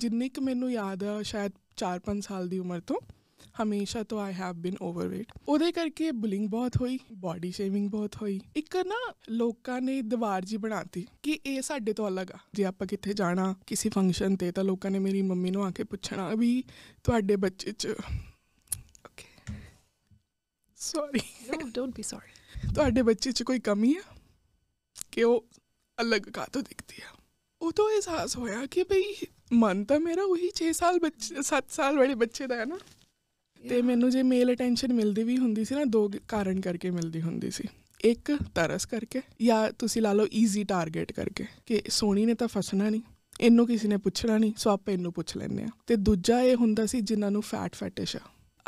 ਜਿੰਨੀ ਕਿ ਮੈਨੂੰ ਯਾਦ ਆ ਸ਼ਾਇਦ 4-5 ਸਾਲ ਦੀ ਉਮਰ ਤੋਂ ਹਮੇਸ਼ਾ ਤੋਂ ਆਈ ਹੈਵ ਬੀਨ ਓਵਰਵੇਟ ਉਹਦੇ ਕਰਕੇ ਬੁਲਿੰਗ ਬਹੁਤ ਹੋਈ ਬਾਡੀ ਸ਼ੇਮਿੰਗ ਬਹੁਤ ਹੋਈ ਇੱਕ ਨਾ ਲੋਕਾਂ ਨੇ ਦੀਵਾਰ ਜੀ ਬਣਾਤੀ ਕਿ ਇਹ ਸਾਡੇ ਤੋਂ ਅਲੱਗ ਆ ਜੇ ਆਪਾਂ ਕਿੱਥੇ ਜਾਣਾ ਕਿਸੇ ਫੰਕਸ਼ਨ ਤੇ ਤਾਂ ਲੋਕਾਂ ਨੇ ਮੇਰੀ ਮੰਮੀ ਨੂੰ ਆ ਕੇ ਪੁੱਛਣਾ ਵੀ ਤੁਹਾਡੇ ਬੱਚੇ 'ਚ okay sorry no don't be sorry ਤੁਹਾਡੇ ਬੱਚੇ 'ਚ ਕੋਈ ਕਮੀ ਆ ਕਿ ਉਹ ਅਲੱਗ ਕਾਤੋਂ ਦਿਖਦੀ ਆ ਉਦੋਂ ਅਹਿਸਾਸ ਹੋਇਆ ਕਿ ਭਈ ਮਨ ਤਾਂ ਮੇਰਾ ਉਹੀ 6 ਸਾਲ ਬੱਚੇ 7 ਸਾਲ ਵਾਲੇ ਬੱਚੇ ਦਾ ਹੈ ਨਾ ਤੇ ਮੈਨੂੰ ਜੇ ਮੇਲ ਅਟੈਂਸ਼ਨ ਮਿਲਦੀ ਵੀ ਹੁੰਦੀ ਸੀ ਨਾ ਦੋ ਕਾਰਨ ਕਰਕੇ ਮਿਲਦੀ ਹੁੰਦੀ ਸੀ ਇੱਕ ਤਰਸ ਕਰਕੇ ਜਾਂ ਤੁਸੀਂ ਲਾ ਲਓ ਈਜ਼ੀ ਟਾਰਗੇਟ ਕਰਕੇ ਕਿ ਸੋਣੀ ਨੇ ਤਾਂ ਫਸਣਾ ਨਹੀਂ ਇਹਨੂੰ ਕਿਸੇ ਨੇ ਪੁੱਛਣਾ ਨਹੀਂ ਸੋ ਆਪਾਂ ਇਹਨੂੰ ਪੁੱਛ ਲੈਂਦੇ ਆ ਤੇ ਦੂਜਾ ਇਹ ਹੁੰਦਾ ਸੀ ਜਿਨ੍ਹਾਂ ਨੂੰ ਫੈਟ ਫੈਟਿਸ਼ ਆ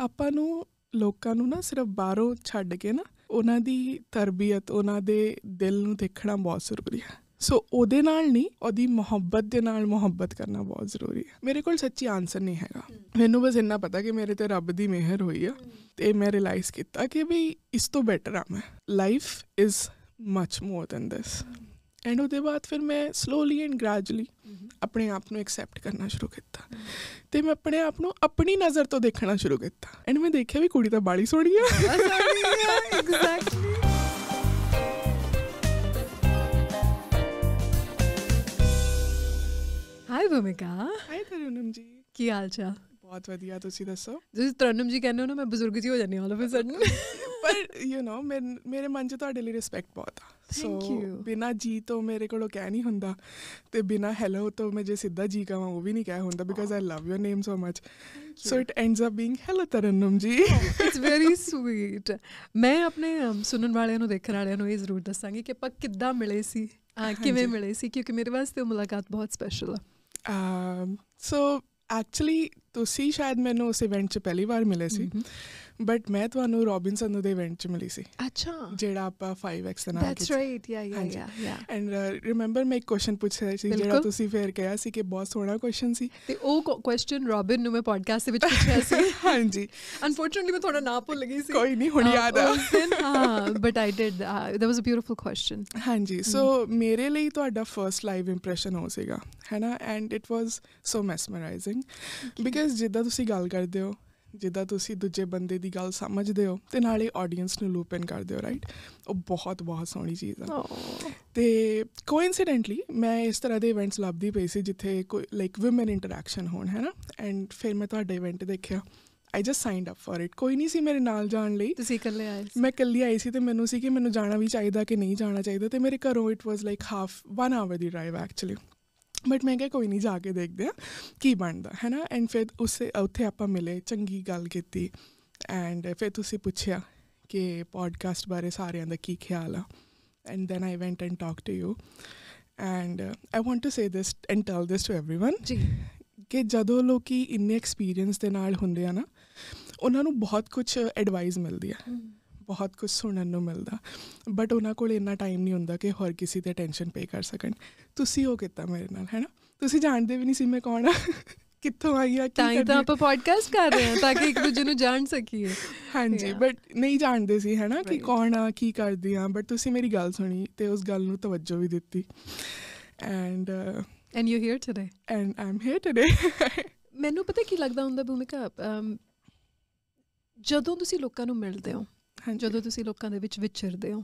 ਆਪਾਂ ਨੂੰ ਲੋਕਾਂ ਨੂੰ ਨਾ ਸਿਰਫ ਬਾਹਰੋਂ ਛੱਡ ਕੇ ਨਾ ਉਹਨਾਂ ਦੀ ਤਰਬੀਅਤ ਉਹਨਾਂ ਦੇ ਦਿਲ ਨੂੰ ਦੇਖਣਾ ਬਹੁਤ ਜ਼ਰੂਰੀ ਹੈ ਸੋ ਉਹਦੇ ਨਾਲ ਨਹੀਂ ਉਹਦੀ ਮੁਹੱਬਤ ਦੇ ਨਾਲ ਮੁਹੱਬਤ ਕਰਨਾ ਬਹੁਤ ਜ਼ਰੂਰੀ ਹੈ ਮੇਰੇ ਕੋਲ ਸੱਚੀ ਆਨਸਰ ਨਹੀਂ ਹੈਗਾ ਮੈਨੂੰ ਬਸ ਇੰਨਾ ਪਤਾ ਕਿ ਮੇਰੇ ਤੇ ਰੱਬ ਦੀ ਮਿਹਰ ਹੋਈ ਆ ਤੇ ਮੈਂ ਰਿਅਲਾਈਜ਼ ਕੀਤਾ ਕਿ ਵੀ ਇਸ ਤੋਂ ਬੈਟਰ ਆ ਮੈਂ life is much more than this and ਉਹਦੇ ਬਾਅਦ ਫਿਰ ਮੈਂ ਸਲੋਲੀ ਐਂਡ ਗ੍ਰੈਜੂਅਲੀ ਆਪਣੇ ਆਪ ਨੂੰ ਐਕਸੈਪਟ ਕਰਨਾ ਸ਼ੁਰੂ ਕੀਤਾ ਤੇ ਮੈਂ ਆਪਣੇ ਆਪ ਨੂੰ ਆਪਣੀ ਨਜ਼ਰ ਤੋਂ ਦੇਖਣਾ ਸ਼ੁਰੂ ਕੀਤਾ ਐਂਡ ਮੈਂ ਦੇਖਿਆ ਵੀ ਕੁੜੀ ਤਾਂ ਬਾੜੀ ਸੋਣੀ ਆ exactly hi Bhumika hi Tarannum ji ਕੀ ਹਾਲ ਚਾਲ ਬਹੁਤ ਵਧੀਆ ਤੁਸੀਂ ਦੱਸੋ ਤੁਸੀਂ ਤਰਨਮ ਜੀ ਕਹਿੰਦੇ ਹੋ ਨਾ ਮੈਂ ਬਜ਼ੁਰਗ ਜੀ ਹੋ ਜਾਂਦੀ ਆਲ ਆਫ ਅ ਸਡਨ ਪਰ ਯੂ نو ਮੇਰੇ ਮਨ 'ਚ ਤੁਹਾਡੇ ਲਈ ਰਿਸਪੈਕਟ ਬਹੁਤ ਆ ਸੋ ਬਿਨਾ ਜੀ ਤੋਂ ਮੇਰੇ ਕੋਲੋਂ ਕਹਿ ਨਹੀਂ ਹੁੰਦਾ ਤੇ ਬਿਨਾ ਹੈਲੋ ਤੋਂ ਮੈਂ ਜੇ ਸਿੱਧਾ ਜੀ ਕਹਾਂ ਉਹ ਵੀ ਨਹੀਂ ਕਹਿ ਹੁੰਦਾ because I love your name so much so it ends up being hello Tarannum ji it's very sweet ਮੈਂ ਆਪਣੇ ਸੁਣਨ ਵਾਲਿਆਂ ਨੂੰ ਦੇਖਣ ਵਾਲਿਆਂ ਨੂੰ ਇਹ ਜ਼ਰੂਰ ਦੱਸਾਂਗੀ ਕਿ ਪੱਕ ਕਿੱਦਾਂ ਮਿਲੇ ਸੀ ਕਿਵੇਂ ਮਿਲੇ ਸੀ ਕਿਉਂਕਿ ਮੇਰੇ ਵਾਸਤੇ ਉਹ ਮੁਲਾਕਾਤ ਬਹੁਤ ਸਪੈਸ਼ਲ ਆ ਸੋ ਐਕਚੁਅਲੀ ਤੁਸੀਂ ਸ਼ਾਇਦ ਮੈਨੂੰ ਉਸ ਇਵੈਂਟ 'ਚ ਪਹਿਲੀ ਵਾਰ ਮਿਲੇ ਸੀ mm-hmm. ਬਟ ਮੈਂ ਤੁਹਾਨੂੰ ਰੋਬਿਨਸਨ ਨੂੰ ਦੇ ਇਵੈਂਟ 'ਚ ਮਿਲੀ ਸੀ ਅੱਛਾ ਜਿਹੜਾ ਆਪਾਂ 5x ਨਾਲ ਨਾਲ ਦੈਟਸ ਰਾਈਟ ਯਾ ਯਾ ਯਾ ਐਂਡ ਰਿਮੈਂਬਰ ਮੈਂ ਇੱਕ ਕੁਐਸਚਨ ਪੁੱਛਿਆ ਸੀ ਜਿਹੜਾ ਤੁਸੀਂ ਫੇਰ ਕਿਹਾ ਸੀ ਕਿ ਬਹੁਤ ਸੋਹਣਾ ਕੁਐਸਚਨ ਸੀ ਤੇ ਉਹ ਕੁਐਸਚਨ ਰੋਬਿਨ ਨੂੰ ਮੈਂ ਪੋਡਕਾਸਟ ਦੇ ਵਿੱਚ ਪੁੱਛਿਆ ਸੀ ਹਾਂਜੀ ਅਨਫੋਰਚੂਨਟਲੀ ਮੈਂ ਥੋੜਾ ਨਾ ਭੁੱਲ ਗਈ ਸੀ ਕੋਈ ਨਹੀਂ ਹੁਣ ਯਾਦ ਆ ਹਾਂ ਬਟ ਆਈ ਡਿਡ ਦੇਰ ਵਾਸ ਅ ਬਿਊਟੀਫੁਲ ਕੁਐਸਚਨ ਹਾਂਜੀ ਸੋ ਮੇਰੇ ਲਈ ਤੁਹਾਡਾ ਫਰਸਟ ਲਾਈਵ ਇੰਪ੍ਰੈਸ਼ਨ ਹੋ ਸੀਗਾ ਹੈਨਾ and it was so mesmerising because ਜਿੱਦਾਂ ਤੁਸੀਂ ਗੱਲ ਕਰਦੇ ਹੋ ਜਿੱਦਾਂ ਤੁਸੀਂ ਦੂਜੇ ਬੰਦੇ ਦੀ ਗੱਲ ਸਮਝਦੇ ਹੋ ਤੇ ਨਾਲੇ ਆਡੀਅנס ਨੂੰ ਲੂਪ ਇਨ ਕਰਦੇ ਹੋ ਰਾਈਟ ਉਹ ਬਹੁਤ ਬਹੁਤ ਸੋਹਣੀ ਚੀਜ਼ ਆ ਤੇ ਕੋਇਨਸੀਡੈਂਟਲੀ ਮੈਂ ਇਸ ਤਰ੍ਹਾਂ ਦੇ ਇਵੈਂਟਸ ਲੱਭਦੀ ਪਈ ਸੀ ਜਿੱਥੇ ਕੋਈ ਲਾਈਕ ਔਮਨ ਇੰਟਰੈਕਸ਼ਨ ਹੋਣ ਹੈ ਨਾ ਐਂਡ ਫਿਰ ਮੈਂ ਤੁਹਾਡੇ ਇਵੈਂਟ ਦੇਖਿਆ I just signed up for it ਕੋਈ ਨਹੀਂ ਸੀ ਮੇਰੇ ਨਾਲ ਜਾਣ ਲਈ ਤੁਸੀਂ ਇਕੱਲੇ ਆਏ ਸੀ ਮੈਂ ਇਕੱਲੀ ਆਈ ਸੀ ਤੇ ਮੈਨੂੰ ਸੀ ਕਿ ਮੈਨੂੰ ਜਾਣਾ ਵੀ ਚਾਹੀਦਾ ਕਿ ਨਹੀਂ ਜਾਣਾ ਚਾਹੀਦਾ ਤੇ ਮੇਰੇ ਘਰੋਂ it was like half 1 hour ਦੀ ਡਰਾਈਵ ਐਕਚੁਅਲੀ ਬਟ ਮੈਂ ਕਿਹਾ ਕੋਈ ਨਹੀਂ ਜਾ ਕੇ ਦੇਖਦੇ ਆ ਕੀ ਬਣਦਾ ਹੈ ਨਾ ਐਂਡ ਫਿਰ ਉਸੇ ਉੱਥੇ ਆਪਾਂ ਮਿਲੇ ਚੰਗੀ ਗੱਲ ਕੀਤੀ ਐਂਡ ਫਿਰ ਤੁਸੀਂ ਪੁੱਛਿਆ ਕਿ ਪੋਡਕਾਸਟ ਬਾਰੇ ਸਾਰਿਆਂ ਦਾ ਕੀ ਖਿਆਲ ਆ and then I went and talk to you and I want to say this and tell this to everyone ji ਕਿ ਜਦੋਂ ਲੋਕੀ ਇੰਨੇ ਐਕਸਪੀਰੀਅੰਸ ਦੇ ਨਾਲ ਹੁੰਦੇ ਆ ਨਾ ਉਹਨਾਂ ਨੂੰ ਬਹੁਤ ਕੁਝ ਐਡਵਾਈਸ ਮਿਲਦੀ ਆ ਬਹੁਤ ਕੁਝ ਸੁਣਨ ਨੂੰ ਮਿਲਦਾ ਬਟ ਉਹਨਾਂ ਕੋਲ ਇੰਨਾ ਟਾਈਮ ਨਹੀਂ ਹੁੰਦਾ ਕਿ ਹੋਰ ਕਿਸੇ ਤੇ ਟੈਨਸ਼ਨ ਪੇ ਕਰ ਸਕਣ ਤੁਸੀਂ ਉਹ ਕਿਤਾ ਮੇਰੇ ਨਾਲ ਹੈਨਾ ਤੁਸੀਂ ਜਾਣਦੇ ਵੀ ਨਹੀਂ ਸੀ ਮੈਂ ਕੌਣ ਆ ਕਿੱਥੋਂ ਆਈ ਆ ਤਾਂ ਹੀ ਤਾਂ ਆਪਾਂ ਪੋਡਕਾਸਟ ਕਰ ਰਹੇ ਹਾਂ ਤਾਂ ਕਿ ਇੱਕ ਦੂਜੇ ਨੂੰ ਜਾਣ ਸਕੀਏ ਹਾਂਜੀ ਬਟ ਨਹੀਂ ਜਾਣਦੇ ਸੀ ਹੈਨਾ ਕਿ ਕੌਣ ਆ ਕੀ ਕਰਦੀ ਆ ਬਟ ਤੁਸੀਂ ਮੇਰੀ ਗੱਲ ਸੁਣੀ ਤੇ ਉਸ ਗੱਲ ਨੂੰ ਤਵੱਜੋ ਵੀ ਦਿੱਤੀ and and you here today and I'm here today ਮੈਨੂੰ ਪਤਾ ਕੀ ਲੱਗਦਾ ਹੁੰਦਾ ਭੂਮਿਕਾ ਜਦੋਂ ਤੁਸੀਂ ਲੋਕਾਂ ਨੂੰ ਮਿਲਦੇ ਹੋ ਜਦੋਂ ਤੁਸੀਂ ਲੋਕਾਂ ਦੇ ਵਿੱਚ ਵਿਚਰਦੇ ਹੋ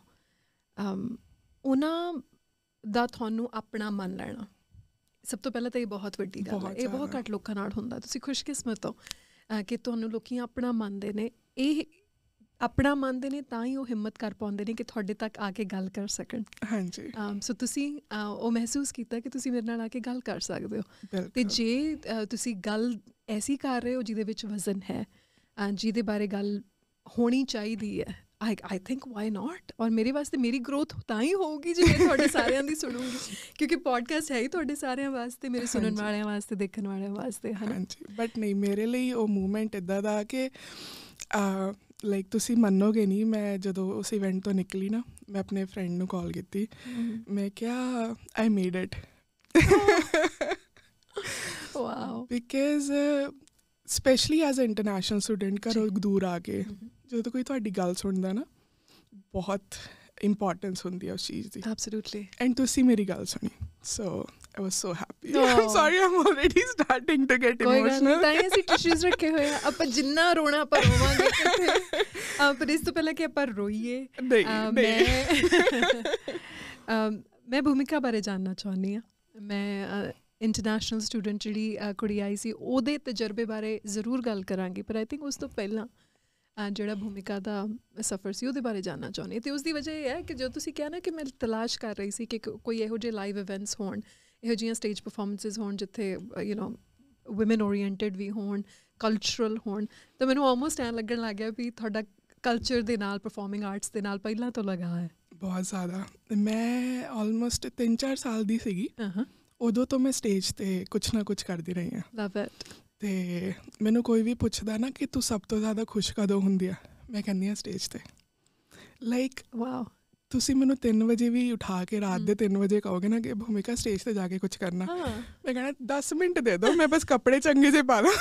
ਉਹਨਾਂ ਦਾ ਤੁਹਾਨੂੰ ਆਪਣਾ ਮੰਨ ਲੈਣਾ ਸਭ ਤੋਂ ਪਹਿਲਾਂ ਤਾਂ ਇਹ ਬਹੁਤ ਵੱਡੀ ਗੱਲ ਹੈ ਇਹ ਬਹੁਤ ਘੱਟ ਲੋਕਾਂ ਨਾਲ ਹੁੰਦਾ ਤੁਸੀਂ ਖੁਸ਼ਕਿਸਮਤ ਹੋ ਕਿ ਤੁਹਾਨੂੰ ਲੋਕੀ ਆਪਣਾ ਮੰਨਦੇ ਨੇ ਇਹ ਆਪਣਾ ਮੰਨਦੇ ਨੇ ਤਾਂ ਹੀ ਉਹ ਹਿੰਮਤ ਕਰ ਪਾਉਂਦੇ ਨੇ ਕਿ ਤੁਹਾਡੇ ਤੱਕ ਆ ਕੇ ਗੱਲ ਕਰ ਸਕਣ ਹਾਂਜੀ ਸੋ ਤੁਸੀਂ ਉਹ ਮਹਿਸੂਸ ਕੀਤਾ ਕਿ ਤੁਸੀਂ ਮੇਰੇ ਨਾਲ ਆ ਕੇ ਗੱਲ ਕਰ ਸਕਦੇ ਹੋ ਤੇ ਜੇ ਤੁਸੀਂ ਗੱਲ ਐਸੀ ਕਰ ਰਹੇ ਹੋ ਜਿਹਦੇ ਵਿੱਚ ਵਜ਼ਨ ਹੈ ਜਿਹਦੇ ਬਾਰੇ ਗੱਲ ਹੋਣੀ ਚਾਹੀਦੀ ਹੈ ਆਈ ਆਈ ਥਿੰਕ ਵਾਈ ਨਾਟ ਔਰ ਮੇਰੇ ਵਾਸਤੇ ਮੇਰੀ ਗਰੋਥ ਤਾਂ ਹੀ ਹੋਊਗੀ ਜੇ ਮੈਂ ਤੁਹਾਡੇ ਸਾਰਿਆਂ ਦੀ ਸੁਣੂੰਗੀ ਕਿਉਂਕਿ ਪੋਡਕਾਸਟ ਹੈ ਹੀ ਤੁਹਾਡੇ ਸਾਰਿਆਂ ਵਾਸਤੇ ਮੇਰੇ ਸੁਣਨ ਵਾਲਿਆਂ ਵਾਸਤੇ ਦੇਖਣ ਵਾਲਿਆਂ ਵਾਸਤੇ ਹੈ ਨਾ ਬਟ ਨਹੀਂ ਮੇਰੇ ਲਈ ਉਹ ਮੂਵਮੈਂਟ ਇਦਾਂ ਦਾ ਕਿ ਲਾਈਕ ਤੁਸੀਂ ਮੰਨੋਗੇ ਨਹੀਂ ਮੈਂ ਜਦੋਂ ਉਸ ਇਵੈਂਟ ਤੋਂ ਨਿਕਲੀ ਨਾ ਮੈਂ ਆਪਣੇ ਫਰੈਂਡ ਨੂੰ ਕਾਲ ਕੀਤੀ ਮੈਂ ਕਿਹਾ I made it wow because specially as a international student ਕਰੋ ਦੂਰ ਆ ਕੇ ਜਦੋਂ ਕੋਈ ਤੁਹਾਡੀ ਗੱਲ ਸੁਣਦਾ ਨਾ ਬਹੁਤ ਇੰਪੋਰਟੈਂਸ ਹੁੰਦੀ ਹੈ ਉਸ ਚੀਜ਼ ਦੀ ਐਬਸੋਲੂਟਲੀ ਐਂਡ ਤੁਸੀਂ ਮੇਰੀ ਗੱਲ ਸੁਣੀ so I was so happy sorry I'm already starting to get emotional get emotional. ਤਾਂ ਅਸੀਂ ਟਿਸ਼ੂਜ਼ ਰੱਖੇ ਹੋਏ ਆ ਆਪਾਂ ਜਿੰਨਾ ਰੋਣਾ ਪਰ ਰੋਵਾਂਗੇ ਆ ਪਰ ਇਸ ਤੋਂ ਪਹਿਲਾਂ ਕਿ ਆਪਾਂ ਰੋਈਏ ਮੈਂ ਮੈਂ ਭੂਮਿਕਾ ਬਾਰੇ ਜਾਨਣਾ ਚਾਹੁੰਦੀ ਆ ਮੈਂ ਇੰਟਰਨੈਸ਼ਨਲ ਸਟੂਡੈਂਟ ਜਿਹੜੀ ਕੁੜੀ ਆਈ ਸੀ ਉਹਦੇ ਤਜਰਬੇ ਬਾਰੇ ਜ਼ਰੂਰ ਗੱਲ ਕਰਾਂਗੀ ਪਰ ਆਈ ਥਿੰਕ ਉਸ ਤੋਂ ਪਹਿਲਾਂ ਜਿਹੜਾ ਭੂਮਿਕਾ ਦਾ ਸਫਰ ਸੀ ਉਹਦੇ ਬਾਰੇ ਜਾਨਣਾ ਚਾਹੁੰਦੀ ਤੇ ਉਸ ਦੀ وجہ ਇਹ ਹੈ ਕਿ ਜੋ ਤੁਸੀਂ ਕਿਹਾ ਨਾ ਕਿ ਮੈਂ ਤਲਾਸ਼ ਕਰ ਰਹੀ ਸੀ ਕਿ ਕੋਈ ਇਹੋ ਜਿਹੇ ਲਾਈਵ ਇਵੈਂਟਸ ਹੋਣ ਇਹੋ ਜਿਹੀਆਂ ਸਟੇਜ ਪਰਫਾਰਮੈਂਸਸ ਹੋਣ ਜਿੱਥੇ ਯੂ نو ਔਮਨ ਓਰੀਐਂਟਡ ਵੀ ਹੋਣ ਕਲਚਰਲ ਹੋਣ ਤਾਂ ਮੈਨੂੰ ਆਲਮੋਸਟ ਐਂ ਲੱਗਣ ਲੱਗ ਵੀ ਤੁਹਾਡਾ ਕਲਚਰ ਦੇ ਨਾਲ ਪਰਫਾਰਮਿੰਗ ਆਰਟਸ ਦੇ ਨਾਲ ਪਹਿਲਾਂ ਤੋਂ ਲਗਾ ਹੈ ਬਹੁਤ ਜ਼ਿਆਦਾ ਮੈਂ ਆਲਮੋਸਟ 3-4 ਸਾਲ ਦੀ ਸੀਗੀ ਉਦੋਂ ਤੋਂ ਮੈਂ ਸਟੇਜ ਤੇ ਕੁਝ ਨਾ ਕੁਝ ਕਰਦੀ ਰਹੀ ਹਾਂ ਲਵ ਇਟ ਤੇ ਮੈਨੂੰ ਕੋਈ ਵੀ ਪੁੱਛਦਾ ਨਾ ਕਿ ਤੂੰ ਸਭ ਤੋਂ ਜ਼ਿਆਦਾ ਖੁਸ਼ ਕਦੋਂ ਹੁੰਦੀ ਆ ਮੈਂ ਕਹਿੰਦੀ ਆ ਸਟੇਜ ਤੇ ਲਾਈਕ ਵਾਓ ਤੁਸੀਂ ਮੈਨੂੰ 3 ਵਜੇ ਵੀ ਉਠਾ ਕੇ ਰਾਤ ਦੇ 3 ਵਜੇ ਕਹੋਗੇ ਨਾ ਕਿ ਭੂਮਿਕਾ ਸਟੇਜ ਤੇ ਜਾ ਕੇ ਕੁਝ ਕਰਨਾ ਮੈਂ ਕਹਿੰਦਾ 10 ਮਿੰਟ ਦੇ ਦਿਓ ਮੈਂ ਬਸ ਕੱਪੜੇ ਚੰਗੇ ਜੇ ਪਾ ਲਾਂ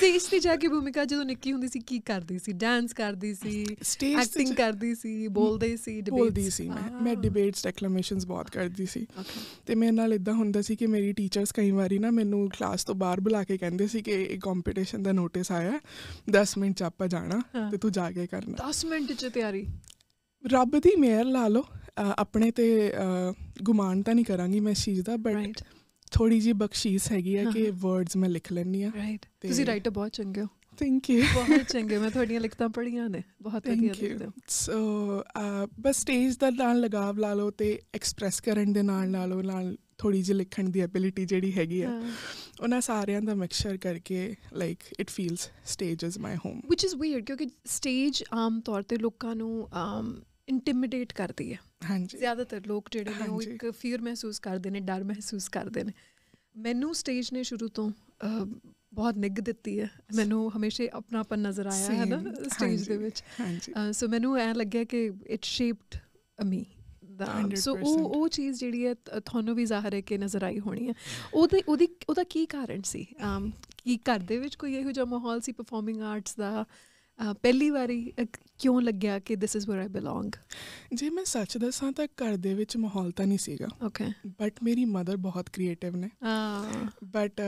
ਸਟੇਜ ਤੇ ਜਾ ਕੇ ਭੂਮਿਕਾ ਜਦੋਂ ਨਿੱਕੀ ਹੁੰਦੀ ਸੀ ਕੀ ਕਰਦੀ ਸੀ ਡਾਂਸ ਕਰਦੀ ਸੀ ਐਕਟਿੰਗ ਕਰਦੀ ਸੀ ਬੋਲਦੀ ਸੀ ਡਿਬੇਟਸ ਬੋਲਦੀ ਸੀ ਮੈਂ ਮੈਂ ਡਿਬੇਟਸ ਡੈਕਲੇਮੇਸ਼ਨਸ ਬਹੁਤ ਕਰਦੀ ਸੀ ਤੇ ਮੇਰੇ ਨਾਲ ਇਦਾਂ ਹੁੰਦਾ ਸੀ ਕਿ ਮੇਰੀ ਟੀਚਰਸ ਕਈ ਵਾਰੀ ਨਾ ਮੈਨੂੰ ਕਲਾਸ ਤੋਂ ਬਾਹਰ ਬੁਲਾ ਕੇ ਕਹਿੰਦੇ ਸੀ ਕਿ ਇੱਕ ਕੰਪੀਟੀਸ਼ਨ ਦਾ ਨੋਟਿਸ ਆਇਆ 10 ਮਿੰਟ ਚ ਆਪਾਂ ਜਾਣਾ ਤੇ ਤੂੰ ਜਾ ਕੇ ਕਰਨਾ 10 ਮਿੰਟ ਚ ਤਿਆਰੀ ਰੱਬ ਦੀ ਮਿਹਰ ਲਾ ਲਓ ਆਪਣੇ ਤੇ ਗੁਮਾਨ ਤਾਂ ਨਹੀਂ ਕਰਾਂਗੀ ਮੈਂ ਇਸ ਚੀਜ਼ ਦਾ ਬਟ ਥੋੜੀ ਜੀ ਬਖਸ਼ੀਸ਼ ਹੈਗੀ ਆ ਕਿ ਵਰਡਸ ਮੈਂ ਲਿਖ ਲੈਣੀ ਆ ਰਾਈਟ ਤੁਸੀਂ ਰਾਈਟਰ ਬਹੁਤ ਚੰਗੇ ਹੋ ਥੈਂਕ ਯੂ ਬਹੁਤ ਚੰਗੇ ਮੈਂ ਤੁਹਾਡੀਆਂ ਲਿਖਤਾਂ ਪੜ੍ਹੀਆਂ ਨੇ ਬਹੁਤ ਵਧੀਆ ਲਿਖਦੇ ਹੋ ਸੋ ਬਸ ਸਟੇਜ ਦਾ ਨਾਲ ਲਗਾਵ ਲਾ ਲਓ ਤੇ ਐਕਸਪ੍ਰੈਸ ਕਰਨ ਦੇ ਨਾਲ ਲਓ ਨਾਲ ਥੋੜੀ ਜਿਹੀ ਲਿਖਣ ਦੀ ਐਬਿਲਿਟੀ ਜਿਹੜੀ ਹੈਗੀ ਆ ਉਹਨਾਂ ਸਾਰਿਆਂ ਦਾ ਮਿਕਸਚਰ ਕਰਕੇ like it feels stage is my home which is weird ਕਿਉਂਕਿ ਸਟੇਜ ਆਮ ਤੌਰ ਤੇ ਲੋਕਾਂ ਨੂੰ ਇੰਟਿਮੀਡੇਟ ਕਰਦੀ ਹੈ ਹਾਂਜੀ ਜ਼ਿਆਦਾਤਰ ਲੋਕ ਜਿਹੜੇ ਨੇ ਉਹ ਇੱਕ ਫੀਅਰ ਮਹਿਸੂਸ ਕਰਦੇ ਨੇ ਡਰ ਮਹਿਸੂਸ ਕਰਦੇ ਨੇ ਮੈਨੂੰ ਸਟੇਜ ਨੇ ਸ਼ੁਰੂ ਤੋਂ ਬਹੁਤ ਨਿੱਗ ਦਿੱਤੀ ਹੈ ਮੈਨੂੰ ਹਮੇਸ਼ਾ ਆਪਣਾ ਆਪਣਾਪਨ ਨਜ਼ਰ ਆਇਆ ਹੈ ਨਾ ਸਟੇਜ ਦੇ ਵਿੱਚ ਹਾਂਜੀ ਸੋ ਮੈਨੂੰ ਐ ਲੱਗਿਆ ਕਿ ਇਟ ਸ਼ੇਪਡ ਮੀ ਸੋ ਉਹ ਉਹ ਚੀਜ਼ ਜਿਹੜੀ ਹੈ ਤੁਹਾਨੂੰ ਵੀ ਜ਼ਾਹਰ ਹੈ ਕਿ ਨਜ਼ਰ ਆਈ ਹੋਣੀ ਹੈ ਉਹਦੇ ਉਹਦੀ ਉਹਦਾ ਕੀ ਕਾਰਨ ਸੀ ਕੀ ਘਰ ਦੇ ਵਿੱਚ ਕੋਈ ਇਹੋ ਜਿਹਾ ਮਾਹੌਲ ਸੀ ਪਰਫਾਰਮਿੰਗ ਆਰਟਸ ਦਾ ਪਹਿਲੀ ਵਾਰੀ ਕਿਉਂ ਲੱਗਿਆ ਕਿ this is where I belong ਜੇ ਮੈਂ ਸੱਚ ਦੱਸਾਂ ਤਾਂ ਘਰ ਦੇ ਵਿੱਚ ਮਾਹੌਲ ਤਾਂ ਨਹੀਂ ਸੀਗਾ ਓਕੇ ਬਟ ਮੇਰੀ ਮਦਰ ਬਹੁਤ ਕ੍ਰੀਏਟਿਵ ਨੇ ਬਟ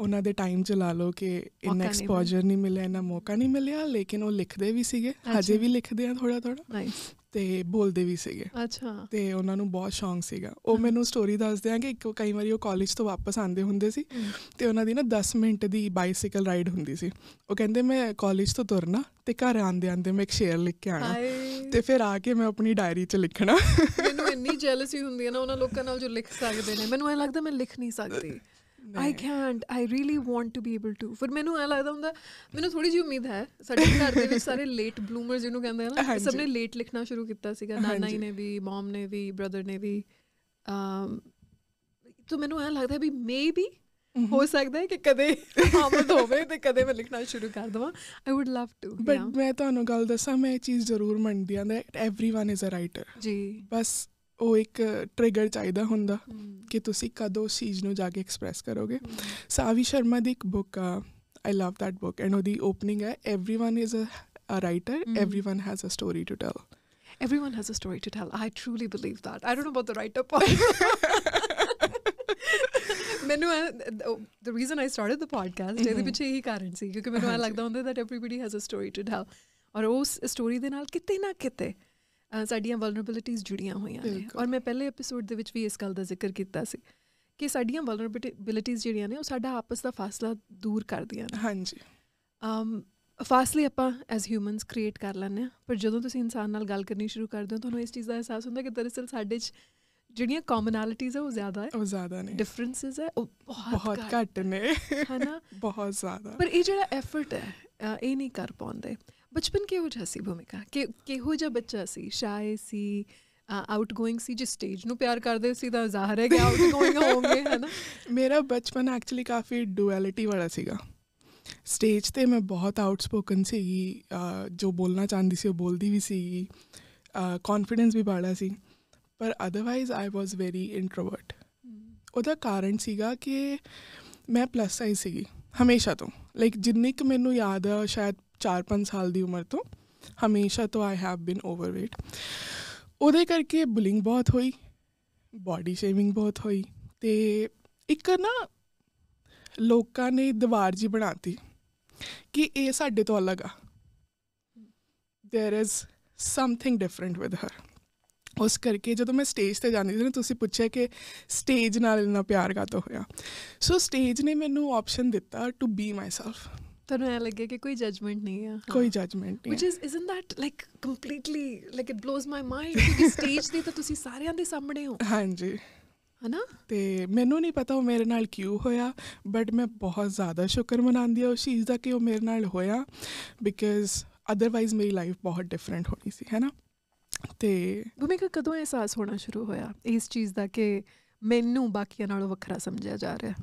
ਉਹਨਾਂ ਦੇ ਟਾਈਮ ਚ ਲਾ ਲੋ ਕਿ ਇਨ ਐਕਸਪੋਜਰ ਨਹੀਂ ਮਿਲਿਆ ਨਾ ਮੌਕਾ ਨਹੀਂ ਮਿਲਿਆ ਲੇਕਿਨ ਉਹ ਲਿਖਦੇ ਵੀ ਸੀਗੇ ਹਜੇ ਵੀ ਲਿਖਦੇ ਆ ਥੋੜਾ ਥੋੜਾ ਨਾਈਸ ਤੇ ਬੋਲਦੇ ਵੀ ਸੀਗੇ ਅੱਛਾ ਤੇ ਉਹਨਾਂ ਨੂੰ ਬਹੁਤ ਸ਼ੌਂਕ ਸੀਗਾ ਉਹ ਮੈਨੂੰ ਸਟੋਰੀ ਦੱਸਦੇ ਆ ਕਿ ਇੱਕ ਕਈ ਵਾਰੀ ਉਹ ਕਾਲਜ ਤੋਂ ਵਾਪਸ ਆਉਂਦੇ ਹੁੰਦੇ ਸੀ ਤੇ ਉਹਨਾਂ ਦੀ ਨਾ 10 ਮਿੰਟ ਦੀ ਬਾਈਸਾਈਕਲ ਰਾਈਡ ਹੁੰਦੀ ਸੀ ਉਹ ਕਹਿੰਦੇ ਮੈਂ ਕਾਲਜ ਤੋਂ ਤੁਰਨਾ ਤੇ ਘਰ ਆਂਦੇ ਆਂਦੇ ਮੈਂ ਇੱਕ ਸ਼ੇਅਰ ਲਿਖ ਕੇ ਆਣਾ ਤੇ ਫਿਰ ਆ ਕੇ ਮੈਂ ਆਪਣੀ ਡਾਇਰੀ 'ਚ ਲਿਖਣਾ ਮੈਨੂੰ ਇੰਨੀ ਜੈਲਸੀ ਹੁੰਦੀ ਹੈ ਨਾ ਉਹਨਾਂ ਲੋਕਾਂ ਨਾਲ ਜੋ ਲਿਖ ਸਕਦੇ ਨੇ ਮੈਨੂੰ ਐ ਲੱਗਦਾ ਮੈਂ ਲਿਖ ਨਹੀਂ ਸਕਦੀ I can't I really want to be able to ਫਿਰ ਮੈਨੂੰ ਇਹ ਲੱਗਦਾ ਹੁੰਦਾ ਮੈਨੂੰ ਥੋੜੀ ਜਿਹੀ ਉਮੀਦ ਹੈ ਸਾਡੇ ਘਰ ਦੇ ਵਿੱਚ ਸਾਰੇ ਲੇਟ ਬਲੂਮਰਸ ਜਿਹਨੂੰ ਕਹਿੰਦੇ ਹਨ ਸਭ ਨੇ ਲੇਟ ਲਿਖਣਾ ਸ਼ੁਰੂ ਕੀਤਾ ਸੀਗਾ ਨਾਨਾ ਜੀ ਨੇ ਵੀ ਮਮ ਨੇ ਵੀ ਬ੍ਰਦਰ ਨੇ ਵੀ ਅਮ ਤੋਂ ਮੈਨੂੰ ਇਹ ਲੱਗਦਾ ਵੀ ਮੇਬੀ ਹੋ ਸਕਦਾ ਹੈ ਕਿ ਕਦੇ ਆਮਦ ਹੋਵੇ ਤੇ ਕਦੇ ਮੈਂ ਲਿਖਣਾ ਸ਼ੁਰੂ ਕਰ ਦਵਾਂ I would love to but ਮੈਂ ਤੁਹਾਨੂੰ ਗੱਲ ਦੱਸਾਂ ਮੈਂ ਇਹ ਚੀਜ਼ ਜ਼ਰੂਰ ਮੰਨਦੀ ਆਂ that everyone is a writer ji ਬਸ ਉਹ ਇੱਕ ਟ੍ਰਿਗਰ ਚਾਹੀਦਾ ਹੁੰਦਾ ਕਿ ਤੁਸੀਂ ਕਦੋਂ ਉਸ ਚੀਜ਼ ਨੂੰ ਜਾ ਕੇ ਐਕਸਪ੍ਰੈਸ ਕਰੋਗੇ ਸਾਵੀ ਸ਼ਰਮਾ ਦੀ ਇੱਕ ਬੁੱਕ ਆ I love that book and ਉਹਦੀ ਓਪਨਿੰਗ ਹੈ everyone is a writer everyone has a story to tell everyone has a story to tell I truly believe that. I don't know about the writer part ਮੈਨੂੰ the reason I started the podcast ਇਹਦੇ ਪਿੱਛੇ ਇਹੀ ਕਾਰਨ ਸੀ ਕਿਉਂਕਿ ਮੈਨੂੰ ਆ ਲੱਗਦਾ ਹੁੰਦਾ that everybody has a story to tell ਔਰ ਉਸ ਸਟੋਰੀ ਦੇ ਨਾਲ ਕਿਤੇ ਨਾ ਕਿਤੇ ਸਾਡੀਆਂ ਵਲਨਰੇਬਿਲਿਟੀਜ਼ ਜੁੜੀਆਂ ਹੋਈਆਂ ਨੇ ਔਰ ਮੈਂ ਪਹਿਲੇ ਐਪੀਸੋਡ ਦੇ ਵਿੱਚ ਵੀ ਇਸ ਗੱਲ ਦਾ ਜ਼ਿਕਰ ਕੀਤਾ ਸੀ ਕਿ ਸਾਡੀਆਂ ਵਲਨਰੇਬਿਲਿਟੀਜ਼ ਜਿਹੜੀਆਂ ਨੇ ਉਹ ਸਾਡਾ ਆਪਸ ਦਾ ਫਾਸਲਾ ਦੂਰ ਕਰਦੀਆਂ ਨੇ ਹਾਂਜੀ ਅਮ ਫਾਸਲੇ ਆਪਾਂ ਐਜ਼ ਹਿਊਮਨਸ ਕ੍ਰੀਏਟ ਕਰ ਲੈਂਦੇ ਆ ਪਰ ਜਦੋਂ ਤੁਸੀਂ ਇਨਸਾਨ ਨਾਲ ਗੱਲ ਕਰਨੀ ਸ਼ੁਰੂ ਕਰਦੇ ਹੋ ਤੁਹਾਨੂੰ ਇਸ ਚੀਜ਼ ਦਾ ਅਹਿਸਾਸ ਹੁੰਦਾ ਕਿ ਦਰਅਸਲ ਸਾਡੇ 'ਚ ਜਿਹੜੀਆਂ ਕਾਮਨੈਲਿਟੀਜ਼ ਹੈ ਉਹ ਜ਼ਿਆਦਾ ਹੈ ਉਹ ਜ਼ਿਆਦਾ ਨਹੀਂ ਡਿਫਰੈਂਸਸ ਹੈ ਉਹ ਬਹੁਤ ਘੱਟ ਨੇ ਹਨਾ ਬਹੁਤ ਜ਼ਿਆਦਾ ਪਰ ਇਹ ਜਿਹੜਾ ਐਫਰਟ ਹੈ ਇਹ ਨਹੀਂ ਕਰ ਪਾਉਂਦੇ ਬਚਪਨ ਕਿਹੋ ਜਿਹਾ ਸੀ ਭੂਮਿਕਾ ਕਿ ਕਿਹੋ ਜਿਹਾ ਬੱਚਾ ਸੀ ਸ਼ਾਇ ਸੀ ਆਊਟਗੋਇੰਗ ਸੀ ਜਿਸ ਸਟੇਜ ਨੂੰ ਪਿਆਰ ਕਰਦੇ ਸੀ ਤਾਂ ਜ਼ਾਹਰ ਹੈ ਕਿ ਆਊਟਗੋਇੰਗ ਹੋਣਗੇ ਹੈਨਾ ਮੇਰਾ ਬਚਪਨ ਐਕਚੁਅਲੀ ਕਾਫੀ ਡੁਐਲਿਟੀ ਵਾਲਾ ਸੀਗਾ ਸਟੇਜ ਤੇ ਮੈਂ ਬਹੁਤ ਆਊਟਸਪੋਕਨ ਸੀਗੀ ਜੋ ਬੋਲਣਾ ਚਾਹੁੰਦੀ ਸੀ ਉਹ ਬੋਲਦੀ ਵੀ ਸੀ ਕੌਨਫੀਡੈਂਸ ਵੀ ਬਾੜਾ ਸੀ ਪਰ otherwise I was very introvert ਉਹਦਾ ਕਾਰਨ ਸੀਗਾ ਕਿ ਮੈਂ ਪਲੱਸ ਸਾਈਜ਼ ਸੀਗੀ ਹਮੇਸ਼ਾ ਤੋਂ ਲਾਈਕ ਜਿੰਨੇ ਕਿ ਮੈਨੂੰ ਯਾਦ ਹੈ ਸ਼ਾਇਦ 4-5 ਸਾਲ ਦੀ ਉਮਰ ਤੋਂ ਹਮੇਸ਼ਾ ਤੋਂ ਆਈ ਹੈਵ ਬੀਨ ਓਵਰਵੇਟ ਉਹਦੇ ਕਰਕੇ ਬੁਲਿੰਗ ਬਹੁਤ ਹੋਈ ਬਾਡੀ ਸ਼ੇਮਿੰਗ ਬਹੁਤ ਹੋਈ ਤੇ ਇੱਕ ਨਾ ਲੋਕਾਂ ਨੇ ਦੀਵਾਰ ਜੀ ਬਣਾਤੀ ਕਿ ਇਹ ਸਾਡੇ ਤੋਂ ਅਲੱਗ ਆ there is something different with her ਉਸ ਕਰਕੇ ਜਦੋਂ ਮੈਂ ਸਟੇਜ ਤੇ ਜਾਂਦੀ ਸੀ ਨਾ ਤੁਸੀਂ ਪੁੱਛਿਆ ਕਿ ਸਟੇਜ ਨਾਲ ਇੰਨਾ ਪਿਆਰ ਕਾਤੋਂ ਹੋਇਆ ਸੋ ਸਟੇਜ ਨੇ ਮੈਨੂੰ ਆਪਸ਼ਨ ਦਿੱਤਾ ਟੂ ਬੀ ਮਾਈਸੈਲਫ ਤੁਹਾਨੂੰ ਇਹ ਲੱਗੇ ਕਿ ਕੋਈ ਜਜਮੈਂਟ ਨਹੀਂ ਆ ਕੋਈ ਜਜਮੈਂਟ ਨਹੀਂ which is that like completely like it blows my mind ਕਿ ਸਟੇਜ ਤੇ ਤਾਂ ਤੁਸੀਂ ਸਾਰਿਆਂ ਦੇ ਸਾਹਮਣੇ ਹੋ ਹਾਂਜੀ ਹਨਾ ਤੇ ਮੈਨੂੰ ਨਹੀਂ ਪਤਾ ਉਹ ਮੇਰੇ ਨਾਲ ਕਿਉਂ ਹੋਇਆ ਬਟ ਮੈਂ ਬਹੁਤ ਜ਼ਿਆਦਾ ਸ਼ੁਕਰ ਮਨਾਉਂਦੀ ਆ ਉਸ ਚੀਜ਼ ਦਾ ਕਿ ਉਹ ਮੇਰੇ ਨਾਲ ਹੋਇਆ ਬਿਕਾਜ਼ ਅਦਰਵਾਈਜ਼ ਮੇਰੀ ਲਾਈਫ ਬਹੁਤ ਡਿਫਰੈਂਟ ਹੋਣੀ ਸੀ ਹੈਨਾ ਤੇ ਭੂਮਿਕਾ ਕਦੋਂ ਅਹਿਸਾਸ ਹੋਣਾ ਸ਼ੁਰੂ ਹੋਇਆ ਇਸ ਚੀਜ਼ ਦਾ ਕਿ ਮੈਨੂੰ ਬਾਕੀਆਂ ਨਾਲੋਂ ਵੱਖਰਾ ਸਮਝਿਆ ਜਾ ਰਿਹਾ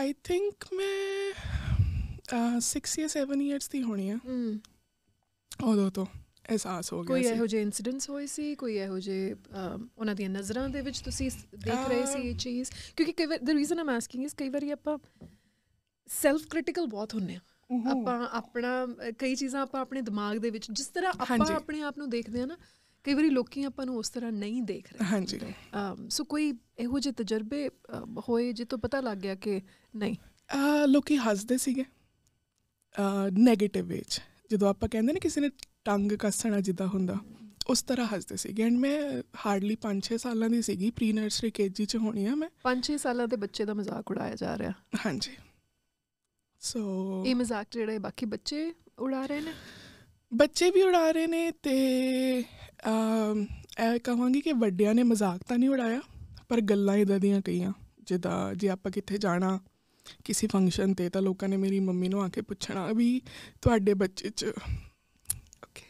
ਆਈ ਥਿੰਕ ਮੈਂ 6 ਜਾਂ 7 ਇਅਰਸ ਦੀ ਹੋਣੀ ਆ ਉਦੋਂ ਤੋਂ ਅਹਿਸਾਸ ਹੋ ਗਿਆ ਸੀ ਕੋਈ ਇਹੋ ਜਿਹੇ ਇਨਸੀਡੈਂਟਸ ਹੋਏ ਸੀ ਕੋਈ ਇਹੋ ਜਿਹੇ ਉਹਨਾਂ ਦੀਆਂ ਨਜ਼ਰਾਂ ਦੇ ਵਿੱਚ ਤੁਸੀਂ ਦੇਖ ਰਹੇ ਸੀ ਇਹ ਚੀਜ਼ ਕਿਉਂਕਿ ਕਈ ਵਾਰ ਦ ਰੀਜ਼ਨ ਆਮ ਆਸਕਿੰਗ ਇਸ ਕਈ ਵਾਰੀ ਆਪਾਂ ਸੈਲਫ ਕ੍ਰਿਟੀਕਲ ਬਹੁਤ ਹੁੰਨੇ ਆ ਆਪਾਂ ਆਪਣਾ ਕਈ ਚੀਜ਼ਾਂ ਆਪਾਂ ਆਪਣੇ ਦਿਮਾਗ ਦੇ ਵਿੱਚ ਜਿਸ ਤਰ੍ਹਾਂ ਆਪਾਂ ਆਪਣੇ ਆਪ ਨੂੰ ਦੇਖਦੇ ਆ ਨਾ ਕਈ ਵਾਰੀ ਲੋਕੀ ਆਪਾਂ ਨੂੰ ਉਸ ਤਰ੍ਹਾਂ ਨਹੀਂ ਦੇਖ ਰਹੇ ਹਾਂਜੀ ਸੋ ਕੋਈ ਇਹੋ ਜਿਹੇ ਤਜਰਬੇ ਹੋਏ ਜਿੱਤੋਂ ਪਤਾ ਲੱਗ ਗਿਆ ਕਿ ਨਹੀਂ ਲੋਕੀ ਹੱਸਦੇ ਸੀਗੇ ਨੈਗੇਟਿਵ ਵਿੱਚ ਜਦੋਂ ਆਪਾਂ ਕਹਿੰਦੇ ਨੇ ਕਿਸੇ ਨੇ ਟੰਗ ਕੱਸਣਾ ਜਿੱਦਾਂ ਹੁੰਦਾ ਉਸ ਤਰ੍ਹਾਂ ਹੱਸਦੇ ਸੀਗੇ ਐਂਡ ਮੈਂ ਹਾਰਡਲੀ 5-6 ਸਾਲਾਂ ਦੀ ਸੀਗੀ ਪ੍ਰੀ ਨਰਸਰੀ ਕੇਜੀ ਚ ਹੋਣੀ ਆ ਮੈਂ 5-6 ਸਾਲਾਂ ਦੇ ਬੱਚੇ ਦਾ ਮਜ਼ਾਕ ਉਡਾਇਆ ਜਾ ਰਿਹਾ ਹਾਂਜੀ ਸੋ ਇਹ ਮਜ਼ਾਕ ਜਿਹੜੇ ਬਾਕੀ ਬੱਚੇ ਉਡਾ ਰਹੇ ਨੇ ਬੱਚੇ ਵੀ ਉਡਾ ਰਹੇ ਨੇ ਤੇ ਇਹ ਕਹਾਂਗੀ ਕਿ ਵੱਡਿਆਂ ਨੇ ਮਜ਼ਾਕ ਤਾਂ ਨਹੀਂ ਉਡਾਇਆ ਪਰ ਗੱਲਾਂ ਇਦਾਂ ਦੀਆਂ ਕਹੀਆਂ ਜਿੱਦਾਂ ਜੇ ਆਪਾਂ ਕਿੱਥੇ ਜਾਣਾ ਕਿਸੇ ਫੰਕਸ਼ਨ ਤੇ ਤਾਂ ਲੋਕਾਂ ਨੇ ਮੇਰੀ ਮੰਮੀ ਨੂੰ ਆ ਕੇ ਪੁੱਛਣਾ ਵੀ ਤੁਹਾਡੇ ਬੱਚੇ 'ਚ okay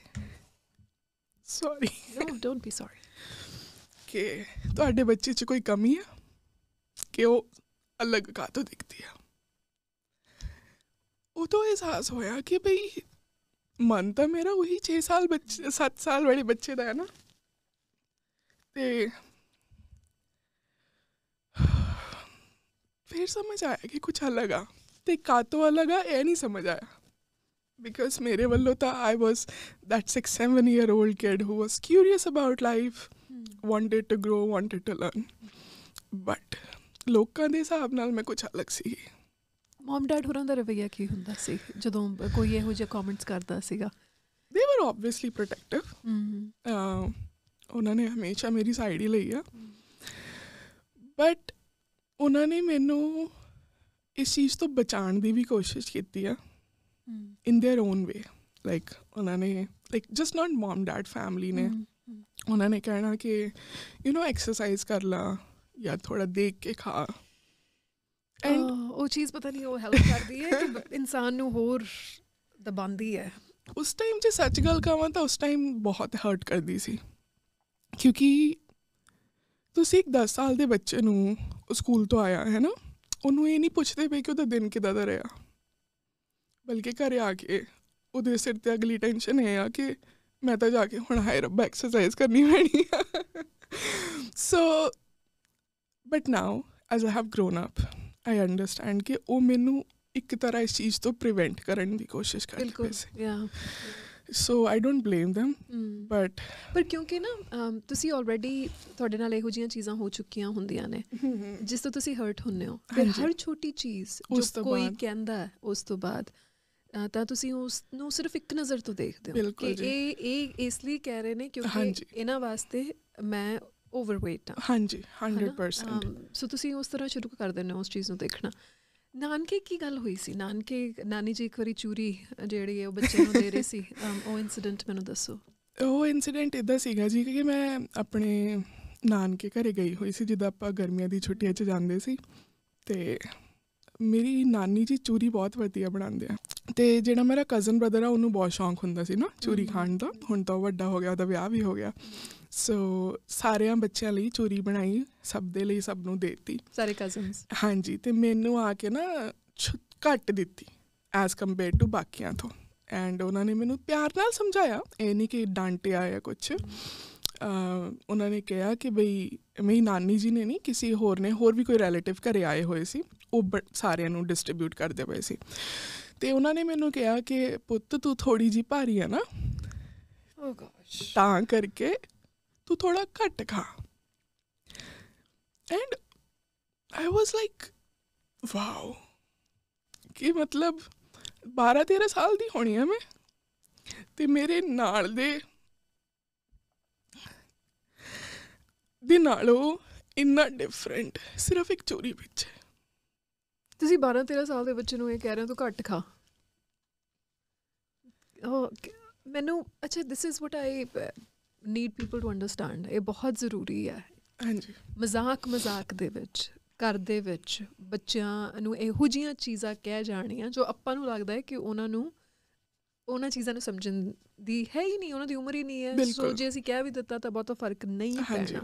sorry no don't be sorry ਕਿ ਤੁਹਾਡੇ ਬੱਚੇ 'ਚ ਕੋਈ ਕਮੀ ਆ ਕਿ ਉਹ ਅਲੱਗ ਕਾਤੋਂ ਦਿਖਦੀ ਆ ਉਹ ਉਦੋਂ ਅਹਿਸਾਸ ਹੋਇਆ ਕਿ ਭਈ ਮਨ ਤਾਂ ਮੇਰਾ ਉਹੀ 6 ਸਾਲ ਬੱਚੇ 7 ਸਾਲ ਵਾਲੇ ਬੱਚੇ ਦਾ ਹੈ ਨਾ ਤੇ ਫਿਰ ਸਮਝ ਆਇਆ ਕਿ ਕੁਝ ਅਲੱਗ ਆ ਤੇ ਕਾਤੋ ਅਲੱਗ ਆ ਇਹ ਨਹੀਂ ਸਮਝ ਆਇਆ ਬਿਕਾਜ਼ ਮੇਰੇ ਵੱਲੋਂ ਤਾਂ I was that 6 7 year old kid who was curious about life wanted to grow wanted to learn but ਲੋਕਾਂ ਦੇ ਹਿਸਾਬ ਨਾਲ ਮੈਂ ਕੁਝ ਅਲੱਗ ਸੀ ਮਮ ਡੈਡ ਹੋਰਾਂ ਦਾ ਰਵਈਆ ਕੀ ਹੁੰਦਾ ਸੀ ਜਦੋਂ ਕੋਈ ਇਹੋ ਜਿਹੇ ਕਮੈਂਟਸ ਕਰਦਾ ਸੀਗਾ ਦੇ ਵਰ ਆਬਵੀਅਸਲੀ ਪ੍ਰੋਟੈਕਟਿਵ ਉਹਨਾਂ ਨੇ ਹਮੇਸ਼ਾ ਮੇਰੀ ਸਾਈਡ ਹੀ ਲਈ ਆ ਬਟ ਉਹਨਾਂ ਨੇ ਮੈਨੂੰ ਇਸ ਚੀਜ਼ ਤੋਂ ਬਚਾਉਣ ਦੀ ਵੀ ਕੋਸ਼ਿਸ਼ ਕੀਤੀ ਆ in their own way like ਉਹਨਾਂ ਨੇ like just not mom dad family ਨੇ ਉਹਨਾਂ ਨੇ ਕਹਿਣਾ ਕਿ ਯੂ نو ਐਕਸਰਸਾਈਜ਼ ਕਰ ਲਾ ਜਾਂ ਥੋੜਾ ਦੇਖ ਕੇ ਖਾ ਐਂਡ oh, ਉਹ ਚੀਜ਼ ਪਤਾ ਨਹੀਂ ਉਹ ਹੈਲਪ ਕਰਦੀ ਹੈ ਕਿ ਇਨਸਾਨ ਨੂੰ ਹੋਰ ਦਬਾਉਂਦੀ ਹੈ ਉਸ ਟਾਈਮ ਜੇ ਸੱਚ ਗੱਲ ਕਹਾਂ ਤਾਂ ਉਸ ਟਾਈਮ ਬਹੁਤ ਹਰਟ ਕਰਦੀ ਸੀ ਕਿਉਂਕਿ ਤੁਸੀਂ ਇੱਕ 10 ਸਾਲ ਦੇ ਬੱਚੇ ਨੂੰ ਸਕੂਲ ਤੋਂ ਆਇਆ ਹੈ ਨਾ ਉਹਨੂੰ ਇਹ ਨਹੀਂ ਪੁੱਛਦੇ ਪਏ ਕਿ ਉਹਦਾ ਦਿਨ ਕਿਦਾਂ ਦਾ ਰਿਹਾ ਬਲਕਿ ਘਰ ਆ ਕੇ ਉਹਦੇ ਸਿਰ ਤੇ ਅਗਲੀ ਟੈਨਸ਼ਨ ਹੈ ਆ ਕਿ ਮੈਂ ਤਾਂ ਜਾ ਕੇ ਹੁਣ ਹਾਈ ਰੱਬ ਐਕਸਰਸਾਈਜ਼ ਕਰਨੀ ਪੈਣੀ so but now as I have grown up I understand ਕਿ ਉਹ ਮੈਨੂੰ ਇੱਕ ਤਰ੍ਹਾਂ ਇਸ ਚੀਜ਼ ਤੋਂ ਪ੍ਰੀਵੈਂਟ ਕਰਨ ਦੀ ਕੋਸ਼ਿਸ਼ ਕਰਦੇ ਪਏ ਸੀ yeah so I don't blame them but ਪਰ ਕਿਉਂਕਿ ਨਾ ਤੁਸੀਂ ਆਲਰੇਡੀ ਤੁਹਾਡੇ ਨਾਲ ਇਹੋ ਜੀਆਂ ਚੀਜ਼ਾਂ ਹੋ ਚੁੱਕੀਆਂ ਹੁੰਦੀਆਂ ਨੇ ਜਿਸ ਤੋਂ ਤੁਸੀਂ ਹਰਟ ਹੁੰਨੇ ਹੋ ਫਿਰ ਹਰ ਛੋਟੀ ਚੀਜ਼ ਜੋ ਕੋਈ ਕਹਿੰਦਾ ਉਸ ਤੋਂ ਬਾਅਦ ਤਾਂ ਤੁਸੀਂ ਉਸ ਨੂੰ ਸਿਰਫ ਇੱਕ ਨਜ਼ਰ ਤੋਂ ਦੇਖਦੇ ਹੋ ਕਿ ਇਹ ਇਹ ਇਸ ਲਈ ਕਹਿ ਰਹੇ ਨੇ ਕਿਉਂਕਿ ਇਹਨਾਂ ਵਾਸਤੇ ਮੈਂ ਓਵਰਵੇਟ ਆ ਹਾਂਜੀ 100% ਸੋ um, ਤੁਸੀਂ ਉਸ ਤਰ੍ਹਾਂ ਸ਼ੁਰੂ ਕਰ ਦਿੰਦੇ ਹੋ ਉਸ ਚੀਜ਼ ਨੂੰ ਦੇਖਣਾ ਨਾਨਕੇ ਕੀ ਗੱਲ ਹੋਈ ਸੀ ਨਾਨਕੇ ਨਾਨੀ ਜੀ ਇੱਕ ਵਾਰੀ ਚੂਰੀ ਜਿਹੜੀ ਹੈ ਉਹ ਬੱਚੇ ਨੂੰ ਦੇ ਰਹੀ ਸੀ um, ਉਹ ਇਨਸੀਡੈਂਟ ਮੈਨੂੰ ਦੱਸੋ ਉਹ ਇਨਸੀਡੈਂਟ ਇਦਾਂ ਸੀਗਾ ਜੀ ਕਿ ਮੈਂ ਆਪਣੇ ਨਾਨਕੇ ਘਰੇ ਗਈ ਹੋਈ ਸੀ ਜਿੱਦਾਂ ਆਪਾਂ ਗਰਮੀਆਂ ਦੀ ਛੁੱਟੀਆਂ 'ਚ ਜਾਂਦੇ ਸੀ ਤੇ ਮੇਰੀ ਨਾਨੀ ਜੀ ਚੂਰੀ ਬਹੁਤ ਵਧੀਆ ਬਣਾਉਂਦੇ ਆ ਤੇ ਜਿਹੜਾ ਮੇਰਾ ਕਜ਼ਨ ਬ੍ਰਦਰ ਆ ਉਹਨੂੰ ਬਹੁਤ ਸ਼ੌਂਕ ਹੁੰਦਾ ਸੀ ਨਾ ਚੂਰੀ ਖਾਣ ਦਾ ਹੁਣ ਤਾਂ ਵੱਡਾ ਹੋ ਗਿਆ ਉਹਦਾ ਵਿਆਹ ਵੀ ਹੋ ਗਿਆ ਸੋ ਸਾਰਿਆਂ ਬੱਚਿਆਂ ਲਈ ਚੋਰੀ ਬਣਾਈ ਸਭ ਦੇ ਲਈ ਸਭ ਨੂੰ ਦਿੱਤੀ ਸਾਰੇ ਕਜ਼ਨਸ ਹਾਂਜੀ ਤੇ ਮੈਨੂੰ ਆ ਕੇ ਨਾ ਘੱਟ ਦਿੱਤੀ ਐਸ ਕੰਪੇਅਰ ਟੂ ਬਾਕੀਆਂ ਤੋਂ ਐਂਡ ਉਹਨਾਂ ਨੇ ਮੈਨੂੰ ਪਿਆਰ ਨਾਲ ਸਮਝਾਇਆ ਇਹ ਨਹੀਂ ਕਿ ਡਾਂਟਿਆ ਜਾਂ ਕੁਝ ਉਹਨਾਂ ਨੇ ਕਿਹਾ ਕਿ ਬਈ ਮੇਰੀ ਨਾਨੀ ਜੀ ਨੇ ਨਹੀਂ ਕਿਸੇ ਹੋਰ ਨੇ ਹੋਰ ਵੀ ਕੋਈ ਰਿਲੇਟਿਵ ਘਰੇ ਆਏ ਹੋਏ ਸੀ ਉਹ ਸਾਰਿਆਂ ਨੂੰ ਡਿਸਟ੍ਰੀਬਿਊਟ ਕਰਦੇ ਪਏ ਸੀ ਤੇ ਉਹਨਾਂ ਨੇ ਮੈਨੂੰ ਕਿਹਾ ਕਿ ਪੁੱਤ ਤੂੰ ਥੋੜੀ ਜੀ ਭਾਰੀ ਆ ਨਾ ਓ oh ਗॉश ਤਾਂ ਕਰਕੇ ਤੂੰ ਥੋੜਾ ਘੱਟ ਖਾ and I was like wow ਕਿ ਮਤਲਬ 12 13 ਸਾਲ ਦੀ ਹੋਣੀ ਆ ਮੈਂ ਤੇ ਮੇਰੇ ਨਾਲ ਦੇ ਦੇ ਨਾਲੋਂ ਇੰਨਾ ਡਿਫਰੈਂਟ ਸਿਰਫ ਇੱਕ ਚੋਰੀ ਵਿੱਚ ਤੁਸੀਂ 12 13 ਸਾਲ ਦੇ ਬੱਚੇ ਨੂੰ ਇਹ ਕਹਿ ਰਹੇ ਹੋ ਤੂੰ ਘੱਟ ਖਾ ਮੈਨੂੰ ਅੱਛਾ this is what I need people to understand ਇਹ ਬਹੁਤ ਜ਼ਰੂਰੀ ਹੈ ਹਾਂਜੀ ਮਜ਼ਾਕ ਮਜ਼ਾਕ ਦੇ ਵਿੱਚ ਘਰ ਦੇ ਵਿੱਚ ਬੱਚਿਆਂ ਨੂੰ ਇਹੋ ਜੀਆਂ ਚੀਜ਼ਾਂ ਕਹਿ ਜਾਣੀਆਂ ਜੋ ਆਪਾਂ ਨੂੰ ਲੱਗਦਾ ਹੈ ਕਿ ਉਹਨਾਂ ਨੂੰ ਉਹਨਾਂ ਚੀਜ਼ਾਂ ਨੂੰ ਸਮਝਣ ਦੀ ਹੈ ਹੀ ਨਹੀਂ ਉਹਨਾਂ ਦੀ ਉਮਰ ਹੀ ਨਹੀਂ ਹੈ ਸੋ ਜੇ ਅਸੀਂ ਕਹਿ ਵੀ ਦਿੱਤਾ ਤਾਂ ਬਹੁਤਾ ਫਰਕ ਨਹੀਂ ਪੈਣਾ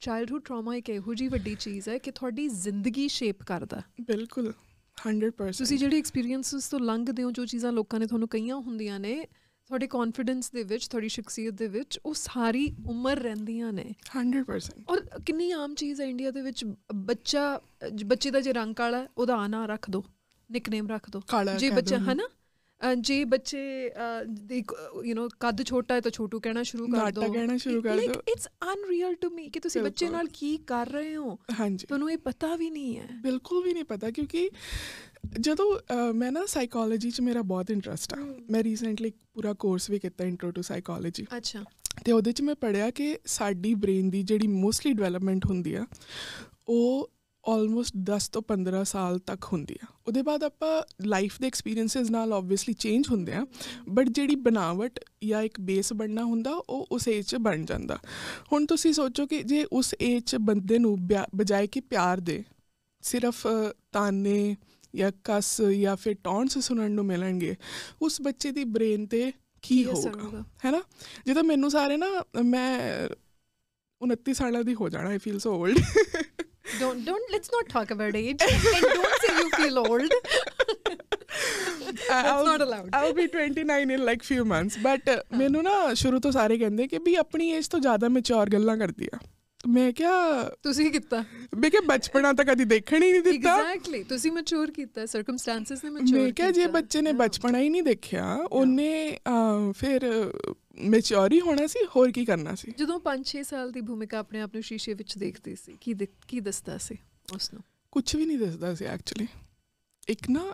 ਚਾਈਲਡਹੂਡ ਟਰਾਮਾ ਇੱਕ ਇਹੋ ਜੀ ਵੱਡੀ ਚੀਜ਼ ਹੈ ਕਿ ਤੁਹਾਡੀ ਜ਼ਿੰਦਗੀ ਸ਼ੇਪ ਕਰਦਾ ਬਿਲਕੁਲ 100% ਤੁਸੀਂ ਜਿਹੜੀ ਐਕਸਪੀਰੀਐਂਸਸ ਤੋਂ ਲੰਘਦੇ ਹੋ ਜੋ ਚੀਜ਼ਾਂ ਲੋਕਾਂ ਨੇ ਤੁਹਾਨੂੰ ਕਹੀਆਂ ਹੁੰਦੀਆਂ ਨੇ ਤੁਹਾਡੇ ਕੌਨਫੀਡੈਂਸ ਦੇ ਵਿੱਚ ਤੁਹਾਡੀ ਸ਼ਖਸੀਅਤ ਦੇ ਵਿੱਚ ਉਹ ਸਾਰੀ ਉਮਰ ਰਹਿੰਦੀਆਂ ਨੇ 100% ਔਰ ਕਿੰਨੀ ਆਮ ਚੀਜ਼ ਹੈ ਇੰਡੀਆ ਦੇ ਵਿੱਚ ਬੱਚਾ ਬੱਚੇ ਦਾ ਜੇ ਰੰਗ ਕਾਲਾ ਉਹਦਾ ਨਾਂ ਰੱਖ ਦੋ ਨਿਕਨੇਮ ਰੱਖ ਦੋ ਜੇ ਬੱਚਾ ਨਾ ਜੀ ਬੱਚੇ ਦੀ ਯੂ نو ਕੱਦ ਛੋਟਾ ਹੈ ਤਾਂ ਛੋਟੂ ਕਹਿਣਾ ਸ਼ੁਰੂ ਕਰ ਦੋ ਕਹਿਣਾ ਸ਼ੁਰੂ ਕਰ ਦੋ ਇਟਸ ਅਨਰੀਅਲ ਟੂ ਮੀ ਕਿ ਤੁਸੀਂ ਬੱਚੇ ਨਾਲ ਕੀ ਕਰ ਰਹੇ ਹੋ ਤੁਹਾਨੂੰ ਇਹ ਪਤਾ ਵੀ ਨਹੀਂ ਹੈ ਬਿਲਕੁਲ ਵੀ ਨਹੀਂ ਪਤਾ ਕਿਉਂਕਿ ਜਦੋਂ ਮੈਂ ਨਾ ਸਾਈਕੋਲੋਜੀ 'ਚ ਮੇਰਾ ਬਹੁਤ ਇੰਟਰਸਟ ਆ ਮੈਂ ਰੀਸੈਂਟਲੀ ਪੂਰਾ ਕੋਰਸ ਵੀ ਕੀਤਾ ਇੰਟਰੋ ਟੂ ਸਾਈਕੋਲੋਜੀ ਅੱਛਾ ਤੇ ਉਹਦੇ 'ਚ ਮੈਂ ਪੜਿਆ ਕਿ ਸਾਡੀ ਬ੍ਰੇਨ ਦੀ ਜਿਹੜੀ ਮੋਸਟਲੀ ਡਿਵੈਲਪਮੈਂਟ ਹੁੰਦੀ ਆ ਉਹ ਆਲਮੋਸਟ 10 ਤੋਂ 15 ਸਾਲ ਤੱਕ ਹੁੰਦੀ ਆ ਉਹਦੇ ਬਾਅਦ ਆਪਾਂ ਲਾਈਫ ਦੇ ਐਕਸਪੀਰੀਐਂਸਸ ਨਾਲ ਆਬਵੀਅਸਲੀ ਚੇਂਜ ਹੁੰਦੇ ਆ ਬਟ ਜਿਹੜੀ ਬਨਾਵਟ ਜਾਂ ਇੱਕ ਬੇਸ ਬਣਨਾ ਹੁੰਦਾ ਉਹ ਉਸ ਏਜ 'ਚ ਬਣ ਜਾਂਦਾ ਹੁਣ ਤੁਸੀਂ ਸੋਚੋ ਕਿ ਜੇ ਉਸ ਏਜ 'ਚ ਬੰਦੇ ਨੂੰ ਬਜਾਏ ਕਿ ਪਿਆਰ ਦੇ ਸਿਰਫ ਤਾਨੇ ਜਾਂ ਕਸ ਜਾਂ ਫਿਰ ਟੌਂਟਸ ਸੁਣਨ ਨੂੰ ਮਿਲਣਗੇ ਉਸ ਬੱਚੇ ਦੀ ਬ੍ਰੇਨ ਤੇ ਕੀ ਹੋਊਗਾ ਹੈਨਾ ਜਦੋਂ ਮੈਨੂੰ ਸਾਰੇ ਨਾ ਮੈਂ 29 ਸਾਲਾਂ ਦੀ ਹੋ ਜਾਣਾ I feel so old don't don't let's not talk about age and don't say you feel old. That's not allowed. I'll be 29 in like few months but ਮੈਨੂੰ na shuru to sare kehnde ke ਵੀ apni age to zyada mature gallan kardi ਆ ਮੈਂ ਕਿਹਾ ਤੁਸੀਂ ਕੀਤਾ ਮੈਂ ਕਿਹਾ ਬਚਪਨਾ ਤਾਂ ਕਦੀ ਦੇਖਣ ਹੀ ਨਹੀਂ ਦਿੱਤਾ ਐਗਜ਼ੈਕਟਲੀ ਤੁਸੀਂ ਮੈਚੁਰ ਕੀਤਾ ਸਰਕਮਸਟੈਂਸਸ ਨੇ ਮੈਚੁਰ ਮੈਂ ਕਿਹਾ ਜੇ ਬੱਚੇ ਨੇ ਬਚਪਨਾ ਹੀ ਨਹੀਂ ਦੇਖਿਆ ਉਹਨੇ ਫਿਰ ਮੈਚੁਰ ਹੋਣਾ ਸੀ ਹੋਰ ਕੀ ਕਰਨਾ ਸੀ ਜਦੋਂ 5-6 ਸਾਲ ਦੀ ਭੂਮਿਕਾ ਆਪਣੇ ਆਪ ਨੂੰ ਸ਼ੀਸ਼ੇ ਵਿੱਚ ਦੇਖਦੀ ਸੀ ਕੀ ਕੀ ਦੱਸਦਾ ਸੀ ਉਸ ਨੂੰ ਕੁਝ ਵੀ ਨਹੀਂ ਦੱਸਦਾ ਸੀ ਐਕਚੁਅਲੀ ਇੱਕ ਨਾ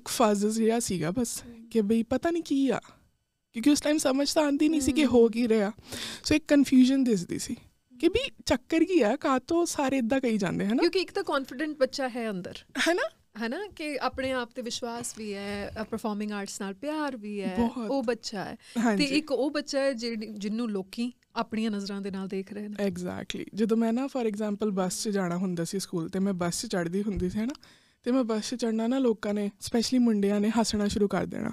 ਇੱਕ ਫਾਜ਼ਾ ਜਿਹਾ ਸੀਗਾ ਬਸ ਕਿ ਬਈ ਪਤਾ ਨਹੀਂ ਕੀ ਆ ਕਿਉਂਕਿ ਉਸ ਟਾਈਮ ਸਮਝ ਤਾਂ ਆਂਦੀ ਨਹੀਂ ਸੀ ਕਿ ਹੋ ਕੀ ਰਿਹਾ ਸੋ ਇੱਕ ਕਨਫਿਊਜ਼ਨ ਦਿਸਦੀ ਸੀ ਕਿ ਵੀ ਚੱਕਰ ਕੀ ਆ ਕਾ ਤੋਂ ਸਾਰੇ ਇਦਾਂ ਕਹੀ ਜਾਂਦੇ ਹਨ ਕਿਉਂਕਿ ਇੱਕ ਤਾਂ ਕੌਨਫੀਡੈਂਟ ਬੱਚਾ ਹੈ ਅੰਦਰ ਹੈਨਾ ਨਾ ਕਿ ਆਪਣੇ ਆਪ ਤੇ ਵਿਸ਼ਵਾਸ ਵੀ ਹੈ ਪਰਫਾਰਮਿੰਗ ਆਰਟਸ ਨਾਲ ਪਿਆਰ ਵੀ ਹੈ ਉਹ ਬੱਚਾ ਹੈ ਤੇ ਇੱਕ ਉਹ ਬੱਚਾ ਹੈ ਜਿਹਨੂੰ ਲੋਕੀ ਆਪਣੀਆਂ ਨਜ਼ਰਾਂ ਦੇ ਨਾਲ ਦੇਖ ਰਹੇ ਨੇ ਐਗਜ਼ੈਕਟਲੀ ਜਦੋਂ ਮੈਂ ਨਾ ਫੋਰ ਐਗਜ਼ਾਮਪਲ ਬੱਸ 'ਚ ਜਾਣਾ ਹੁੰਦਾ ਸੀ ਸਕੂਲ ਤੇ ਮੈਂ ਬੱਸ 'ਚ ਚੜਦੀ ਹੁੰਦੀ ਸੀ ਹੈਨਾ ਤੇ ਮੈਂ ਬੱਸ 'ਚ ਚੜਨਾ ਨਾ ਲੋਕਾਂ ਨੇ ਸਪੈਸ਼ਲੀ ਮੁੰਡਿਆਂ ਨੇ ਹੱਸਣਾ ਸ਼ੁਰੂ ਕਰ ਦੇਣਾ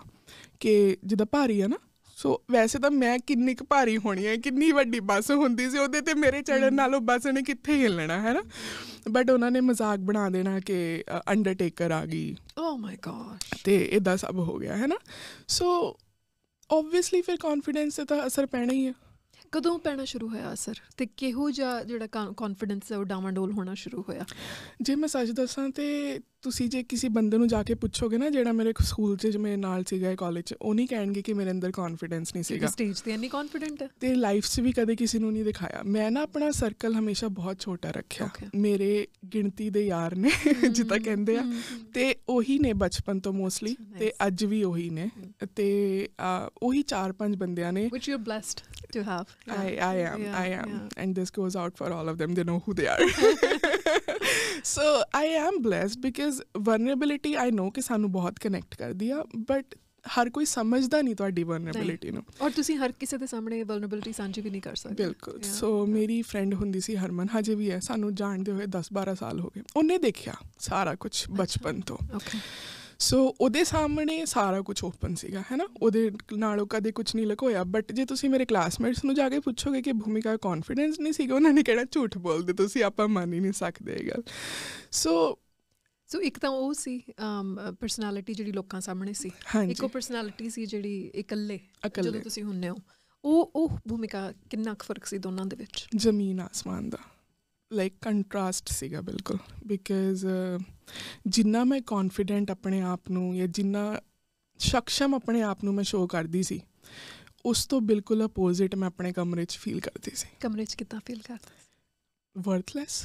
ਕਿ ਜਿਹਦਾ ਭਾਰੀ ਆ ਨਾ ਸੋ ਵੈਸੇ ਤਾਂ ਮੈਂ ਕਿੰਨੀ ਕੁ ਭਾਰੀ ਹੋਣੀ ਹੈ ਕਿੰਨੀ ਵੱਡੀ ਬੱਸ ਹੁੰਦੀ ਸੀ ਉਹਦੇ ਤੇ ਮੇਰੇ ਚੜਨ ਨਾਲੋਂ ਬੱਸ ਨੇ ਕਿੱਥੇ ਹਿੱਲਣਾ ਹੈ ਨਾ ਬਟ ਉਹਨਾਂ ਨੇ ਮਜ਼ਾਕ ਬਣਾ ਦੇਣਾ ਕਿ ਅੰਡਰਟੇਕਰ ਆ ਗਈ ਓ ਮਾਈ ਗॉश ਤੇ ਇਦਾਂ ਸਭ ਹੋ ਗਿਆ ਹੈ ਨਾ ਸੋ ਆਬਵੀਅਸਲੀ ਫਿਰ ਕੌਨਫੀਡੈਂਸ ਤੇ ਤਾਂ ਅਸਰ ਪੈਣਾ ਹੀ ਹੈ ਕਦੋਂ ਪੈਣਾ ਸ਼ੁਰੂ ਹੋਇਆ ਸਰ ਤੇ ਕਿਹੋ ਜਿਹਾ ਜਿਹੜਾ ਕੌਨਫੀਡੈਂਸ ਹੈ ਉਹ ਡਾਵਾਂਡੋਲ ਹੋਣਾ ਸ਼ੁਰੂ ਹੋਇਆ ਜੇ ਮੈਂ ਸੱਚ ਦੱਸਾਂ ਤੇ ਤੁਸੀਂ ਜੇ ਕਿਸੇ ਬੰਦੇ ਨੂੰ ਜਾ ਕੇ ਪੁੱਛੋਗੇ ਨਾ ਜਿਹੜਾ ਮੇਰੇ ਸਕੂਲ 'ਚ ਮੇਰੇ ਨਾਲ ਸੀਗਾ ਕਾਲਜ 'ਚ ਉਹ ਨਹੀਂ ਕਹਿਣਗੇ ਕਿ ਮੇਰੇ ਅੰਦਰ ਕੌਨਫੀਡੈਂਸ ਨਹੀਂ ਸੀਗਾ ਸਟੇਜ ਤੇ ਨਹੀਂ ਕੌਨਫੀਡੈਂਟ ਹੈ ਤੇ ਲਾਈਫ 'ਚ ਵੀ ਕਦੇ ਕਿਸੇ ਨੂੰ ਨਹੀਂ ਦਿਖਾਇਆ ਮੈਂ ਨਾ ਆਪਣਾ ਸਰਕਲ ਹਮੇਸ਼ਾ ਬਹੁਤ ਛੋਟਾ ਰੱਖਿਆ ਮੇਰੇ ਗਿਣਤੀ ਦੇ ਯਾਰ ਨੇ ਜਿੱਤਾ ਕਹਿੰਦੇ ਆ ਤੇ ਉਹੀ ਨੇ ਬਚਪਨ ਤੋਂ ਮੋਸਟਲੀ ਤੇ ਅੱਜ ਵੀ ਉਹੀ ਨੇ ਤੇ ਉਹੀ 4-5 ਬੰਦਿਆਂ ਨੇ which you're blessed to have Yeah. I, I am. Yeah, I am. And this goes out for all of them. They know who they are. so I am blessed because vulnerability I know ਕਿ ਸਾਨੂੰ ਬਹੁਤ connect ਕਰਦੀ ਆ but ਹਰ ਕੋਈ ਸਮਝਦਾ ਨਹੀਂ ਤੁਹਾਡੀ ਵਲਨਰੇਬਿਲਿਟੀ ਨੂੰ ਔਰ ਤੁਸੀਂ ਹਰ ਕਿਸੇ ਦੇ ਸਾਹਮਣੇ ਵਲਨਰੇਬਿਲਿਟੀ ਸਾਂਝੀ ਵੀ ਨਹੀਂ ਕਰ ਸਕਦੇ ਬਿਲਕੁਲ ਸੋ ਮੇਰੀ ਫਰੈਂਡ ਹੁੰਦੀ ਸੀ ਹਰਮਨ ਹਜੇ ਵੀ ਹੈ ਸਾਨੂੰ ਜਾਣਦੇ ਹੋਏ 10 12 ਸਾਲ ਹੋ ਗਏ ਉਹਨੇ ਦੇਖਿਆ ਸਾਰਾ ਕੁਝ ਬਚਪਨ ਤੋਂ ਓਕੇ ਸੋ ਉਹਦੇ ਸਾਹਮਣੇ ਸਾਰਾ ਕੁਝ ਓਪਨ ਸੀਗਾ ਹੈਨਾ ਉਹਦੇ ਨਾਲੋਂ ਕਦੇ ਕੁਝ ਨਹੀਂ ਲਕੋਇਆ ਬਟ ਜੇ ਤੁਸੀਂ ਮੇਰੇ ਕਲਾਸਮੇਟਸ ਨੂੰ ਜਾ ਕੇ ਪੁੱਛੋਗੇ ਕਿ ਭੂਮਿਕਾ ਕੌਨਫੀਡੈਂਸ ਨਹੀਂ ਸੀਗਾ ਉਹਨਾਂ ਨੇ ਕਿਹੜਾ ਝੂਠ ਬੋਲਦੇ ਤੁਸੀਂ ਆਪਾਂ ਮੰਨ ਹੀ ਨਹੀਂ ਸਕਦੇ ਇਹ ਗੱਲ ਸੋ ਸੋ ਇੱਕ ਤਾਂ ਉਹ ਸੀ ਅਮ ਪਰਸਨੈਲਿਟੀ ਜਿਹੜੀ ਲੋਕਾਂ ਸਾਹਮਣੇ ਸੀ ਇੱਕੋ ਪਰਸਨੈਲਿਟੀ ਸੀ ਜਿਹੜੀ ਇਕੱਲੇ ਜਦੋਂ ਤੁਸੀਂ ਹੁੰਨੇ ਹੋ ਉਹ ਉਹ ਭੂਮਿਕਾ ਕਿੰਨਾ ਫਰਕ ਸੀ ਦੋਨਾਂ ਦੇ ਵਿੱਚ ਜ਼ਮੀਨ ਆਸਮਾਨ ਦਾ ਲਾਈਕ ਕੰਟਰਾਸਟ ਸੀਗਾ ਬਿਲਕੁਲ ਬਿਕਾਜ਼ ਜਿੰਨਾ ਮੈਂ ਕੌਨਫੀਡੈਂਟ ਆਪਣੇ ਆਪ ਨੂੰ ਜਾਂ ਜਿੰਨਾ ਸ਼ਕਸ਼ਮ ਆਪਣੇ ਆਪ ਨੂੰ ਮੈਂ ਸ਼ੋਅ ਕਰਦੀ ਸੀ ਉਸ ਤੋਂ ਬਿਲਕੁਲ ਅਪੋਜ਼ਿਟ ਮੈਂ ਆਪਣੇ ਕਮਰੇ 'ਚ ਫੀਲ ਕਰਦੀ ਸੀ ਕਮਰੇ 'ਚ ਕਿੱਦਾਂ ਫੀਲ ਕਰਦੀ ਸੀ ਵਰਥਲੈਸ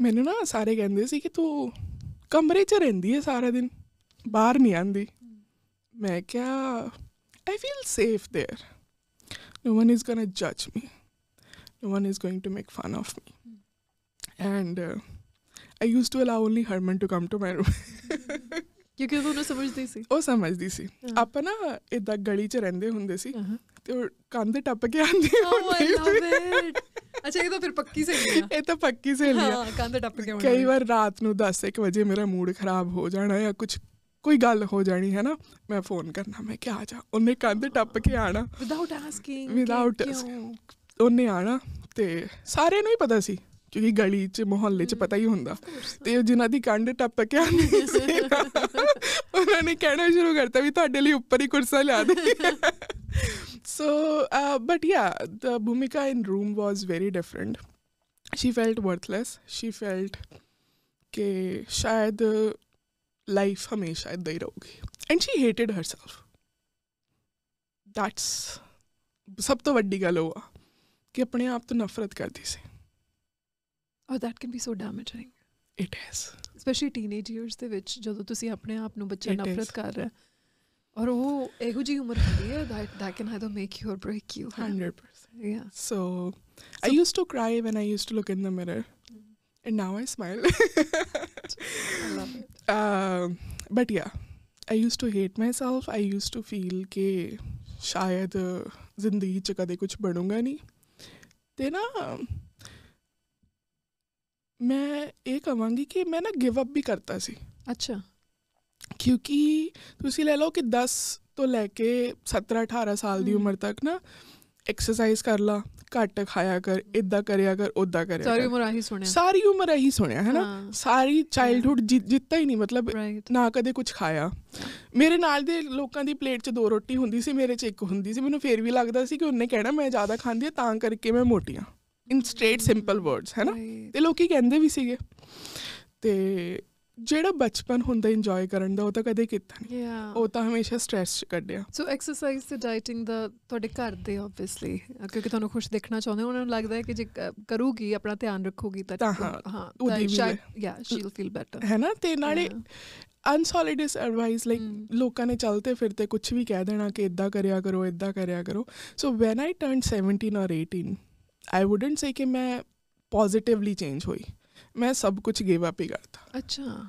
ਮੈਨੂੰ ਨਾ ਸਾਰੇ ਕਹਿੰਦੇ ਸੀ ਕਿ ਤੂੰ ਕਮਰੇ 'ਚ ਰਹਿੰਦੀ ਹੈ ਸਾਰਾ ਦਿਨ ਬਾਹਰ ਨਹੀਂ ਆਂਦੀ ਮੈਂ ਕਿਹਾ I feel safe there no one is going to judge me no one is going to make fun of me. And uh, I used to allow only Herman to come to my room. ਕਿਉਂਕਿ ਉਹ ਨੂੰ ਸਮਝਦੀ ਸੀ ਉਹ ਸਮਝਦੀ ਸੀ ਆਪਾਂ ਨਾ ਇਦਾਂ ਗਲੀ 'ਚ ਰਹਿੰਦੇ ਹੁੰਦੇ ਸੀ ਤੇ ਉਹ ਕੰਧ ਟੱਪ ਕੇ ਆਉਂਦੀ ਉਹ ਸੀ ਲਵ ਇਟ ਅੱਛਾ ਇਹ ਤਾਂ ਫਿਰ ਪੱਕੀ ਸਹੀ ਆ ਇਹ ਤਾਂ ਪੱਕੀ ਸਹੀ ਆ ਹਾਂ ਕੰਧ ਟੱਪ ਕੇ ਆਉਂਦੀ ਕਈ ਵਾਰ ਰਾਤ ਨੂੰ 10 1 ਵਜੇ ਮੇਰਾ ਮੂਡ ਖਰਾਬ ਹੋ ਜਾਣਾ ਜਾਂ ਕੁਝ ਕੋਈ ਗੱਲ ਹੋ ਜਾਣੀ ਹੈ ਨਾ ਮੈਂ ਫੋਨ ਕਰਨਾ ਮੈਂ ਕਿ ਆ ਜਾ ਉਹਨੇ ਕੰਧ ਟੱਪ ਕੇ ਆਣਾ ਵਿਦਆਊਟ ਆਸਕਿੰਗ ਵਿਦਆਊਟ ਉਹਨੇ ਆਣਾ ਤੇ ਸਾਰਿਆਂ ਨੂੰ ਹੀ ਪਤਾ ਸੀ ਕਿਉਂਕਿ ਗਲੀ 'ਚ ਮੁਹੱਲੇ 'ਚ ਪਤਾ ਹੀ ਹੁੰਦਾ ਤੇ ਜਿਨ੍ਹਾਂ ਦੀ ਕੰਡ ਟੱਪ ਕੇ ਆਉਂਦੀ ਸੀ ਉਹਨਾਂ ਨੇ ਕਹਿਣਾ ਸ਼ੁਰੂ ਕਰਤਾ ਵੀ ਤੁਹਾਡੇ ਲਈ ਉੱਪਰ ਹੀ ਕੁਰਸਾ ਲਿਆ ਦੇ so but yeah the Bhumika in room was very different she felt worthless she felt ਕਿ ਸ਼ਾਇਦ ਲਾਈਫ ਹਮੇਸ਼ਾ ਇਦਾਂ ਹੀ ਰਹੂਗੀ and she hated herself that's ਸਭ ਤੋਂ ਵੱਡੀ ਗੱਲ ਹੋਆ ਕਿ ਆਪਣੇ ਆਪ ਤੋਂ ਨਫ਼ਰਤ ਕਰਦੀ ਸੀ ਔਰ that can be so damaging it is specially teenage years ਦੇ ਵਿੱਚ ਜਦੋਂ ਤੁਸੀਂ ਆਪਣੇ ਆਪ ਨੂੰ ਬੱਚਾ ਨਫ਼ਰਤ ਕਰ ਰਿਹਾ ਔਰ ਉਹ ਇਹੋ ਜੀ ਉਮਰ ਹੁੰਦੀ ਹੈ that that can either make you or break you 100% yeah so I used to cry when I used to look in the mirror and now I smile I love it but yeah I used to hate myself I used to feel ਕਿ ਸ਼ਾਇਦ ਜ਼ਿੰਦਗੀ 'ਚ ਕਦੇ ਕੁਝ ਬਣੂਗਾ ਨਹੀਂ ਤੇ ਨਾ ਮੈਂ ਇਹ ਕਹਾਂਗੀ ਕਿ ਮੈਂ ਨਾ ਗਿਵ ਅਪ ਵੀ ਕਰਤਾ ਸੀ ਅੱਛਾ ਕਿਉਂਕਿ ਤੁਸੀਂ ਲੈ ਲਓ ਕਿ 10 ਤੋਂ ਲੈ ਕੇ 17 18 ਸਾਲ ਦੀ ਉਮਰ ਤੱਕ ਨਾ ਐਕਸਰਸਾਈਜ਼ ਕਰ ਲਾ ਘੱਟ ਖਾਇਆ ਕਰ ਇਦਾਂ ਕਰਿਆ ਕਰ ਉਦਾਂ ਕਰਿਆ ਸਾਰੀ ਉਮਰ ਆਹੀ ਸੁਣਿਆ ਸਾਰੀ ਉਮਰ ਆਹੀ ਸੁਣਿਆ ਹੈ ਨਾ ਸਾਰੀ ਚਾਈਲਡਹੂਡ ਜਿੱਤਾ ਹੀ ਨਹੀਂ ਮਤਲਬ ਨਾ ਕਦੇ ਕੁਝ ਖਾਇਆ ਮੇਰੇ ਨਾਲ ਦੇ ਲੋਕਾਂ ਦੀ ਪਲੇਟ 'ਚ ਦੋ ਰੋਟੀ ਹੁੰਦੀ ਸੀ ਮੇਰੇ 'ਚ ਇੱਕ ਹੁੰਦੀ ਸੀ ਮੈਨੂੰ ਫੇਰ ਵੀ ਲੱਗਦਾ ਸੀ ਕਿ ਉਹਨੇ ਕਹਿਣਾ ਮੈਂ ਜ਼ਿਆਦਾ ਖਾਂਦੀ ਆ ਤਾਂ ਕਰਕੇ ਮੈਂ ਮੋਟੀ ਆ ਇਨ ਸਟ੍ਰੇਟ ਸਿੰਪਲ ਵਰਡਸ ਹੈ ਨਾ ਤੇ ਲੋਕੀ ਕਹਿੰਦੇ ਵੀ ਸੀਗੇ ਤੇ ਜਿਹੜਾ ਬਚਪਨ ਹੁੰਦਾ ਇੰਜੋਏ ਕਰਨ ਦਾ ਉਹ ਤਾਂ ਕਦੇ ਕੀਤਾ ਨਹੀਂ ਉਹ ਤਾਂ ਹਮੇਸ਼ਾ ਸਟ੍ਰੈਸ ਚ ਕੱਢਿਆ ਸੋ ਐਕਸਰਸਾਈਜ਼ ਤੇ ਡਾਈਟਿੰਗ ਦਾ ਤੁਹਾਡੇ ਘਰ ਦੇ ਆਬਵੀਅਸਲੀ ਕਿਉਂਕਿ ਤੁਹਾਨੂੰ ਖੁਸ਼ ਦੇਖਣਾ ਚਾਹੁੰਦੇ ਉਹਨਾਂ ਨੂੰ ਲੱਗਦਾ ਹੈ ਕਿ ਜੇ ਕਰੂਗੀ ਆਪਣਾ ਧਿਆਨ ਰੱਖੂਗੀ ਤਾਂ ਹਾਂ ਉਹ ਵੀ ਯਾ ਸ਼ੀਲ ਫੀਲ ਬੈਟਰ ਹੈ ਨਾ ਤੇ ਨਾਲੇ ਅਨਸੋਲਿਡਸ ਐਡਵਾਈਸ ਲਾਈਕ ਲੋਕਾਂ ਨੇ ਚਲਤੇ ਫਿਰਤੇ ਕੁਝ ਵੀ ਕਹਿ ਦੇਣਾ ਕਿ ਇਦਾਂ ਕਰਿਆ ਕਰੋ ਇਦਾਂ ਕਰਿਆ ਕਰੋ so when I turned 17 or 18 I wouldn't say ਕਿ ਮੈਂ ਪੋਜ਼ਿਟਿਵਲੀ ਚੇਂਜ ਹੋਈ ਮੈਂ ਸਭ ਕੁਝ ਗਿਵ ਅਪ ਹੀ ਕਰਤਾ ਅੱਛਾ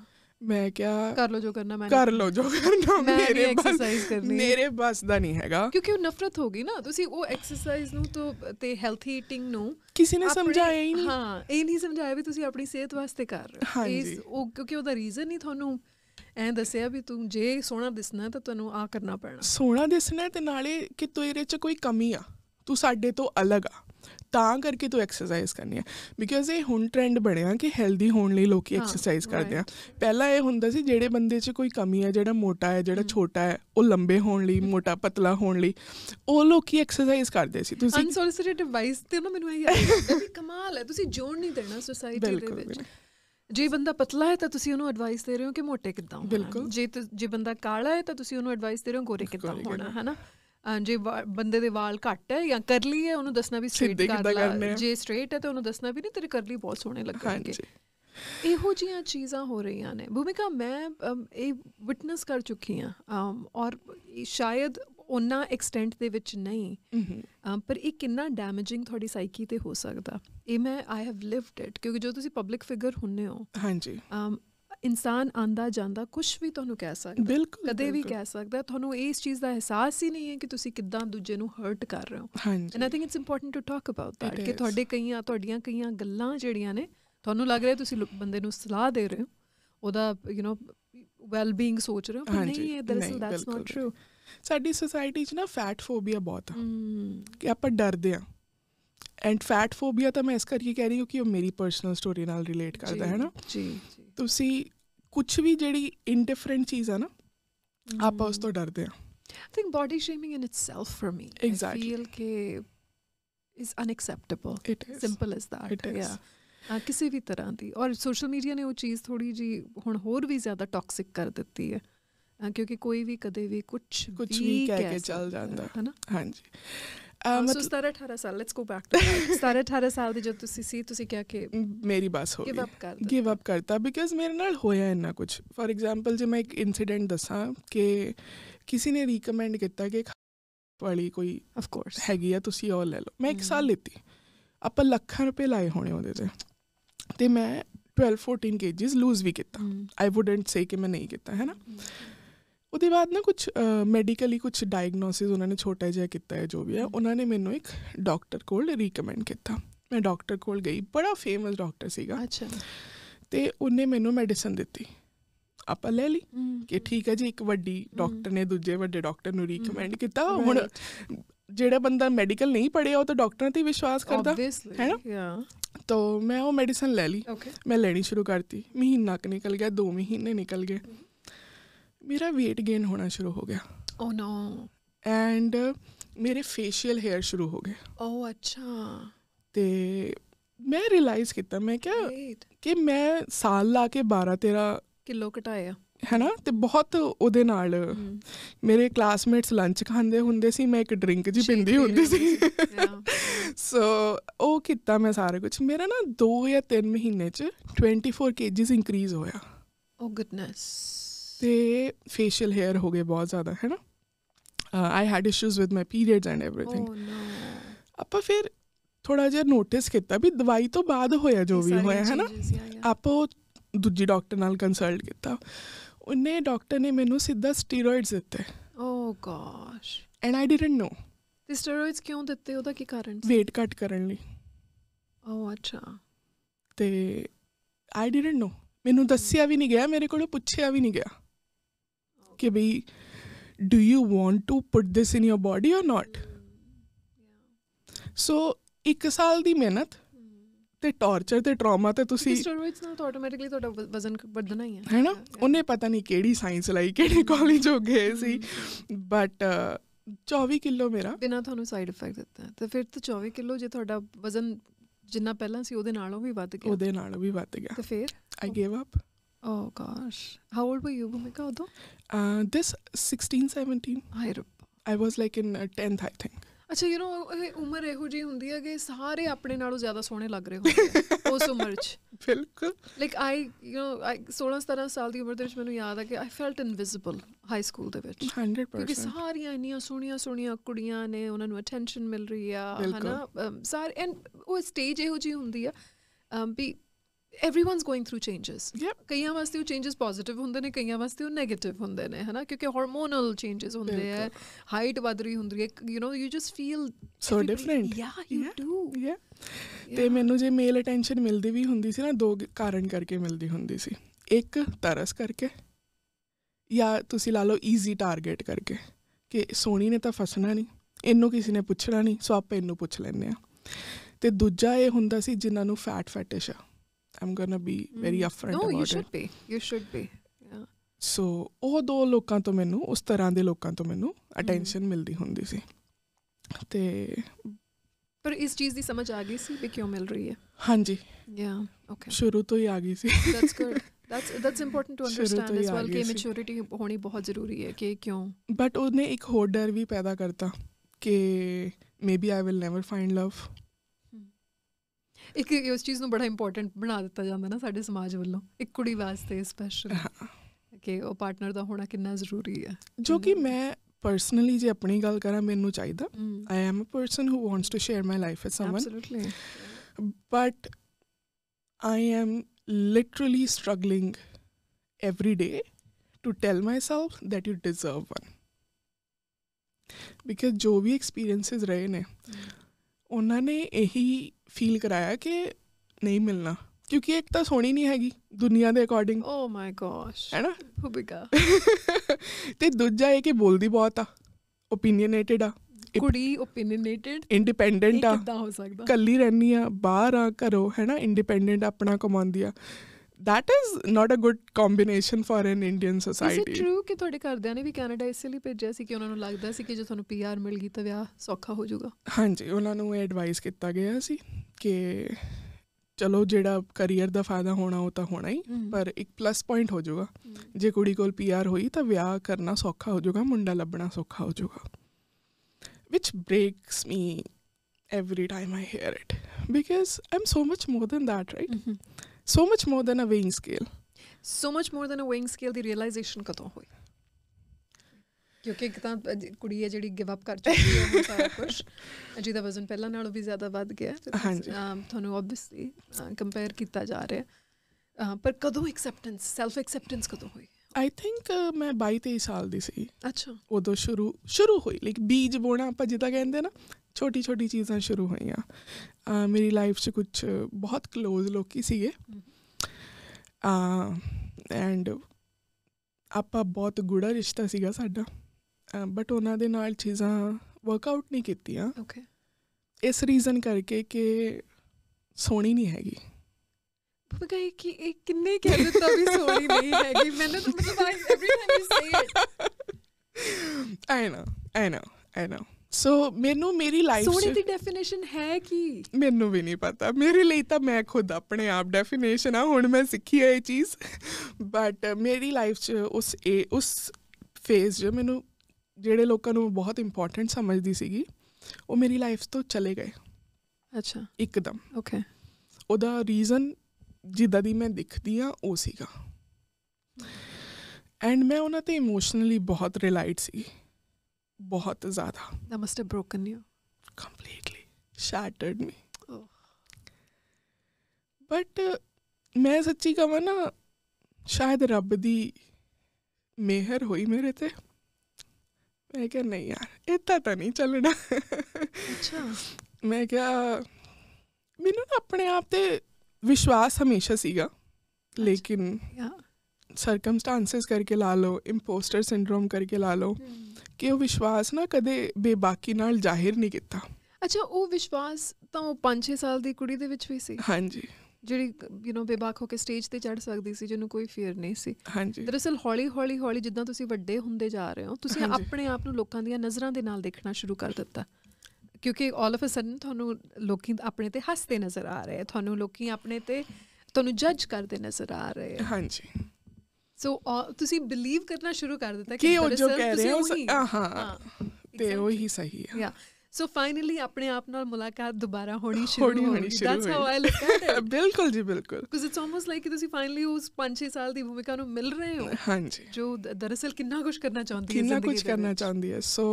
ਮੈਂ ਕਿਹਾ ਕਰ ਲੋ ਜੋ ਕਰਨਾ ਮੈਂ ਕਰ ਲੋ ਜੋ ਕਰਨਾ ਮੇਰੇ ਐਕਸਰਸਾਈਜ਼ ਕਰਨੀ ਮੇਰੇ ਬਸ ਦਾ ਨਹੀਂ ਹੈਗਾ ਕਿਉਂਕਿ ਉਹ ਨਫ਼ਰਤ ਹੋ ਗਈ ਨਾ ਤੁਸੀਂ ਉਹ ਐਕਸਰਸਾਈਜ਼ ਨੂੰ ਤੋਂ ਤੇ ਹੈਲਥੀ ਈਟਿੰਗ ਨੂੰ ਕਿਸੇ ਨੇ ਸਮਝਾਇਆ ਹੀ ਨਹੀਂ ਹਾਂ ਇਹ ਨਹੀਂ ਸਮਝਾਇਆ ਵੀ ਤੁਸੀਂ ਆਪਣੀ ਸਿਹਤ ਵਾਸਤੇ ਕਰ ਰਹੇ ਹੋ ਇਸ ਉਹ ਕਿਉਂਕਿ ਉਹਦਾ ਰੀਜ਼ਨ ਹੀ ਤੁਹਾਨੂੰ ਐਂ ਦੱਸਿਆ ਵੀ ਤੂੰ ਜੇ ਸੋਹਣਾ ਦਿਸਣਾ ਤਾਂ ਤੁਹਾਨੂੰ ਆ ਕਰਨਾ ਪੈਣਾ ਸੋਹਣਾ ਦਿਸਣਾ ਤੇ ਨਾਲੇ ਕਿ ਤੇਰੇ ਚ ਕੋਈ ਕਮੀ ਆ ਤੂੰ ਸਾਡੇ ਤੋਂ ਅਲੱਗ ਆ ਤਾਂ ਕਰਕੇ ਤੂੰ ਐਕਸਰਸਾਈਜ਼ ਕਰਨੀ ਹੈ ਬਿਕਾਜ਼ ਇਹ ਹੁਣ ਟ੍ਰੈਂਡ ਬਣਿਆ ਕਿ ਹੈਲਦੀ ਹੋਣ ਲਈ ਲੋਕੀ ਐਕਸਰਸਾਈਜ਼ ਕਰਦੇ ਆ ਪਹਿਲਾਂ ਇਹ ਹੁੰਦਾ ਸੀ ਜਿਹੜੇ ਬੰਦੇ 'ਚ ਕੋਈ ਕਮੀ ਹੈ ਜਿਹੜਾ ਮੋਟਾ ਹੈ ਜਿਹੜਾ ਛੋਟਾ ਹੈ ਉਹ ਲੰਬੇ ਹੋਣ ਲਈ ਮੋਟਾ ਪਤਲਾ ਹੋਣ ਲਈ ਉਹ ਲੋਕੀ ਐਕਸਰਸਾਈਜ਼ ਕਰਦੇ ਸੀ ਤੁਸੀਂ ਅਨਸੋਲਿਸਿਟਡ ਐਡਵਾਈਸ ਤੇ ਨਾ ਮੈਨੂੰ ਇਹ ਯਾਦ ਵੀ ਕਮਾਲ ਹੈ ਤੁਸੀਂ ਜੋੜ ਨਹੀਂ ਦੇਣਾ ਸੋਸਾਇਟੀ ਦੇ ਵਿੱਚ ਜੇ ਬੰਦਾ ਪਤਲਾ ਹੈ ਤਾਂ ਤੁਸੀਂ ਉਹਨੂੰ ਐਡਵਾਈਸ ਦੇ ਰਹੇ ਹੋ ਕਿ ਮੋਟੇ ਕਿਦਾਂ ਹੋਣਾ ਜੇ ਜੇ ਬੰਦਾ ਕਾਲਾ ਹੈ ਤਾਂ ਤੁਸੀਂ ਉਹਨੂੰ ਐਡਵਾਈਸ ਦੇ ਰਹੇ ਹੋ ਗੋਰੇ ਕਿਦਾਂ ਹੋਣਾ ਹੈ ਨਾ ਜੇ ਬੰਦੇ ਦੇ ਵਾਲ ਘੱਟ ਹੈ ਜਾਂ ਕਰਲੀ ਹੈ ਉਹਨੂੰ ਦੱਸਣਾ ਵੀ ਸਟ੍ਰੇਟ ਕਰ ਲੈ ਜੇ ਸਟ੍ਰੇਟ ਹੈ ਤਾਂ ਉਹਨੂੰ ਦੱਸਣਾ ਵੀ ਨਹੀਂ ਤੇਰੇ ਕਰਲੀ ਬਹੁਤ ਸੋਹਣੇ ਲੱਗਣਗੇ ਇਹੋ ਜੀਆਂ ਚੀਜ਼ਾਂ ਹੋ ਰਹੀਆਂ ਨੇ ਭੂਮਿਕਾ ਮੈਂ ਇਹ ਵਿਟਨੈਸ ਕਰ ਚੁੱਕੀ ਹਾਂ ਔਰ ਸ਼ਾਇਦ ਉਹਨਾਂ ਐਕਸਟੈਂਟ ਦੇ ਵਿੱਚ ਨਹੀਂ ਪਰ ਇਹ ਕਿੰਨਾ ਡੈਮੇਜਿੰਗ ਤੁਹਾਡੀ ਸਾਈਕੀ ਤੇ ਹੋ ਸਕਦਾ ਇਹ ਮੈਂ ਆਈ ਹੈਵ ਲਿਵਡ ਇਟ ਕਿਉਂਕਿ ਜੋ ਤੁਸੀਂ ਪਬਲਿਕ ਫਿਗਰ ਹੁੰਨੇ ਹੋ ਹਾਂਜੀ ਇਨਸਾਨ ਆਂਦਾ ਜਾਂਦਾ ਕੁਝ ਵੀ ਤੁਹਾਨੂੰ ਕਹਿ ਸਕਦਾ ਕਦੇ ਵੀ ਕਹਿ ਸਕਦਾ ਤੁਹਾਨੂੰ ਇਸ ਚੀਜ਼ ਦਾ ਅਹਿਸਾਸ ਹੀ ਨਹੀਂ ਹੈ ਕਿ ਤੁਸੀਂ ਕਿੱਦਾਂ ਦੂਜੇ ਨੂੰ ਹਰਟ ਕਰ ਰਹੇ ਹੋ and I think it's important to talk about that ਕਿ ਤੁਹਾਡੇ ਕਈਆਂ ਤੁਹਾਡੀਆਂ ਕਈਆਂ ਗੱਲਾਂ ਜਿਹੜੀਆਂ ਨੇ ਤੁਹਾਨੂੰ ਲੱਗ ਰਿਹਾ ਤੁਸੀਂ ਬੰਦੇ ਨੂੰ ਸਲਾਹ ਦੇ ਰਹੇ ਹੋ ਉਹਦਾ ਯੂ نو ਵੈਲ ਬੀਇੰਗ ਸੋਚ ਰਹੇ ਹੋ ਪਰ ਨਹੀਂ ਇਹ ਦਰਸਲ ਦੈਟਸ ਨਾਟ ਟਰੂ ਸਾਡੀ ਸੋਸਾਇਟੀ 'ਚ ਨਾ ਫੈਟ ਫੋਬੀਆ ਬਹੁਤ ਆ ਕਿ ਆਪਾਂ ਡਰਦੇ ਆ ਐਂਡ ਫੈਟ ਫੋਬੀਆ ਤਾਂ ਮੈਂ ਇਸ ਕਰਕੇ ਕਹਿ ਰਹੀ ਹਾਂ ਕਿ ਉਹ ਮੇਰੀ ਪਰਸਨਲ ਸਟੋਰੀ ਨਾਲ ਰਿਲੇਟ ਕਰਦਾ ਹੈ ਨਾ ਜੀ ਤੁਸੀਂ ਕੁਝ ਵੀ ਜਿਹੜੀ ਇਨਡਿਫਰੈਂਟ ਚੀਜ਼ ਆ ਨਾ ਆਪਾਂ ਉਸ ਤੋਂ ਡਰਦੇ ਆ I think body shaming in itself for me I feel ਕਿ is unacceptable simple S that ਯਾ ਆ ਕਿਸੇ ਵੀ ਤਰ੍ਹਾਂ ਦੀ ਔਰ ਸੋਸ਼ਲ ਮੀਡੀਆ ਨੇ ਉਹ ਚੀਜ਼ ਥੋੜੀ ਜੀ ਹੁਣ ਹੋਰ ਵੀ ਜ਼ਿਆਦਾ ਟੌਕਸਿਕ ਕਰ ਦਿੱਤੀ ਹੈ ਕਿਉਂਕਿ ਕੋਈ ਵੀ ਕਦੇ ਵੀ ਕੁਝ ਕੁਝ ਵੀ ਕਹਿ ਕੇ ਚੱਲ ਜਾਂਦਾ ਹੈ ਨਾ ਹਾਂਜੀ ਸੋ 17 18 ਸਾਲ ਲੈਟਸ ਗੋ ਬੈਕ ਟੂ 17 18 ਸਾਲ ਦੀ ਜਦ ਤੁਸੀਂ ਸੀ ਤੁਸੀਂ ਕਿਹਾ ਕਿ ਮੇਰੀ ਬਸ ਹੋ ਗਈ ਗਿਵ ਅਪ ਕਰ ਗਿਵ ਅਪ ਕਰਤਾ ਬਿਕਾਜ਼ ਮੇਰੇ ਨਾਲ ਹੋਇਆ ਇੰਨਾ ਕੁਝ ਫਾਰ ਐਗਜ਼ਾਮਪਲ ਜੇ ਮੈਂ ਇੱਕ ਇਨਸੀਡੈਂਟ ਦੱਸਾਂ ਕਿ ਕਿਸੇ ਨੇ ਰეკਮੈਂਡ ਕੀਤਾ ਕਿ ਵਾਲੀ ਕੋਈ ਆਫ ਕੋਰਸ ਹੈਗੀ ਆ ਤੁਸੀਂ ਉਹ ਲੈ ਲਓ ਮੈਂ ਇੱਕ ਸਾਲ ਲਈਤੀ ਆਪਾਂ ਲੱਖਾਂ ਰੁਪਏ ਲਾਏ ਹੋਣੇ ਉਹਦੇ ਤੇ ਤੇ ਮੈਂ 12 14 ਕੇਜੀਸ ਲੂਜ਼ ਵੀ ਕੀਤਾ ਆਈ ਵੁਡਨਟ ਸੇ ਕਿ ਮੈਂ ਨਹੀਂ ਕੀਤਾ ਹੈ ਨਾ ਉਹਦੇ ਬਾਅਦ ਨਾ ਕੁਝ ਮੈਡੀਕਲੀ ਕੁਝ ਡਾਇਗਨੋਸਿਸ ਉਹਨਾਂ ਨੇ ਛੋਟਾ ਜਿਹਾ ਕੀਤਾ ਹੈ ਜੋ ਵੀ ਹੈ ਉਹਨਾਂ ਨੇ ਮੈਨੂੰ ਇੱਕ ਡਾਕਟਰ ਕੋਲ ਰეკਮੈਂਡ ਕੀਤਾ ਮੈਂ ਡਾਕਟਰ ਕੋਲ ਗਈ ਬੜਾ ਫੇਮਸ ਡਾਕਟਰ ਸੀਗਾ ਅੱਛਾ ਤੇ ਉਹਨੇ ਮੈਨੂੰ ਮੈਡੀਸਨ ਦਿੱਤੀ ਆਪਾਂ ਲੈ ਲਈ ਕਿ ਠੀਕ ਹੈ ਜੀ ਇੱਕ ਵੱਡੀ ਡਾਕਟਰ ਨੇ ਦੂਜੇ ਵੱਡੇ ਡਾਕਟਰ ਨੂੰ ਰეკਮੈਂਡ ਕੀਤਾ ਹੁਣ ਜਿਹੜਾ ਬੰਦਾ ਮੈਡੀਕਲ ਨਹੀਂ ਪੜਿਆ ਉਹ ਤਾਂ ਡਾਕਟਰਾਂ ਤੇ ਵਿਸ਼ਵਾਸ ਕਰਦਾ ਹੈ ਨਾ ਤਾਂ ਮੈਂ ਉਹ ਮੈਡੀਸਨ ਲੈ ਲਈ ਮੈਂ ਲੈਣੀ ਸ਼ੁਰੂ ਕਰਤੀ ਮਹੀਨਾ ਨਿਕਲ ਗਿਆ 2 ਮਹੀਨੇ ਨਿਕਲ ਗਏ ਮੇਰਾ weight gain ਹੋਣਾ ਸ਼ੁਰੂ ਹੋ ਗਿਆ oh no and ਮੇਰੇ facial hair ਸ਼ੁਰੂ ਹੋ ਗਏ oh ਅੱਛਾ ਤੇ ਮੈਂ ਰਿਅਲਾਈਜ਼ ਕੀਤਾ ਮੈਂ ਕਿ ਕਿ ਮੈਂ ਸਾਲ ਲਾ ਕੇ 12 13 ਕਿਲੋ ਘਟਾਇਆ ਹੈ ਨਾ ਤੇ ਬਹੁਤ ਉਹਦੇ ਨਾਲ ਮੇਰੇ ਕਲਾਸਮੇਟਸ ਲੰਚ ਖਾਂਦੇ ਹੁੰਦੇ ਸੀ ਮੈਂ ਇੱਕ ਡਰਿੰਕ ਜੀ ਪਿੰਦੀ ਹੁੰਦੀ ਸੀ ਸੋ ਉਹ ਕੀਤਾ ਮੈਂ ਸਾਰਾ ਕੁਝ ਮੇਰਾ ਨਾ 2 ਜਾਂ 3 ਮਹੀਨੇ ਚ 24 ਕੇਜੀਸ ਇਨਕਰੀਜ਼ ਹੋਇਆ ਓ oh ਗੁੱਡਨੈਸ ਤੇ ਫੇਸ਼ੀਅਲ ਹੇਅਰ ਹੋ ਗਏ ਬਹੁਤ ਜ਼ਿਆਦਾ ਹੈ ਨਾ I had issues with my periods and everything ਆਪਾਂ ਫਿਰ ਥੋੜਾ ਜਿਹਾ ਨੋਟਿਸ ਕੀਤਾ ਵੀ ਦਵਾਈ ਤੋਂ ਬਾਅਦ ਹੋਇਆ ਜੋ ਵੀ ਹੋਇਆ ਹੈ ਨਾ ਆਪੋ ਦੂਜੀ ਡਾਕਟਰ ਨਾਲ ਕੰਸਲਟ ਕੀਤਾ ਉਹਨੇ ਡਾਕਟਰ ਨੇ ਮੈਨੂੰ ਸਿੱਧਾ ਸਟੀਰੋਇਡਸ ਦਿੱਤੇ ਓ ਗੋਸ਼ ਐਂਡ ਆਈ ਡਿਡਨਟ ਨੋ ਤੇ ਸਟੀਰੋਇਡਸ ਕਿਉਂ ਦਿੱਤੇ ਉਹਦਾ ਕੀ ਕਾਰਨ ਸੀ weight ਘਟ ਕਰਨ ਲਈ ਓ ਅੱਛਾ ਤੇ ਆਈ ਡਿਡਨਟ ਨੋ ਮੈਨੂੰ ਦੱਸਿਆ ਵੀ ਨਹੀਂ ਗਿਆ ਮੇਰੇ ਕੋਲੋਂ ਪੁੱਛਿਆ ਵੀ ਨਹੀਂ ਗਿਆ ਕਿ ਬਈ do you want to put this in your body or not so ਇੱਕ ਸਾਲ ਦੀ ਮਿਹਨਤ ਤੇ ਟੌਰਚਰ ਤੇ ਟਰਾਮਾ ਤੇ ਤੁਸੀਂ ਸਟੀਰੋਇਡਸ ਨਾਲ ਤਾਂ ਆਟੋਮੈਟਿਕਲੀ ਤੁਹਾਡਾ ਵਜ਼ਨ ਵਧਣਾ ਹੀ ਹੈ ਹੈਨਾ ਉਹਨੇ ਪਤਾ ਨਹੀਂ ਕਿਹੜੀ ਸਾਇੰਸ ਲਈ ਕਿਹੜੇ ਕਾਲਜ ਹੋ ਗਏ ਸੀ ਬਟ 24 ਕਿਲੋ ਮੇਰਾ ਬਿਨਾ ਤੁਹਾਨੂੰ ਸਾਈਡ ਇਫੈਕਟ ਦਿੱਤਾ ਤੇ ਫਿਰ ਤਾਂ 24 ਕਿਲੋ ਜੇ ਤੁਹਾਡਾ ਵਜ਼ਨ ਜਿੰਨਾ ਪਹਿਲਾਂ ਸੀ ਉਹਦੇ ਨਾਲੋਂ ਵੀ ਵੱਧ ਗਿਆ ਉਹਦੇ ਨਾਲੋਂ ਵੀ ਵੱਧ ਗਿਆ ਤੇ ਫਿਰ I give up oh gosh how old were you Bhumika ਉਦੋਂ Uh, this 16, 17. ਹਾਏ ਰੱਬਾ I was like in uh, 10th, I think. ਅੱਛਾ ਯੂ نو ਇਹ ਉਮਰ ਇਹੋ ਜੀ ਹੁੰਦੀ ਹੈ ਕਿ ਸਾਰੇ ਆਪਣੇ ਨਾਲੋਂ ਜ਼ਿਆਦਾ ਸੋਹਣੇ ਲੱਗ ਰਹੇ ਹੁੰਦੇ ਆ ਉਸ ਉਮਰ 'ਚ ਬਿਲਕੁਲ ਲਾਈਕ ਆਈ ਯੂ نو ਆਈ 16 17 ਸਾਲ ਦੀ ਉਮਰ ਦੇ ਵਿੱਚ ਮੈਨੂੰ ਯਾਦ ਆ ਕਿ I felt invisible high school ਦੇ ਵਿੱਚ 100% ਕਿਉਂਕਿ ਸਾਰੀਆਂ ਇੰਨੀਆਂ ਸੋਹਣੀਆਂ ਸੋਹਣੀਆਂ ਕੁੜੀਆਂ ਨੇ ਉਹਨਾਂ ਨੂੰ ਅਟੈਂਸ਼ਨ ਮਿਲ ਰਹੀ ਆ ਬਿਲਕੁਲ। ਹਨਾ ਅਮ, ਸਾਰੇ ਐਂਡ ਉਹ ਸਟੇਜ ਇਹੋ ਜੀ ਹੁੰਦੀ ਆ um, we everyone's going through changes ਕਈਆਂ ਵਾਸਤੇ ਉਹ ਚੇਂजेस ਪੋਜ਼ਿਟਿਵ ਹੁੰਦੇ ਨੇ ਕਈਆਂ ਵਾਸਤੇ ਉਹ 네ਗੇਟਿਵ ਹੁੰਦੇ ਨੇ ਹਨਾ ਕਿਉਂਕਿ ਹਾਰਮੋਨਲ ਚੇਂजेस ਹੁੰਦੇ ਆ ਹਾਈਟ ਵਧ ਰਹੀ ਹੁੰਦੀ ਹੈ you know you just feel so different yeah you do yeah ਤੇ ਮੈਨੂੰ ਜੇ ਮੇਲ ਅਟੈਂਸ਼ਨ ਮਿਲਦੀ ਵੀ ਹੁੰਦੀ ਸੀ ਨਾ ਦੋ ਕਾਰਨ ਕਰਕੇ ਮਿਲਦੀ ਹੁੰਦੀ ਸੀ ਇੱਕ ਤਰਸ ਕਰਕੇ ਜਾਂ ਤੁਸੀਂ ਲਾ ਲਓ ਈਜ਼ੀ ਟਾਰਗੇਟ ਕਰਕੇ ਕਿ ਸੋਣੀ ਨੇ ਤਾਂ ਫਸਣਾ ਨਹੀਂ ਇਹਨੂੰ ਕਿਸੇ ਨੇ ਪੁੱਛਣਾ ਨਹੀਂ ਸੋ ਆਪਾਂ ਇਹਨੂੰ ਪੁੱਛ ਲੈਂਦੇ ਆ ਤੇ ਦੂਜਾ ਇਹ ਹੁੰਦਾ ਸੀ ਜਿਨ੍ਹਾਂ ਨੂੰ ਫੈਟ ਫੈਟਿਸ਼ ਆ I'm gonna be very mm. upfront no, about it. No, you should be. You should be. ਸੋ ਉਹ ਦੋ ਲੋਕਾਂ ਤੋਂ ਮੈਨੂੰ ਉਸ ਤਰ੍ਹਾਂ ਦੇ ਲੋਕਾਂ ਤੋਂ ਮੈਨੂੰ ਅਟੈਂਸ਼ਨ mm-hmm. ਮਿਲਦੀ ਹੁੰਦੀ ਸੀ ਤੇ ਪਰ ਇਸ ਚੀਜ਼ ਦੀ ਸਮਝ ਆ ਗਈ ਸੀ ਕਿ ਕਿਉਂ ਮਿਲ ਰਹੀ ਹੈ ਹਾਂਜੀ ਯਾ ਓਕੇ ਸ਼ੁਰੂ ਤੋਂ ਹੀ ਆ ਗਈ ਸੀ that's good that's that's important to understand as well ਕਿ ਮੈਚੁਰਿਟੀ ਹੋਣੀ ਬਹੁਤ ਜ਼ਰੂਰੀ ਹੈ ਕਿ ਕਿਉਂ ਬਟ ਉਹਨੇ ਇੱਕ ਹੋਰ ਡਰ ਵੀ ਪੈਦਾ ਕਰਤਾ ਕਿ maybe I will never find love ਇੱਕ ਇਸ ਚੀਜ਼ ਨੂੰ ਬੜਾ ਇੰਪੋਰਟੈਂਟ ਬਣਾ ਦਿੱਤਾ ਜਾਂਦਾ ਨਾ ਸਾਡੇ ਸਮਾਜ ਵੱਲੋਂ ਇੱਕ ਕੁੜੀ ਵਾਸਤੇ ਸਪੈਸ਼ਲ ਕਿ ਉਹ ਪਾਰਟਨਰ ਦਾ ਹੋਣਾ ਕਿੰਨਾ ਜ਼ਰੂਰੀ ਹੈ ਜੋ ਕਿ ਮੈਂ ਪਰਸਨਲੀ ਜੇ ਆਪਣੀ ਗੱਲ ਕਰਾਂ ਮੈਨੂੰ ਚਾਹੀਦਾ I am a person who wants to share my life with someone absolutely but I am literally struggling every day to tell myself that you deserve one because ਜੋ ਵੀ ਐਕਸਪੀਰੀਐਂਸਸ ਰਹੇ ਨੇ ਉਹਨਾਂ ਨੇ ਇਹੀ ਫੀਲ ਕਰਾਇਆ ਕਿ ਨਹੀਂ ਮਿਲਣਾ ਕਿਉਂਕਿ ਇੱਕ ਤਾਂ ਸੋਹਣੀ ਨਹੀਂ ਹੈਗੀ ਦੁਨੀਆ ਦੇ ਅਕੋਰਡਿੰਗ ਓ ਮਾਈ ਗॉश ਹੈਨਾ ਭੁਬਿਕਾ ਤੇ ਦੂਜਾ ਇਹ ਕਿ ਬੋਲਦੀ ਬਹੁਤ ਆ ਓਪੀਨੀਅਨੇਟਿਡ ਆ ਕੁੜੀ ਓਪੀਨੀਅਨੇਟਿਡ ਇੰਡੀਪੈਂਡੈਂਟ ਆ ਕਿੱਦਾਂ ਹੋ ਸਕਦਾ ਕੱਲੀ ਰਹਿਣੀ ਆ ਬਾਹਰ ਆ ਘਰੋਂ ਹੈਨਾ ਇੰਡੀਪੈਂਡੈਂਟ ਆਪਣਾ ਕਮਾਉਂਦੀ ਆ that is not a good combination for an Indian society. Is it true ਕਿ ਤੁਹਾਡੇ ਘਰਦਿਆਂ ਨੇ ਵੀ ਕੈਨੇਡਾ ਇਸ ਲਈ ਭੇਜਿਆ ਸੀ ਕਿ ਉਹਨਾਂ ਨੂੰ ਲੱਗਦਾ ਸੀ ਕਿ ਜੇ ਤੁਹਾਨੂੰ ਪੀਆਰ ਮਿਲ ਗਈ ਤਾਂ ਵਿਆਹ ਸੌਖਾ ਹੋ ਜਾਊਗਾ ਹਾਂਜੀ ਉਹਨਾਂ ਨੂੰ ਐਡਵਾਈਸ ਕੀਤਾ ਗਿਆ ਸੀ ਕਿ ਚਲੋ ਜਿਹੜਾ ਕੈਰੀਅਰ ਦਾ ਫਾਇਦਾ ਹੋਣਾ ਉਹ ਤਾਂ ਹੋਣਾ ਹੀ ਪਰ ਇੱਕ ਪਲੱਸ ਪੁਆਇੰਟ ਹੋ ਜਾਊਗਾ ਜੇ ਕੁੜੀ ਕੋਲ ਪੀਆਰ ਹੋਈ ਤਾਂ ਵਿਆਹ ਕਰਨਾ ਸੌਖਾ ਹੋ ਜਾਊਗਾ ਮੁੰਡਾ ਲੱਭਣਾ ਸੌਖਾ ਹੋ ਜਾਊਗਾ which breaks me every time I hear it because I'm so much more than that, right? Mm-hmm. So much more than a weighing scale. So much more than a weighing scale. The realization kato hui. ਕਿਉਂਕਿ ਇੱਕ ਤਾਂ ਕੁੜੀ ਹੈ ਜਿਹੜੀ give up ਕਰ ਚੁੱਕੀ ਹੈ ਉਹ ਸਾਰਾ ਕੁਝ ਦਾ ਵਜ਼ਨ ਪਹਿਲਾਂ ਨਾਲੋਂ ਵੀ ਜ਼ਿਆਦਾ ਵੱਧ ਗਿਆ ਤੁਹਾਨੂੰ ਆਬਵੀਅਸਲੀ ਕੰਪੇਅਰ ਕੀਤਾ ਜਾ ਰਿਹਾ ਪਰ ਕਦੋਂ ਐਕਸੈਪਟੈਂਸ ਸੈਲਫ ਐਕਸੈਪਟੈਂਸ ਕਦੋਂ ਹੋਈ ਆਈ ਥਿੰਕ ਮੈਂ 22 23 ਸਾਲ ਦੀ ਸੀ ਅੱਛਾ ਉਦੋਂ ਸ਼ੁਰੂ ਸ਼ੁਰੂ ਹੋਈ ਲਾਈਕ ਬੀਜ ਬੋਣਾ ਆਪਾਂ ਜਿੱਦਾ ਕਹਿੰਦੇ ਨਾ ਛੋਟੀ ਛੋਟੀ ਚੀਜ਼ਾਂ ਸ਼ੁਰੂ ਹੋਈਆਂ ਮੇਰੀ ਲਾਈਫ 'ਚ ਕੁਝ ਬਹੁਤ ক্লোਜ਼ ਲੋਕੀ ਸੀਗੇ ਐਂਡ ਆਪਾਂ ਬਹੁਤ ਗੁੜਾ ਰਿਸ਼ਤਾ ਸੀਗਾ ਸਾਡਾ ਬਟ ਉਹਨਾਂ ਦੇ ਨਾਲ ਚੀਜ਼ਾਂ ਵਰਕਆਊਟ ਨਹੀਂ ਕੀਤੀਆਂ ਓਕੇ ਇਸ ਰੀਜ਼ਨ ਕਰਕੇ ਕਿ ਸੋਣੀ ਨਹੀਂ ਹੈਗੀ ਪਰ ਕਹੇ ਕਿ ਇਹ ਕਿੰਨੇ ਕਹਿ ਦਿੱਤਾ ਵੀ ਸੋਣੀ ਨਹੀਂ ਹੈਗੀ ਮੈਨੂੰ ਤਾਂ ਮਤਲਬ I every time you say it I know I know I know so ਮੈਨੂੰ ਮੇਰੀ ਲਾਈਫ ਸੋਣੀ ਦੀ ਡੈਫੀਨੇਸ਼ਨ ਹੈ ਕੀ ਮੈਨੂੰ ਵੀ ਨਹੀਂ ਪਤਾ ਮੇਰੇ ਲਈ ਤਾਂ ਮੈਂ ਖੁਦ ਆਪਣੇ ਆਪ ਡੈਫੀਨੇਸ਼ਨ ਆ ਹੁਣ ਮੈਂ ਸਿੱਖੀ ਹੈ ਇਹ ਚੀਜ਼ ਬਟ ਮੇਰੀ ਲਾਈਫ 'ਚ ਉਸ ਉਸ ਫੇਜ਼ ਜੋ ਮੈਨੂੰ ਜਿਹੜੇ ਲੋਕਾਂ ਨੂੰ ਬਹੁਤ ਇੰਪੋਰਟੈਂਟ ਸਮਝਦੀ ਸੀਗੀ ਉਹ ਮੇਰੀ ਲਾਈਫ ਤੋਂ ਚਲੇ ਗਏ ਅੱਛਾ ਇੱਕਦਮ ਓਕੇ ਉਹਦਾ ਰੀਜ਼ਨ ਜਿੱਦਾਂ ਦੀ ਮੈਂ ਦਿਖਦੀ ਆ ਉਹ ਸੀਗਾ ਐਂਡ ਮੈਂ ਉਹਨਾਂ ਤੇ ਇਮੋਸ਼ਨਲੀ ਬਹੁਤ ਰਿਲਾਈਟ ਸੀ ਬਹੁਤ ਜ਼ਿਆਦਾ ਦਾ must have broken you completely shattered me oh ਮੈਂ ਸੱਚੀ ਕਹਾਂ ਨਾ ਸ਼ਾਇਦ ਰੱਬ ਦੀ ਮਿਹਰ ਹੋਈ ਮੇਰੇ ਤੇ ਮੈਂ ਕਿਹਾ ਨਹੀਂ ਯਾਰ ਇੱਦਾਂ ਤਾਂ ਨਹੀਂ ਚੱਲਣਾ ਅੱਛਾ ਮੈਂ ਕਿਹਾ ਮੈਨੂੰ ਆਪਣੇ ਆਪ ਤੇ ਵਿਸ਼ਵਾਸ ਹਮੇਸ਼ਾ ਸੀਗਾ ਲੇਕਿਨ ਸਰਕਮਸਟੈਂਸਸ ਕਰਕੇ ਲਾ ਲਓ ਇੰਪੋਸਟਰ ਸਿੰਡਰੋਮ ਕਰਕੇ ਲਾ ਲਓ ਕਿ ਉਹ ਵਿਸ਼ਵਾਸ ਨਾ ਕਦੇ ਬੇਬਾਕੀ ਨਾਲ ਜ਼ਾਹਿਰ ਨਹੀਂ ਕੀਤਾ ਅੱਛਾ ਉਹ ਵਿਸ਼ਵਾਸ ਤਾਂ ਉਹ 5-6 ਸਾਲ ਦੀ ਕੁੜੀ ਦੇ ਵਿੱਚ ਵੀ ਸੀ ਹਾਂਜੀ ਜਿਹੜੀ ਯੂ نو ਬੇਬਾਕ ਹੋ ਕੇ ਸਟੇਜ ਤੇ ਚੜ ਸਕਦੀ ਸੀ ਜਿਹਨੂੰ ਕੋਈ ਫੀਅਰ ਨਹੀਂ ਸੀ ਹਾਂਜੀ ਦਰਅਸਲ ਹੌਲੀ ਹੌਲੀ ਹੌਲੀ ਜਿੱਦਾਂ ਤੁਸੀਂ ਵੱਡੇ ਹੁੰਦੇ ਜਾ ਰਹੇ ਹੋ ਤੁਸੀਂ ਆਪਣੇ ਆਪ ਨੂੰ ਲੋਕਾਂ ਦੀਆਂ ਨਜ਼ਰਾਂ ਦੇ ਨਾਲ ਦੇਖਣਾ ਸ਼ੁਰੂ ਕਰ ਦਿੱਤਾ ਕਿਉਂਕਿ ਆਲ ਆਫ ਅ ਸਡਨ ਤੁਹਾਨੂੰ ਲੋਕੀ ਆਪਣੇ ਤੇ ਹੱਸਦੇ ਨਜ਼ਰ ਆ ਰਹੇ ਤੁਹਾਨੂੰ ਲੋਕੀ ਆਪਣੇ ਤੇ ਤੁਹਾਨੂੰ ਜੱਜ ਕਰਦੇ ਨਜ਼ਰ ਆ ਰਹੇ ਹਾਂਜੀ ਸੋ ਤੁਸੀਂ ਬਿਲੀਵ ਕਰਨਾ ਸ਼ੁਰੂ ਕਰ ਦਿੱਤਾ ਕਿ ਉਹ ਜੋ ਕਹਿ ਰਹੇ ਹੋ ਹਾਂ ਤੇ ਉਹ ਹੀ ਸਹੀ ਹੈ ਯਾ ਸੋ ਫਾਈਨਲੀ ਆਪਣੇ ਆਪ ਨਾਲ ਮੁਲਾਕਾਤ ਦੁਬਾਰਾ ਹੋਣੀ ਸ਼ੁਰੂ ਹੋਣੀ that's how I look at it ਬਿਲਕੁਲ ਜੀ ਬਿਲਕੁਲ ਕਿਉਂਕਿ ਇਟਸ ਆਲਮੋਸਟ ਲਾਈਕ ਤੁਸੀਂ ਫਾਈਨਲੀ ਉਸ 5-6 ਸਾਲ ਦੀ ਭੂਮਿਕਾ ਨੂੰ ਮਿਲ ਰਹੇ ਹੋ ਹਾਂਜੀ ਜੋ ਦਰਅਸਲ ਕਿੰਨਾ ਕੁਝ ਕਰਨਾ ਚਾਹੁੰਦੀ ਹੈ ਜ਼ਿੰਦਗੀ ਕਿੰਨਾ ਕੁਝ ਕਰਨਾ ਚਾਹੁੰਦੀ ਹੈ ਸੋ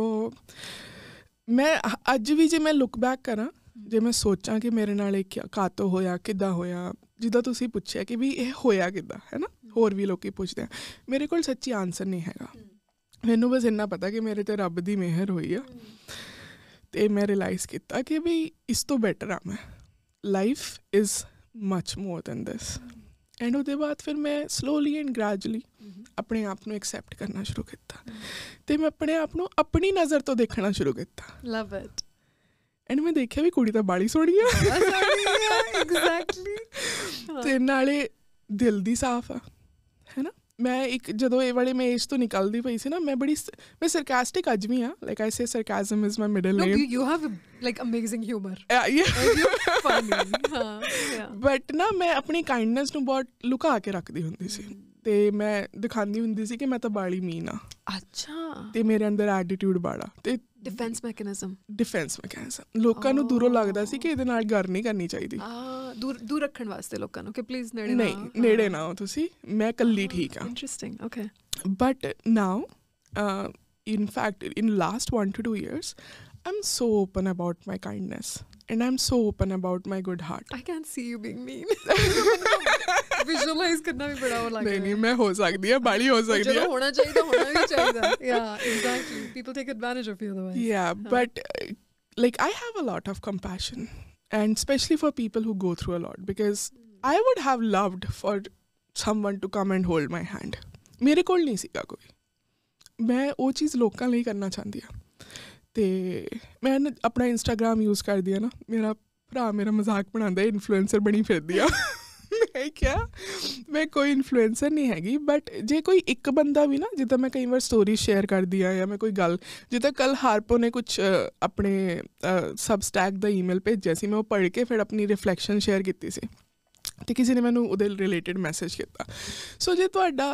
ਮੈਂ ਅੱਜ ਵੀ ਜੇ ਮੈਂ ਲੁੱਕ ਬੈਕ ਕਰਾਂ ਜੇ ਮੈਂ ਸੋਚਾਂ ਕਿ ਮੇਰੇ ਨਾਲ ਇਹ ਕਾਤੋ ਹੋਇਆ ਕਿੱਦਾਂ ਹੋਇਆ ਜਿੱਦਾਂ ਤੁਸੀਂ ਪੁੱਛਿਆ ਕਿ ਵੀ ਇਹ ਹੋਇਆ ਕਿੱਦਾਂ ਹੈ ਨਾ ਹੋਰ ਵੀ ਲੋਕੀ ਪੁੱਛਦੇ ਆ ਮੇਰੇ ਕੋਲ ਸੱਚੀ ਆਨਸਰ ਨਹੀਂ ਹੈਗਾ ਮੈਨੂੰ ਬਸ ਇੰਨਾ ਪਤਾ ਕਿ ਮੇਰੇ ਤੇ ਰੱਬ ਦੀ ਮਿਹਰ ਹੋਈ ਆ ਤੇ ਮੈਂ ਰਿਅਲਾਈਜ਼ ਕੀਤਾ ਕਿ ਵੀ ਇਸ ਤੋਂ ਬੈਟਰ ਆ ਮੈਂ life is much more than this and ਉਹਦੇ ਬਾਅਦ ਫਿਰ ਮੈਂ ਸਲੋਲੀ ਐਂਡ ਗ੍ਰੈਜੂਅਲੀ ਆਪਣੇ ਆਪ ਨੂੰ ਐਕਸੈਪਟ ਕਰਨਾ ਸ਼ੁਰੂ ਕੀਤਾ ਤੇ ਮੈਂ ਆਪਣੇ ਆਪ ਨੂੰ ਆਪਣੀ ਨਜ਼ਰ ਤੋਂ ਦੇਖਣਾ ਸ਼ੁਰੂ ਕੀਤਾ ਲਵ ਇਟ ਐਂਡ ਮੈਂ ਦੇਖਿਆ ਵੀ ਕੁੜੀ ਤਾਂ ਬਾਲੀ ਸੋਹਣੀ ਆ ਐਗਜ਼ੈਕਟਲੀ ਤੇ ਨਾਲੇ ਦਿਲ ਦੀ ਸਾਫ਼ ਆ ਮੈਂ ਇੱਕ ਜਦੋਂ ਇਹ ਵਾਲੇ ਮੈਂ ਇਸ ਤੋਂ ਨਿਕਲਦੀ ਪਈ ਸੀ ਨਾ ਮੈਂ ਬੜੀ ਮੈਂ ਸਰਕਾਸਟਿਕ ਅੱਜ ਵੀ ਆ like I say sarcasm is my middle name you you have like amazing humour yeah funny ਹਾਂ ਬਟ uh, ਨਾ ਮੈਂ ਆਪਣੀ ਕਾਈਂਡਨੈਸ ਨੂੰ ਬਹੁਤ ਲੁਕਾ ਕੇ ਰੱਖਦੀ ਹੁੰਦੀ ਸੀ hmm. ਤੇ ਮੈਂ ਦਿਖਾਉਂਦੀ ਹੁੰਦੀ ਸੀ ਕਿ ਮੈਂ ਤਾਂ ਬਾਲੀ ਮੀਨ ਆ ਅੱਛਾ ਤੇ ਮੇਰੇ ਅੰਦਰ ਐਟੀਟਿਊਡ ਬਾੜਾ ਤੇ ਡਿਫੈਂਸ ਮੈਕੈਨਿਜ਼ਮ ਡਿਫੈਂਸ ਮੈਕੈਨਿਜ਼ਮ ਲੋਕਾਂ ਨੂੰ ਦੂਰੋਂ ਲੱਗਦਾ ਸੀ ਕਿ ਇਹਦੇ ਨਾਲ ਗੱਲ ਨਹੀਂ ਕਰਨੀ ਚਾਹੀਦੀ ਆ ਦੂਰ ਦੂਰ ਰੱਖਣ ਵਾਸਤੇ ਲੋਕਾਂ ਨੂੰ ਕਿ ਪਲੀਜ਼ ਨੇੜੇ ਨਾ ਨਹੀਂ ਨੇੜੇ ਨਾ ਹੋ ਤੁਸੀਂ ਮੈਂ ਕੱਲੀ ਠੀਕ ਆ interesting okay but now in fact in last 1 to 2 years i'm so open about my kindness and I'm so open about my good heart. I can't see you being mean. Visualise करना भी बड़ा लग नहीं नहीं मैं हो सकती है बड़ी हो सकती है होना चाहिए तो होना भी चाहिए yeah exactly people take advantage of you otherwise yeah but like I have a lot of compassion and especially for people who go through a lot because I would have loved for someone to come and hold my hand मेरे कोल नहीं सीखा कोई मैं वो चीज़ लोग का नहीं ਤੇ ਮੈਂ ਆਪਣਾ ਇੰਸਟਾਗ੍ਰam ਯੂਜ਼ ਕਰਦੀ ਆ ਨਾ ਮੇਰਾ ਭਰਾ ਮੇਰਾ ਮਜ਼ਾਕ ਬਣਾਉਂਦਾ ਇਨਫਲੂਐਂਸਰ ਬਣੀ ਫਿਰਦੀ ਆ ਮੈਂ ਕਿਹਾ ਮੈਂ ਕੋਈ ਇਨਫਲੂਐਂਸਰ ਨਹੀਂ ਹੈਗੀ ਬਟ ਜੇ ਕੋਈ ਇੱਕ ਬੰਦਾ ਵੀ ਨਾ ਜਿੱਦਾਂ ਮੈਂ ਕਈ ਵਾਰ ਸਟੋਰੀ ਸ਼ੇਅਰ ਕਰਦੀ ਆ ਜਾਂ ਮੈਂ ਕੋਈ ਗੱਲ ਜਿੱਦਾਂ ਕੱਲ ਹਾਰਪੋ ਨੇ ਕੁਝ ਆਪਣੇ ਸਬਸਟੈਕ ਦਾ ਈਮੇਲ ਭੇਜਿਆ ਸੀ ਮੈਂ ਉਹ ਪੜ੍ਹ ਕੇ ਫਿਰ ਆਪਣੀ ਰਿਫਲੈਕਸ਼ਨ ਸ਼ੇਅਰ ਕੀਤੀ ਸੀ ਤੇ ਕਿਸੇ ਨੇ ਮੈਨੂੰ ਉਹਦੇ ਰਿਲੇਟਡ ਮੈਸੇਜ ਕੀਤਾ ਸੋ ਜੇ ਤੁਹਾਡਾ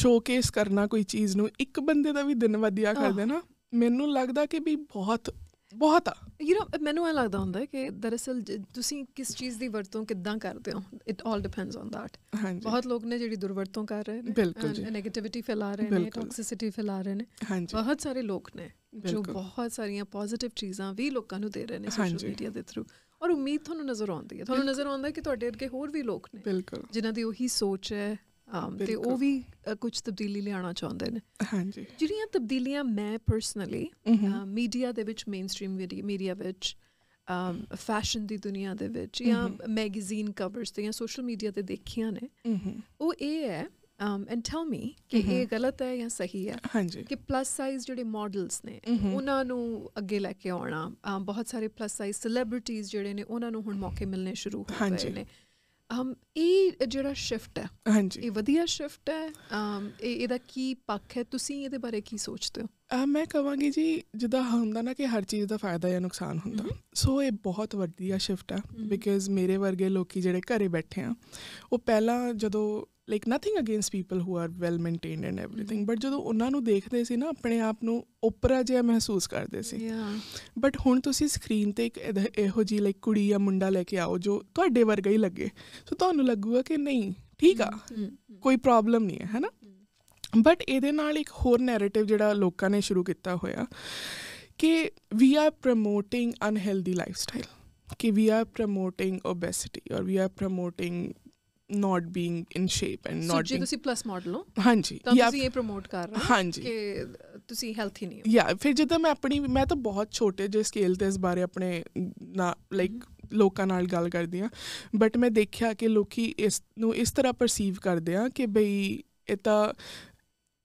ਸ਼ੋਕੇਸ ਕਰਨਾ ਕੋਈ ਚੀਜ਼ ਨੂੰ ਇੱਕ ਬੰਦੇ ਦਾ ਵੀ ਦਿਨ ਵਧੀਆ ਕਰ ਦੇਣਾ ਮੈਨੂੰ ਲੱਗਦਾ ਕਿ ਵੀ ਬਹੁਤ ਬਹੁਤ ਆ ਯੂ نو ਮੈਨੂੰ ਇਹ ਲੱਗਦਾ ਹੁੰਦਾ ਕਿ ਦਰਅਸਲ ਤੁਸੀਂ ਕਿਸ ਚੀਜ਼ ਦੀ ਵਰਤੋਂ ਕਿੱਦਾਂ ਕਰਦੇ ਹੋ it all depends on that ਬਹੁਤ ਲੋਕ ਨੇ ਜਿਹੜੀ ਦੁਰਵਰਤੋਂ ਕਰ ਰਹੇ ਨੇ ਬਿਲਕੁਲ ਜੀ ਨੈਗੇਟਿਵਿਟੀ ਫੈਲਾ ਰਹੇ ਨੇ ਟੌਕਸਿਸਿਟੀ ਫੈਲਾ ਰਹੇ ਨੇ ਬਹੁਤ ਸਾਰੇ ਲੋਕ ਨੇ ਜੋ ਬਹੁਤ ਸਾਰੀਆਂ ਪੋਜ਼ਿਟਿਵ ਚੀਜ਼ਾਂ ਵੀ ਲੋਕਾਂ ਨੂੰ ਦੇ ਰਹੇ ਨੇ ਸੋਸ਼ਲ ਮੀਡੀਆ ਦੇ ਥਰੂ ਔਰ ਉਮੀਦ ਤੁਹਾਨੂੰ ਨਜ਼ਰ ਆਉਂਦੀ ਹੈ ਤੁਹਾਨੂੰ ਨਜ਼ਰ ਆਉਂਦਾ ਕਿ ਤੁਹਾਡੇ ਅੱਗੇ ਹੋਰ ਵੀ ਲੋਕ ਨੇ ਜਿਨ੍ਹਾਂ ਦੀ ਉਹੀ ਸੋਚ ਹੈ Um, ਤੇ ਉਹ ਵੀ ਕੁਝ ਤਬਦੀਲੀ ਲਿਆਉਣਾ ਚਾਹੁੰਦੇ ਨੇ ਹਾਂਜੀ ਜਿਹੜੀਆਂ ਤਬਦੀਲੀਆਂ ਮੈਂ ਪਰਸਨਲੀ ਮੀਡੀਆ ਦੇ ਵਿੱਚ ਮੇਨਸਟ੍ਰੀਮ ਮੀਡੀਆ ਵਿੱਚ ਅਮ ਫੈਸ਼ਨ ਦੀ ਦੁਨੀਆ ਦੇ ਵਿੱਚ ਜਾਂ ਮੈਗਜ਼ੀਨ ਕਵਰਸ ਤੇ ਜਾਂ ਸੋਸ਼ਲ ਮੀਡੀਆ ਤੇ ਦੇਖੀਆਂ ਨੇ ਉਹ ਇਹ ਹੈ ਅਮ ਐਂਡ ਟੈਲ ਮੀ ਕਿ ਇਹ ਗਲਤ ਹੈ ਜਾਂ ਸਹੀ ਹੈ ਹਾਂਜੀ ਕਿ ਪਲੱਸ ਸਾਈਜ਼ ਜਿਹੜੇ ਮਾਡਲਸ ਨੇ ਉਹਨਾਂ ਨੂੰ ਅੱਗੇ ਲੈ ਕੇ ਆਉਣਾ ਬਹੁਤ ਸਾਰੇ ਪਲੱਸ ਸਾਈਜ਼ ਸੈਲਿਬ੍ਰਿਟੀਜ਼ ਜਿਹੜੇ ਨੇ ਉਹਨਾਂ ਨੂੰ ਹੁਣ ਮੌਕੇ ਮਿਲਨੇ ਸ਼ੁਰੂ ਹੋ ਗਏ ਨੇ ਹਮ ਇਹ ਜਿਹੜਾ ਸ਼ਿਫਟ ਹੈ ਹਾਂਜੀ ਇਹ ਵਧੀਆ ਸ਼ਿਫਟ ਹੈ ਅਮ ਇਹ ਇਹਦਾ ਕੀ ਪੱਖ ਹੈ ਤੁਸੀਂ ਇਹਦੇ ਬਾਰੇ ਕੀ ਸੋਚਦੇ ਹੋ ਮੈਂ ਕਹਾਂਗੀ ਜੀ ਜਿੱਦਾਂ ਹੁੰਦਾ ਨਾ ਕਿ ਹਰ ਚੀਜ਼ ਦਾ ਫਾਇਦਾ ਜਾਂ ਨੁਕਸਾਨ ਹੁੰਦਾ ਸੋ ਇਹ ਬਹੁਤ ਵਧੀਆ ਸ਼ਿਫਟ ਹੈ ਬਿਕਾਜ਼ ਮੇਰੇ ਵਰਗੇ ਲੋਕੀ ਜਿਹੜੇ ਘਰੇ ਬੈਠੇ ਆ ਉਹ ਪਹਿਲਾਂ ਜਦੋਂ like nothing against people who are well maintained and everything but ਜਦੋਂ ਉਹਨਾਂ ਨੂੰ ਦੇਖਦੇ ਸੀ ਨਾ ਆਪਣੇ ਆਪ ਨੂੰ ਆ ਜਿਹਾ ਮਹਿਸੂਸ ਕਰਦੇ ਸੀ ਬਟ ਹੁਣ ਤੁਸੀਂ ਸਕਰੀਨ ਤੇ ਇੱਕ ਇਹੋ ਜੀ ਲਾਈਕ ਕੁੜੀ ਜਾਂ ਮੁੰਡਾ ਲੈ ਕੇ ਆਓ ਜੋ ਤੁਹਾਡੇ ਵਰਗਾ ਹੀ ਲੱਗੇ ਸੋ ਤੁਹਾਨੂੰ ਲੱਗੂਗਾ ਕਿ ਨਹੀਂ ਠੀਕ ਆ ਕੋਈ ਪ੍ਰੋਬਲਮ ਨਹੀਂ ਹੈ ਹੈਨਾ ਬਟ ਇਹਦੇ ਨਾਲ ਇੱਕ ਹੋਰ ਨੈਰੇਟਿਵ ਜਿਹੜਾ ਲੋਕਾਂ ਨੇ ਸ਼ੁਰੂ ਕੀਤਾ ਹੋਇਆ ਕਿ we are promoting unhealthy lifestyle ਕਿ we are promoting obesity or we are promoting not being in shape and not ਜੀ ਤੁਸੀਂ ਪਲੱਸ ਮਾਡਲ ਹੋ ਹਾਂਜੀ ਤਾਂ ਤੁਸੀਂ ਇਹ ਪ੍ਰੋਮੋਟ ਕਰ ਰਹੇ ਹੋ ਹਾਂਜੀ ਕਿ ਤੁਸੀਂ ਹੈਲਥੀ ਨਹੀਂ ਹੋ ਯਾ ਫਿਰ ਜਦੋਂ ਮੈਂ ਆਪਣੀ ਮੈਂ ਤਾਂ ਬਹੁਤ ਛੋਟੇ ਜੇ ਸਕੇਲ ਤੇ ਇਸ ਬਾਰੇ ਆਪਣੇ ਨਾ ਲਾਈਕ ਲੋਕਾਂ ਨਾਲ ਗੱਲ ਕਰਦੀ ਆ ਬਟ ਮੈਂ ਦੇਖਿਆ ਕਿ ਲੋਕੀ ਇਸ ਨੂੰ ਇਸ ਤਰ੍ਹਾਂ ਪਰਸੀਵ ਕਰਦੇ ਆ ਕਿ ਬਈ ਇਹ ਤਾਂ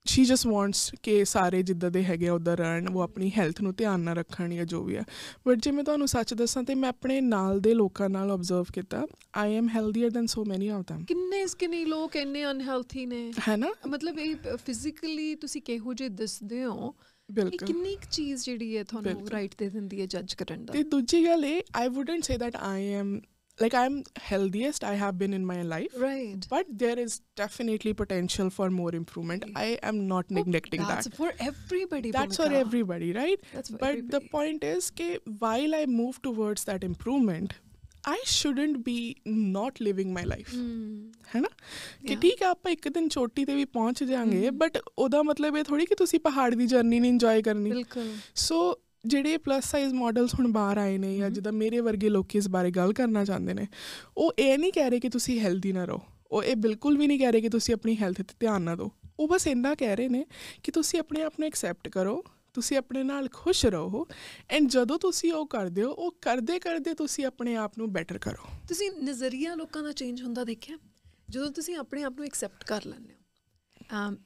ਸ਼ੀ ਜਸਟ ਵਾਂਟਸ ਕਿ ਸਾਰੇ ਜਿੱਦਾਂ ਦੇ ਹੈਗੇ ਉਧਰ ਰਹਿਣ ਉਹ ਆਪਣੀ ਹੈਲਥ ਨੂੰ ਧਿਆਨ ਨਾਲ ਰੱਖਣ ਜਾਂ ਜੋ ਵੀ ਆ ਬਟ ਜੇ ਮੈਂ ਤੁਹਾਨੂੰ ਸੱਚ ਦੱਸਾਂ ਤੇ ਮੈਂ ਆਪਣੇ ਨਾਲ ਦੇ ਲੋਕਾਂ ਨਾਲ ਆਬਜ਼ਰਵ ਕੀਤਾ I am healthier than so many of them ਕਿੰਨੇ ਸਕਿਨੀ ਲੋਕ ਇੰਨੇ ਅਨਹੈਲਥੀ ਨੇ ਹੈ ਨਾ ਮਤਲਬ ਇਹ ਫਿਜ਼ੀਕਲੀ ਤੁਸੀਂ ਕਿਹੋ ਜਿਹੇ ਦਿਸਦੇ ਹੋ ਬਿਲਕੁਲ ਕਿੰਨੀ ਇੱਕ ਚੀਜ਼ ਜਿਹੜੀ ਹੈ ਤੁਹਾਨੂੰ ਰਾਈਟ ਦੇ ਦਿੰਦੀ ਹੈ ਜੱਜ ਕਰਨ ਦਾ ਤੇ ਦੂਜੀ ਗੱਲ ਇਹ I wouldn't say that I am like I'm healthiest I have been in my life. Right. But there is definitely potential for more improvement. Right. I am not oh, neglecting that's that. That's for everybody. That's Bhumika. for everybody, right? That's for but everybody. the point is that while I move towards that improvement, shouldn't be not living my life, hmm. है ना ਕਿ ਠੀਕ ਆ ਆਪਾਂ ਇੱਕ ਦਿਨ ਚੋਟੀ ਤੇ ਵੀ ਪਹੁੰਚ ਜਾਾਂਗੇ ਬਟ ਉਹਦਾ ਮਤਲਬ ਇਹ ਥੋੜੀ ਕਿ ਤੁਸੀਂ ਪਹਾੜ ਦੀ ਜਰਨੀ ਨਹੀਂ ਇੰਜੋਏ ਕਰਨੀ ਬਿਲਕੁਲ ਸੋ ਜਿਹੜੇ ਪਲੱਸ ਸਾਈਜ਼ ਮਾਡਲਸ ਹੁਣ ਬਾਹਰ ਆਏ ਨੇ ਜਾਂ ਜਿਹਦਾ ਮੇਰੇ ਵਰਗੇ ਲੋਕ ਇਸ ਬਾਰੇ ਗੱਲ ਕਰਨਾ ਚਾਹੁੰਦੇ ਨੇ ਉਹ ਇਹ ਨਹੀਂ ਕਹਿ ਰਹੇ ਕਿ ਤੁਸੀਂ ਹੈਲਦੀ ਨਾ ਰਹੋ ਉਹ ਇਹ ਬਿਲਕੁਲ ਵੀ ਨਹੀਂ ਕਹਿ ਰਹੇ ਕਿ ਤੁਸੀਂ ਆਪਣੀ ਹੈਲਥ ਤੇ ਧਿਆਨ ਨਾ ਦਿਓ ਉਹ ਬਸ ਇੰਨਾ ਕਹਿ ਰਹੇ ਨੇ ਕਿ ਤੁਸੀਂ ਆਪਣੇ ਆਪ ਨੂੰ ਐਕਸੈਪਟ ਕਰੋ ਤੁਸੀਂ ਆਪਣੇ ਨਾਲ ਖੁਸ਼ ਰਹੋ ਐਂਡ ਜਦੋਂ ਤੁਸੀਂ ਉਹ ਕਰਦੇ ਹੋ ਉਹ ਕਰਦੇ ਕਰਦੇ ਤੁਸੀਂ ਆਪਣੇ ਆਪ ਨੂੰ ਬੈਟਰ ਕਰੋ ਤੁਸੀਂ ਨਜ਼ਰੀਆ ਲੋਕਾਂ ਦਾ ਚੇਂਜ ਹੁੰਦਾ ਦੇਖਿਆ ਜਦੋਂ ਤੁਸੀਂ ਆਪਣੇ ਆਪ ਨੂੰ ਐਕਸੈਪਟ ਕਰ ਲੈਂਦੇ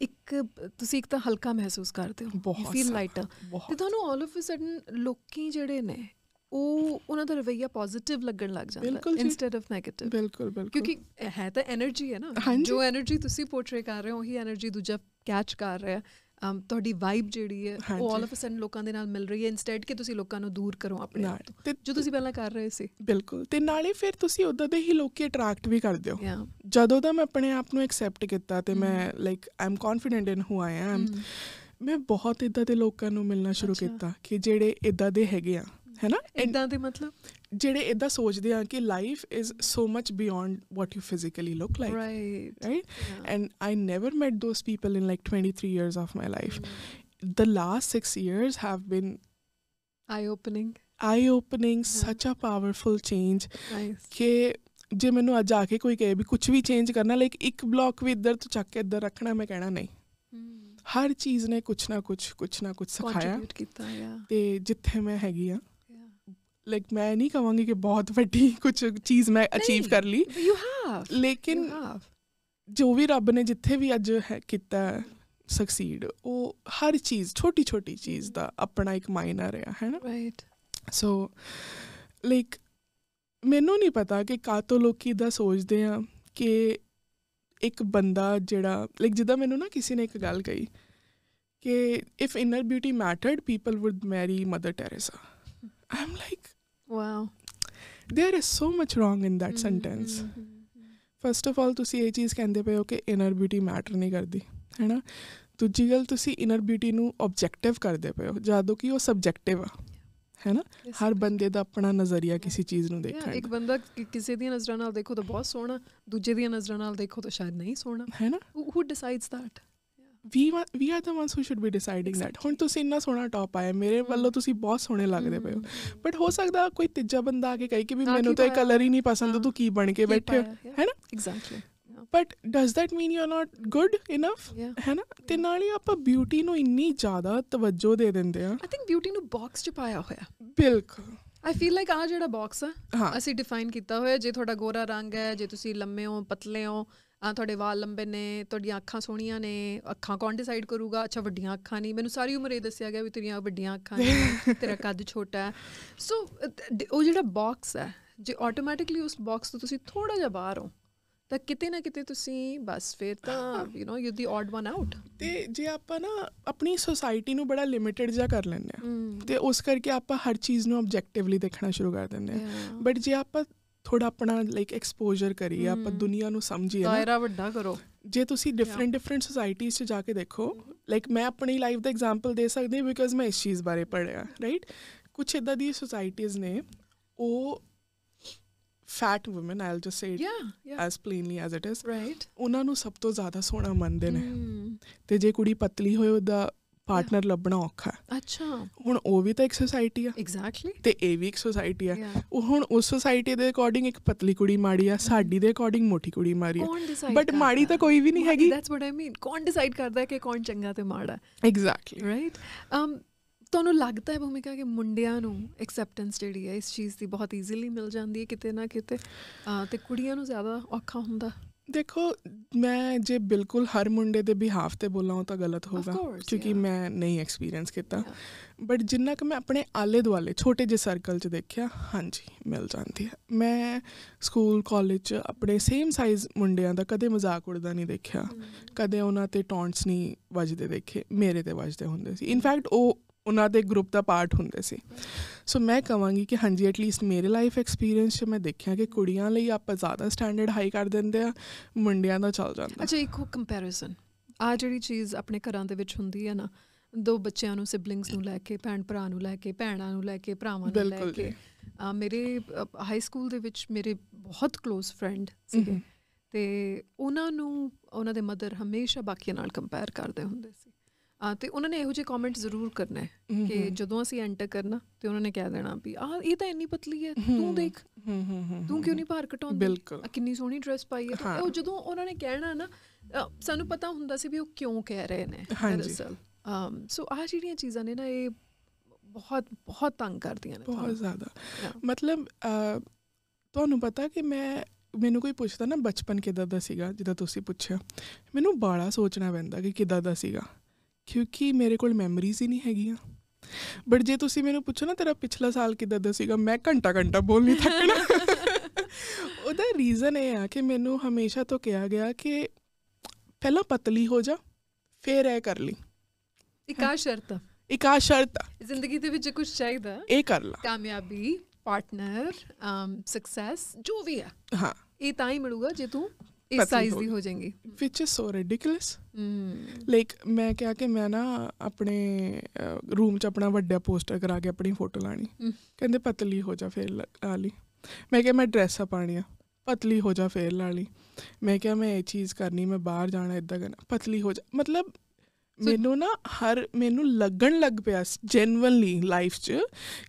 ਇੱਕ ਤੁਸੀਂ ਇੱਕ ਤਾਂ ਹਲਕਾ ਮਹਿਸੂਸ ਕਰਦੇ ਹੋ ਯੂ ਫੀਲ ਲਾਈਟਰ ਤੇ ਤੁਹਾਨੂੰ ਆਲ ਆਫ ਅ ਸਡਨ ਲੋਕੀ ਜਿਹੜੇ ਨੇ ਉਹ ਉਹਨਾਂ ਦਾ ਰਵਈਆ ਪੋਜ਼ਿਟਿਵ ਲੱਗਣ ਲੱਗ ਜਾਂਦਾ ਇਨਸਟੈਡ ਆਫ 네ਗੇਟਿਵ ਬਿਲਕੁਲ ਬਿਲਕੁਲ ਕਿਉਂਕਿ ਹੈ ਤਾਂ એનર્ਜੀ ਹੈ ਨਾ ਜੋ એનર્ਜੀ ਤੁਸੀਂ ਪੋਰਟਰੇ ਕਰ ਰਹੇ ਹੋ ਉਹੀ એનર્ਜੀ ਦੂਜਾ ਕੈਚ ਕਰ ਰਿਹਾ ਤੁਹਾਡੀ ਵਾਈਬ ਜਿਹੜੀ ਹੈ ਉਹ ਆਲ ਆਫ ਅ ਸਡਨ ਲੋਕਾਂ ਦੇ ਨਾਲ ਮਿਲ ਰਹੀ ਹੈ ਇਨਸਟੈਡ ਕਿ ਤੁਸੀਂ ਲੋਕਾਂ ਨੂੰ ਦੂਰ ਕਰੋ ਆਪਣੇ ਆਪ ਤੋਂ ਜੋ ਤੁਸੀਂ ਪਹਿਲਾਂ ਕਰ ਰਹੇ ਸੀ ਬਿਲਕੁਲ ਤੇ ਨਾਲੇ ਫਿਰ ਤੁਸੀਂ ਉਦੋਂ ਦੇ ਹੀ ਲੋਕੀ ਅਟਰੈਕਟ ਵੀ ਕਰਦੇ ਹੋ ਜਦੋਂ ਦਾ ਮੈਂ ਆਪਣੇ ਆਪ ਨੂੰ ਐਕਸੈਪਟ ਕੀਤਾ ਤੇ ਮੈਂ like um confident in who I am ਮੈਂ ਬਹੁਤ ਇਦਾਂ ਦੇ ਲੋਕਾਂ ਨੂੰ ਮਿਲਣਾ ਸ਼ੁਰੂ ਕੀਤਾ ਕਿ ਜਿਹੜੇ ਇਦਾਂ ਦੇ ਹੈਗੇ ਆ ਹੈਨਾ ਇਦਾਂ ਦੇ ਮਤਲਬ ਜਿਹੜੇ ਇਦਾਂ ਸੋਚਦੇ ਆ ਕਿ life is so much beyond what you physically look like right right and I never met those people in like 23 years of my life the last 6 years have been I opening I opening such such powerful change ਕਿ ਜੇ ਮੈਨੂੰ ਅੱਜ ਆ ਕੇ ਕੋਈ ਕਹੇ ਵੀ ਕੁਝ ਵੀ ਚੇਂਜ ਕਰਨਾ ਲਾਈਕ ਇੱਕ ਬਲੌਕ ਵੀ ਇੱਧਰ ਤੋਂ ਚੱਕ ਕੇ ਇੱਧਰ ਰੱਖਣਾ ਮੈਂ ਕਹਿਣਾ ਨਹੀਂ hmm. ਹਰ ਚੀਜ਼ ਨੇ ਕੁਛ ਨਾ ਕੁਛ ਕੁਛ ਨਾ ਕੁਛ ਸਿਖਾਇਆ ਤੇ ਜਿੱਥੇ ਮੈਂ ਹੈਗੀ ਆ ਲਾਈਕ ਮੈਂ ਨਹੀਂ ਕਹਾਂਗੀ ਕਿ ਬਹੁਤ ਵੱਡੀ ਕੁਝ ਚੀਜ਼ ਮੈਂ ਅਚੀਵ ਕਰ ਲਈ ਯੂ ਹੈਵ ਲੇਕਿਨ ਜੋ ਵੀ ਰੱਬ ਨੇ ਜਿੱਥੇ ਵੀ ਅੱਜ ਹੈ ਕੀਤਾ ਸਕਸੀਡ ਉਹ ਹਰ ਚੀਜ਼ ਛੋਟੀ ਛੋਟੀ ਚੀਜ਼ ਦਾ ਆਪਣਾ ਇੱਕ ਮਾਇਨਾ ਰਿਹਾ ਹੈ ਨਾ ਰਾਈਟ ਸੋ ਲਾਈਕ ਮੈਨੂੰ ਨਹੀਂ ਪਤਾ ਕਿ ਕਾਤੋਂ ਲੋਕੀ ਦਾ ਸੋਚਦੇ ਆ ਕਿ ਇੱਕ ਬੰਦਾ ਜਿਹੜਾ ਲਾਈਕ ਜਿੱਦਾਂ ਮੈਨੂੰ ਨਾ ਕਿਸੇ ਨੇ ਇੱਕ ਗੱਲ ਕਹੀ ਕਿ if inner beauty mattered people would marry mother Teresa I'm like, wow. There is so much wrong in that mm-hmm, sentence. First of all ਤੁਸੀਂ ਇਹ ਚੀਜ਼ ਕਹਿੰਦੇ ਪਏ ਹੋ ਕਿ ਇਨਰ ਬਿਊਟੀ ਮੈਟਰ ਨਹੀਂ ਕਰਦੀ ਹੈਨਾ ਦੂਜੀ ਗੱਲ ਤੁਸੀਂ ਇਨਰ ਬਿਊਟੀ ਨੂੰ ਆਬਜੈਕਟਿਵ ਕਰਦੇ ਪਏ ਹੋ ਜਦੋਂ ਕਿ ਉਹ ਸਬਜੈਕਟਿਵ ਆ ਹੈ ਹਰ ਬੰਦੇ ਦਾ ਆਪਣਾ ਨਜ਼ਰੀਆ ਕਿਸੇ ਚੀਜ਼ ਨੂੰ ਦੇਖਣ ਇੱਕ ਬੰਦਾ ਕਿਸੇ ਦੀਆਂ ਨਜ਼ਰਾਂ ਨਾਲ ਦੇਖੋ ਤਾਂ ਬਹੁਤ ਸੋਹਣਾ ਦੂਜੇ ਦੀਆਂ ਨਜ਼ਰਾਂ ਨਾਲ ਦੇਖੋ ਤਾਂ ਸ਼ਾਇਦ ਨਹੀਂ ਸੋਹਣਾ ਹੈਨਾ ਨਾ who decides that we we are the ones who should be deciding that ਹੁਣ ਤੁਸੀਂ ਇੰਨਾ ਸੋਹਣਾ ਟੌਪ ਆਇਆ ਮੇਰੇ ਵੱਲੋਂ ਤੁਸੀਂ ਬਹੁਤ ਸੋਹਣੇ ਲੱਗਦੇ ਪਏ ਹੋ ਬਟ ਹੋ ਸਕਦਾ ਕੋਈ ਤੀਜਾ ਬੰਦਾ ਆ ਕੇ ਕਹੇ ਕਿ ਵੀ ਮੈਨੂੰ ਤਾਂ ਇਹ ਕਲਰ ਹੀ ਨਹੀਂ ਪਸੰਦ ਤੂੰ ਕੀ ਬਣ ਕੇ ਬੈਠੇ ਹੋ ਹੈ ਨਾ exactly but does that mean you are not good enough ਹੈ ਨਾ ਤੇ ਨਾਲ ਹੀ ਆਪਾਂ ਬਿਊਟੀ ਨੂੰ ਇੰਨੀ ਜ਼ਿਆਦਾ ਤਵੱਜੋ ਦੇ ਦਿੰਦੇ ਆ ਆਈ ਥਿੰਕ ਬਿਊਟੀ ਨੂੰ ਬਾਕਸ 'ਚ ਪਾਇਆ ਹੋਇਆ ਬਿਲਕੁਲ ਆਈ ਫੀਲ ਲਾਈਕ ਆ ਜਿਹੜਾ ਬਾਕਸ ਆ ਅਸੀਂ ਡਿਫਾਈਨ ਕੀਤਾ ਹੋਇਆ ਜੇ ਤੁਹਾਡਾ ਗੋਰਾ ਰੰਗ ਹੈ ਜੇ ਤੁਸੀਂ ਲੰਮੇ ਹੋ ਪਤਲੇ ਹੋ ਆ ਤੁਹਾਡੇ ਵਾਲ ਲੰਬੇ ਨੇ ਤੁਹਾਡੀਆਂ ਅੱਖਾਂ ਸੋਹਣੀਆਂ ਨੇ ਅੱਖਾਂ ਕੌਣ ਡਿਸਾਈਡ ਕਰੂਗਾ ਅੱਛਾ ਵੱਡੀਆਂ ਅੱਖਾਂ ਨਹੀਂ ਮੈਨੂੰ ਸਾਰੀ ਉਮਰ ਇਹ ਦੱਸਿਆ ਗਿਆ ਵੀ ਤੇਰੀਆਂ ਵੱਡੀਆਂ ਅੱਖਾਂ ਨੇ ਤੇਰਾ ਕੱਦ ਛੋਟਾ ਹੈ ਸੋ ਉਹ ਜਿਹੜਾ ਬਾਕਸ ਹੈ ਜੇ ਆਟੋਮੈਟਿਕਲੀ ਉਸ ਬਾਕਸ ਤੋਂ ਤੁਸੀਂ ਥੋੜਾ ਜਿਹਾ ਬਾਹਰ ਹੋ ਤਾਂ ਕਿਤੇ ਨਾ ਕਿਤੇ ਤੁਸੀਂ ਬਸ ਫਿਰ ਤਾਂ you know you the odd one out ਤੇ ਜੇ ਆਪਾਂ ਨਾ ਆਪਣੀ ਸੋਸਾਇਟੀ ਨੂੰ ਬੜਾ ਲਿਮਿਟਿਡ ਜਿਹਾ ਕਰ ਲੈਂਦੇ ਆ ਤੇ ਉਸ ਕਰਕੇ ਆਪਾਂ ਹਰ ਚੀਜ਼ ਨੂੰ ਆਬਜੈਕਟਿਵਲੀ ਦੇਖਣਾ ਸ਼ੁਰੂ ਕਰ ਦਿੰਦੇ ਆ ਬਟ ਜੇ ਆਪਾਂ ਥੋੜਾ ਆਪਣਾ ਲਾਈਕ ਐਕਸਪੋਜ਼ਰ ਕਰੀ ਆਪਾਂ ਦੁਨੀਆ ਨੂੰ ਸਮਝੀਏ ਨਾ ਦਾਇਰਾ ਵੱਡਾ ਕਰੋ ਜੇ ਤੁਸੀਂ ਡਿਫਰੈਂਟ ਡਿਫਰੈਂਟ ਸੋਸਾਇਟੀਜ਼ 'ਚ ਜਾ ਕੇ ਦੇਖੋ ਲਾਈਕ ਮੈਂ ਆਪਣੀ ਲਾਈਫ ਦਾ ਐਗਜ਼ਾਮਪਲ ਦੇ ਸਕਦੀ ਹਾਂ ਬਿਕਾਜ਼ ਮੈਂ ਇਸ ਚੀਜ਼ ਬਾਰੇ ਪੜ੍ਹਿਆ ਰਾਈਟ ਕੁਝ ਇਦਾਂ ਦੀ ਸੋਸਾਇਟੀਜ਼ ਨੇ ਉਹ fat woman I'll just say as plainly as it is right ਉਹਨਾਂ ਨੂੰ ਸਭ ਤੋਂ ਜ਼ਿਆਦਾ ਸੋਹਣਾ ਮੰਨਦੇ ਨੇ ਤੇ ਜੇ ਕੁੜੀ ਪਤਲੀ ਹੋਏ ਉਹਦਾ ਪਾਰਟਨਰ ਲੱਭਣਾ ਔਖਾ ਅੱਛਾ ਹੁਣ ਉਹ ਵੀ ਤਾਂ ਇੱਕ ਸੋਸਾਇਟੀ ਆ ਐਗਜ਼ੈਕਟਲੀ ਤੇ ਇਹ ਵੀ ਇੱਕ ਸੋਸਾਇਟੀ ਆ ਉਹ ਹੁਣ ਉਸ ਸੋਸਾਇਟੀ ਦੇ ਅਕੋਰਡਿੰਗ ਇੱਕ ਪਤਲੀ ਕੁੜੀ ਮਾੜੀ ਆ ਸਾਡੀ ਦੇ ਅਕੋਰਡਿੰਗ ਮੋਟੀ ਕੁੜੀ ਮਾੜੀ ਆ ਬਟ ਮਾੜੀ ਤਾਂ ਕੋਈ ਵੀ ਨਹੀਂ ਹੈਗੀ ਦੈਟਸ ਵਾਟ ਆਈ ਮੀਨ ਕੌਣ ਡਿਸਾਈਡ ਕਰਦਾ ਹੈ ਕਿ ਕੌਣ ਚੰਗਾ ਤੇ ਮਾੜਾ ਐਗਜ਼ੈਕਟਲੀ ਰਾਈਟ ਅਮ ਤੁਹਾਨੂੰ ਲੱਗਦਾ ਹੈ ਭੂਮਿਕਾ ਕਿ ਮੁੰਡਿਆਂ ਨੂੰ ਐਕਸੈਪਟੈਂਸ ਜਿਹੜੀ ਹੈ ਇਸ ਚੀਜ਼ ਦੀ ਬਹੁਤ ਈਜ਼ੀਲੀ ਮਿਲ ਜਾਂਦੀ ਹੈ ਕਿਤੇ ਨਾ ਕਿਤੇ ਤੇ ਕੁੜੀਆਂ ਨੂੰ ਜ਼ਿਆਦਾ ਔਖਾ ਹੁੰਦਾ ਦੇਖੋ ਮੈਂ ਜੇ ਬਿਲਕੁਲ ਹਰ ਮੁੰਡੇ ਦੇ ਬਿਹਾਫ ਤੇ ਬੋਲਾਂ ਤਾਂ ਗਲਤ ਹੋਗਾ ਕਿਉਂਕਿ ਮੈਂ ਨਹੀਂ ਐਕਸਪੀਰੀਅੰਸ ਕੀਤਾ ਬਟ ਜਿੰਨਾ ਕਿ ਮੈਂ ਆਪਣੇ ਆਲੇ ਦੁਆਲੇ ਛੋਟੇ ਜਿਹੇ ਸਰਕਲ 'ਚ ਦੇਖਿਆ ਹਾਂਜੀ ਮਿਲ ਜਾਂਦੀ ਹੈ ਮੈਂ ਸਕੂਲ ਕਾਲਜ 'ਚ ਆਪਣੇ ਸੇਮ ਸਾਈਜ਼ ਮੁੰਡਿਆਂ ਦਾ ਕਦੇ ਮਜ਼ਾਕ ਉੜਦਾ ਨਹੀਂ ਦੇਖਿਆ mm. ਕਦੇ ਉਹਨਾਂ ਤੇ ਟੌਂਟਸ ਨਹੀਂ ਵੱਜਦੇ ਦੇਖੇ ਮੇਰੇ ਤੇ ਵੱਜਦੇ ਹੁੰਦੇ ਸੀ ਇਨਫੈਕਟ ਉਹ ਉਹਨਾਂ ਦੇ ਗਰੁੱਪ ਦਾ ਪਾਰਟ ਹੁੰਦੇ ਸੀ ਸੋ ਮੈਂ ਕਹਾਂਗੀ ਕਿ ਹਾਂਜੀ ਐਟਲੀਸਟ ਮੇਰੇ ਲਾਈਫ ਐਕਸਪੀਰੀਅੰਸ 'ਚ ਮੈਂ ਦੇਖਿਆ ਕਿ ਕੁੜੀਆਂ ਲਈ ਆਪਾਂ ਜ਼ਿਆਦਾ ਸਟੈਂਡਰਡ ਹਾਈ ਕਰ ਦਿੰਦੇ ਆ ਮੁੰਡਿਆਂ ਦਾ ਚੱਲ ਜਾਂਦਾ ਅੱਛਾ ਇੱਕ ਕੰਪੈਰੀਸਨ ਆ ਜਿਹੜੀ ਚੀਜ਼ ਆਪਣੇ ਘਰਾਂ ਦੇ ਵਿੱਚ ਹੁੰਦੀ ਹੈ ਨਾ ਦੋ ਬੱਚਿਆਂ ਨੂੰ ਸਿਬਲਿੰਗਸ ਨੂੰ ਲੈ ਕੇ ਭੈਣ ਭਰਾ ਨੂੰ ਲੈ ਕੇ ਭੈਣਾਂ ਨੂੰ ਲੈ ਕੇ ਭਰਾਵਾਂ ਨੂੰ ਲੈ ਕੇ ਮੇਰੇ ਹਾਈ ਸਕੂਲ ਦੇ ਵਿੱਚ ਮੇਰੇ ਬਹੁਤ ক্লোਜ਼ ਫਰੈਂਡ ਸੀਗੇ ਤੇ ਉਹਨਾਂ ਨੂੰ ਉਹਨਾਂ ਦੇ ਮਦਰ ਹਮੇਸ਼ਾ ਬਾਕੀਆਂ ਨਾਲ ਕੰਪੇਅਰ ਕਰਦੇ ਹੁੰਦੇ ਸੀ ਤੇ ਉਹਨਾਂ ਨੇ ਇਹੋ ਜਿਹੇ ਕਮੈਂਟ ਜ਼ਰੂਰ ਕਰਨਾ ਹੈ ਕਿ ਜਦੋਂ ਅਸੀਂ ਐਂਟਰ ਕਰਨਾ ਤੇ ਉਹਨਾਂ ਨੇ ਕਹਿ ਦੇਣਾ ਵੀ ਆ ਇਹ ਤਾਂ ਇੰਨੀ ਪਤਲੀ ਹੈ ਤੂੰ ਦੇਖ ਹੂੰ ਹੂੰ ਤੂੰ ਕਿਉਂ ਨਹੀਂ ਭਾਰ ਘਟਾਉਂਦੀ ਕਿੰਨੀ ਸੋਹਣੀ ਡਰੈਸ ਪਾਈ ਹੈ ਤੇ ਉਹ ਜਦੋਂ ਉਹਨਾਂ ਨੇ ਕਹਿਣਾ ਨਾ ਸਾਨੂੰ ਪਤਾ ਹੁੰਦਾ ਸੀ ਵੀ ਉਹ ਕਿਉਂ ਕਹਿ ਰਹੇ ਨੇ ਦਰਅਸਲ ਸੋ ਆਹ ਜਿਹੜੀਆਂ ਚੀਜ਼ਾਂ ਨੇ ਨਾ ਇਹ ਬਹੁਤ ਬਹੁਤ ਤੰਗ ਕਰਦੀਆਂ ਨੇ ਬਹੁਤ ਜ਼ਿਆਦਾ ਮਤਲਬ ਤੁਹਾਨੂੰ ਪਤਾ ਕਿ ਮੈਂ ਮੈਨੂੰ ਕੋਈ ਪੁੱਛਦਾ ਨਾ ਬਚਪਨ ਕਿਦਾਂ ਦਾ ਸੀਗਾ ਜਿੱਦਾਂ ਤੁਸੀਂ ਪੁੱਛਿਆ ਮੈਨੂੰ ਬਾੜਾ ਸੋਚਣਾ ਪੈਂਦਾ ਕਿ ਕਿਦਾਂ ਦਾ ਸੀਗਾ ਕਿਉਂਕਿ ਮੇਰੇ ਕੋਲ ਮੈਮਰੀਜ਼ ਹੀ ਨਹੀਂ ਹੈਗੀਆਂ ਬਟ ਜੇ ਤੁਸੀਂ ਮੈਨੂੰ ਪੁੱਛੋ ਨਾ ਤੇਰਾ ਪਿਛਲਾ ਸਾਲ ਕਿਦਾਂ ਦਾ ਸੀਗਾ ਮੈਂ ਘੰਟਾ ਘੰਟਾ ਬੋਲ ਨਹੀਂ ਥੱਕਣਾ ਉਹਦਾ ਰੀਜ਼ਨ ਇਹ ਆ ਕਿ ਮੈਨੂੰ ਹਮੇਸ਼ਾ ਤੋਂ ਕਿਹਾ ਗਿਆ ਕਿ ਪਹਿਲਾਂ ਪਤਲੀ ਹੋ ਜਾ ਫੇਰ ਇਹ ਕਰ ਲਈ ਇਕਾ ਸ਼ਰਤ ਇਕਾ ਸ਼ਰਤ ਜ਼ਿੰਦਗੀ ਦੇ ਵਿੱਚ ਕੁਝ ਚਾਹੀਦਾ ਇਹ ਕਰ ਲਾ ਕਾਮਯਾਬੀ ਪਾਰਟਨਰ ਸਕਸੈਸ um, ਜੋ ਵੀ ਆ ਹਾਂ ਇਹ ਤਾਂ ਹੀ ਮਿਲੂਗਾ ਜੇ ਤੂੰ ਇਸ ਸਾਈਜ਼ ਦੀ ਹੋ ਜਾਏਗੀ ਵਿਚ ਇਸ ਸੋ ਰਿਡਿਕਲਸ ਲਾਈਕ ਮੈਂ ਕਿਹਾ ਕਿ ਮੈਂ ਨਾ ਆਪਣੇ ਰੂਮ 'ਚ ਆਪਣਾ ਵੱਡਾ ਪੋਸਟਰ ਕਰਾ ਕੇ ਆਪਣੀ ਫੋਟੋ ਲਾਣੀ ਕਹਿੰਦੇ ਪਤਲੀ ਹੋ ਜਾ ਫੇਰ ਲਾ ਲਈ ਮੈਂ ਕਿਹਾ ਮੈਂ ਡਰੈਸ ਆ ਪਾਣੀਆਂ ਪਤਲੀ ਹੋ ਜਾ ਫੇਰ ਲਾ ਲਈ ਮੈਂ ਕਿਹਾ ਮੈਂ ਇਹ ਚੀਜ਼ ਕਰਨੀ ਮੈਂ ਬਾਹਰ ਜਾਣਾ ਇਦਾਂ ਕਰਨਾ ਪਤਲੀ ਹੋ ਜਾ ਮਤਲਬ ਮੈਨੂੰ ਨਾ ਹਰ ਮੈਨੂੰ ਲੱਗਣ ਲੱਗ ਪਿਆ ਜੈਨੂਇਨਲੀ ਲਾਈਫ 'ਚ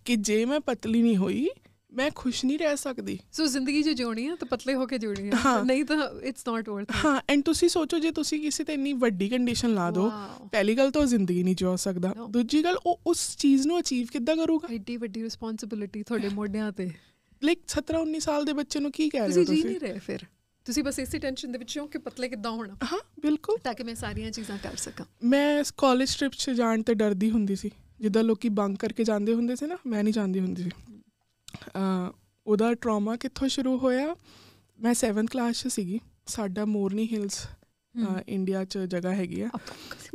ਕਿ ਜੇ ਮੈਂ ਪਤਲੀ ਨਹੀਂ ਹੋਈ ਮੈਂ ਖੁਸ਼ ਨਹੀਂ ਰਹਿ ਸਕਦੀ ਸੋ ਜ਼ਿੰਦਗੀ ਜੇ ਜਿਉਣੀ ਹੈ ਤਾਂ ਪਤਲੇ ਹੋ ਕੇ ਜਿਉਣੀ ਹੈ ਨਹੀਂ ਤਾਂ ਇਟਸ ਨਾਟ ਵਰਥ ਹਾਂ ਐਂਡ ਤੁਸੀਂ ਸੋਚੋ ਜੇ ਤੁਸੀਂ ਕਿਸੇ ਤੇ ਇੰਨੀ ਵੱਡੀ ਕੰਡੀਸ਼ਨ ਲਾ ਦੋ ਪਹਿਲੀ ਗੱਲ ਤਾਂ ਜ਼ਿੰਦਗੀ ਨਹੀਂ ਜਿਉ ਸਕਦਾ ਦੂਜੀ ਗੱਲ ਉਹ ਉਸ ਚੀਜ਼ ਨੂੰ ਅਚੀਵ ਕਿੱਦਾਂ ਕਰੂਗਾ ਐਡੀ ਵੱਡੀ ਰਿਸਪੌਂਸਿਬਿਲਟੀ ਤੁਹਾਡੇ ਮੋਢਿਆਂ ਤੇ ਲਾਈਕ 17 19 ਸਾਲ ਦੇ ਬੱਚੇ ਨੂੰ ਕੀ ਕਹਿ ਰਹੇ ਹੋ ਤੁਸੀਂ ਤੁਸੀਂ ਜੀ ਨਹੀਂ ਰਹੇ ਫਿਰ ਤੁਸੀਂ ਬਸ ਇਸੇ ਟੈਨਸ਼ਨ ਦੇ ਵਿੱਚ ਹੋ ਕਿ ਪਤਲੇ ਕਿੱਦਾਂ ਹੋਣਾ ਹਾਂ ਬਿਲਕੁਲ ਤਾਂ ਕਿ ਮੈਂ ਸਾਰੀਆਂ ਚੀਜ਼ਾਂ ਕਰ ਸਕਾਂ ਮੈਂ ਕਾਲਜ ਟ੍ਰਿਪ 'ਚ ਜਾਣ ਤੇ ਡਰਦੀ ਹੁੰਦੀ ਸੀ ਜਿੱਦਾਂ ਲੋਕੀ ਬੰਕ ਕਰਕੇ ਜਾਂਦੇ ਹੁੰਦੇ ਸੀ ਨਾ ਮੈਂ ਨਹੀਂ ਜਾਂਦੀ ਹੁੰਦੀ ਸੀ ਉਹਦਾ ਟਰਾਮਾ ਕਿੱਥੋਂ ਸ਼ੁਰੂ ਹੋਇਆ ਮੈਂ 7th ਕਲਾਸ 'ਚ ਸੀਗੀ ਸਾਡਾ ਮੋਰਨੀ ਹਿਲਸ ਇੰਡੀਆ 'ਚ ਜਗ੍ਹਾ ਹੈਗੀ ਆ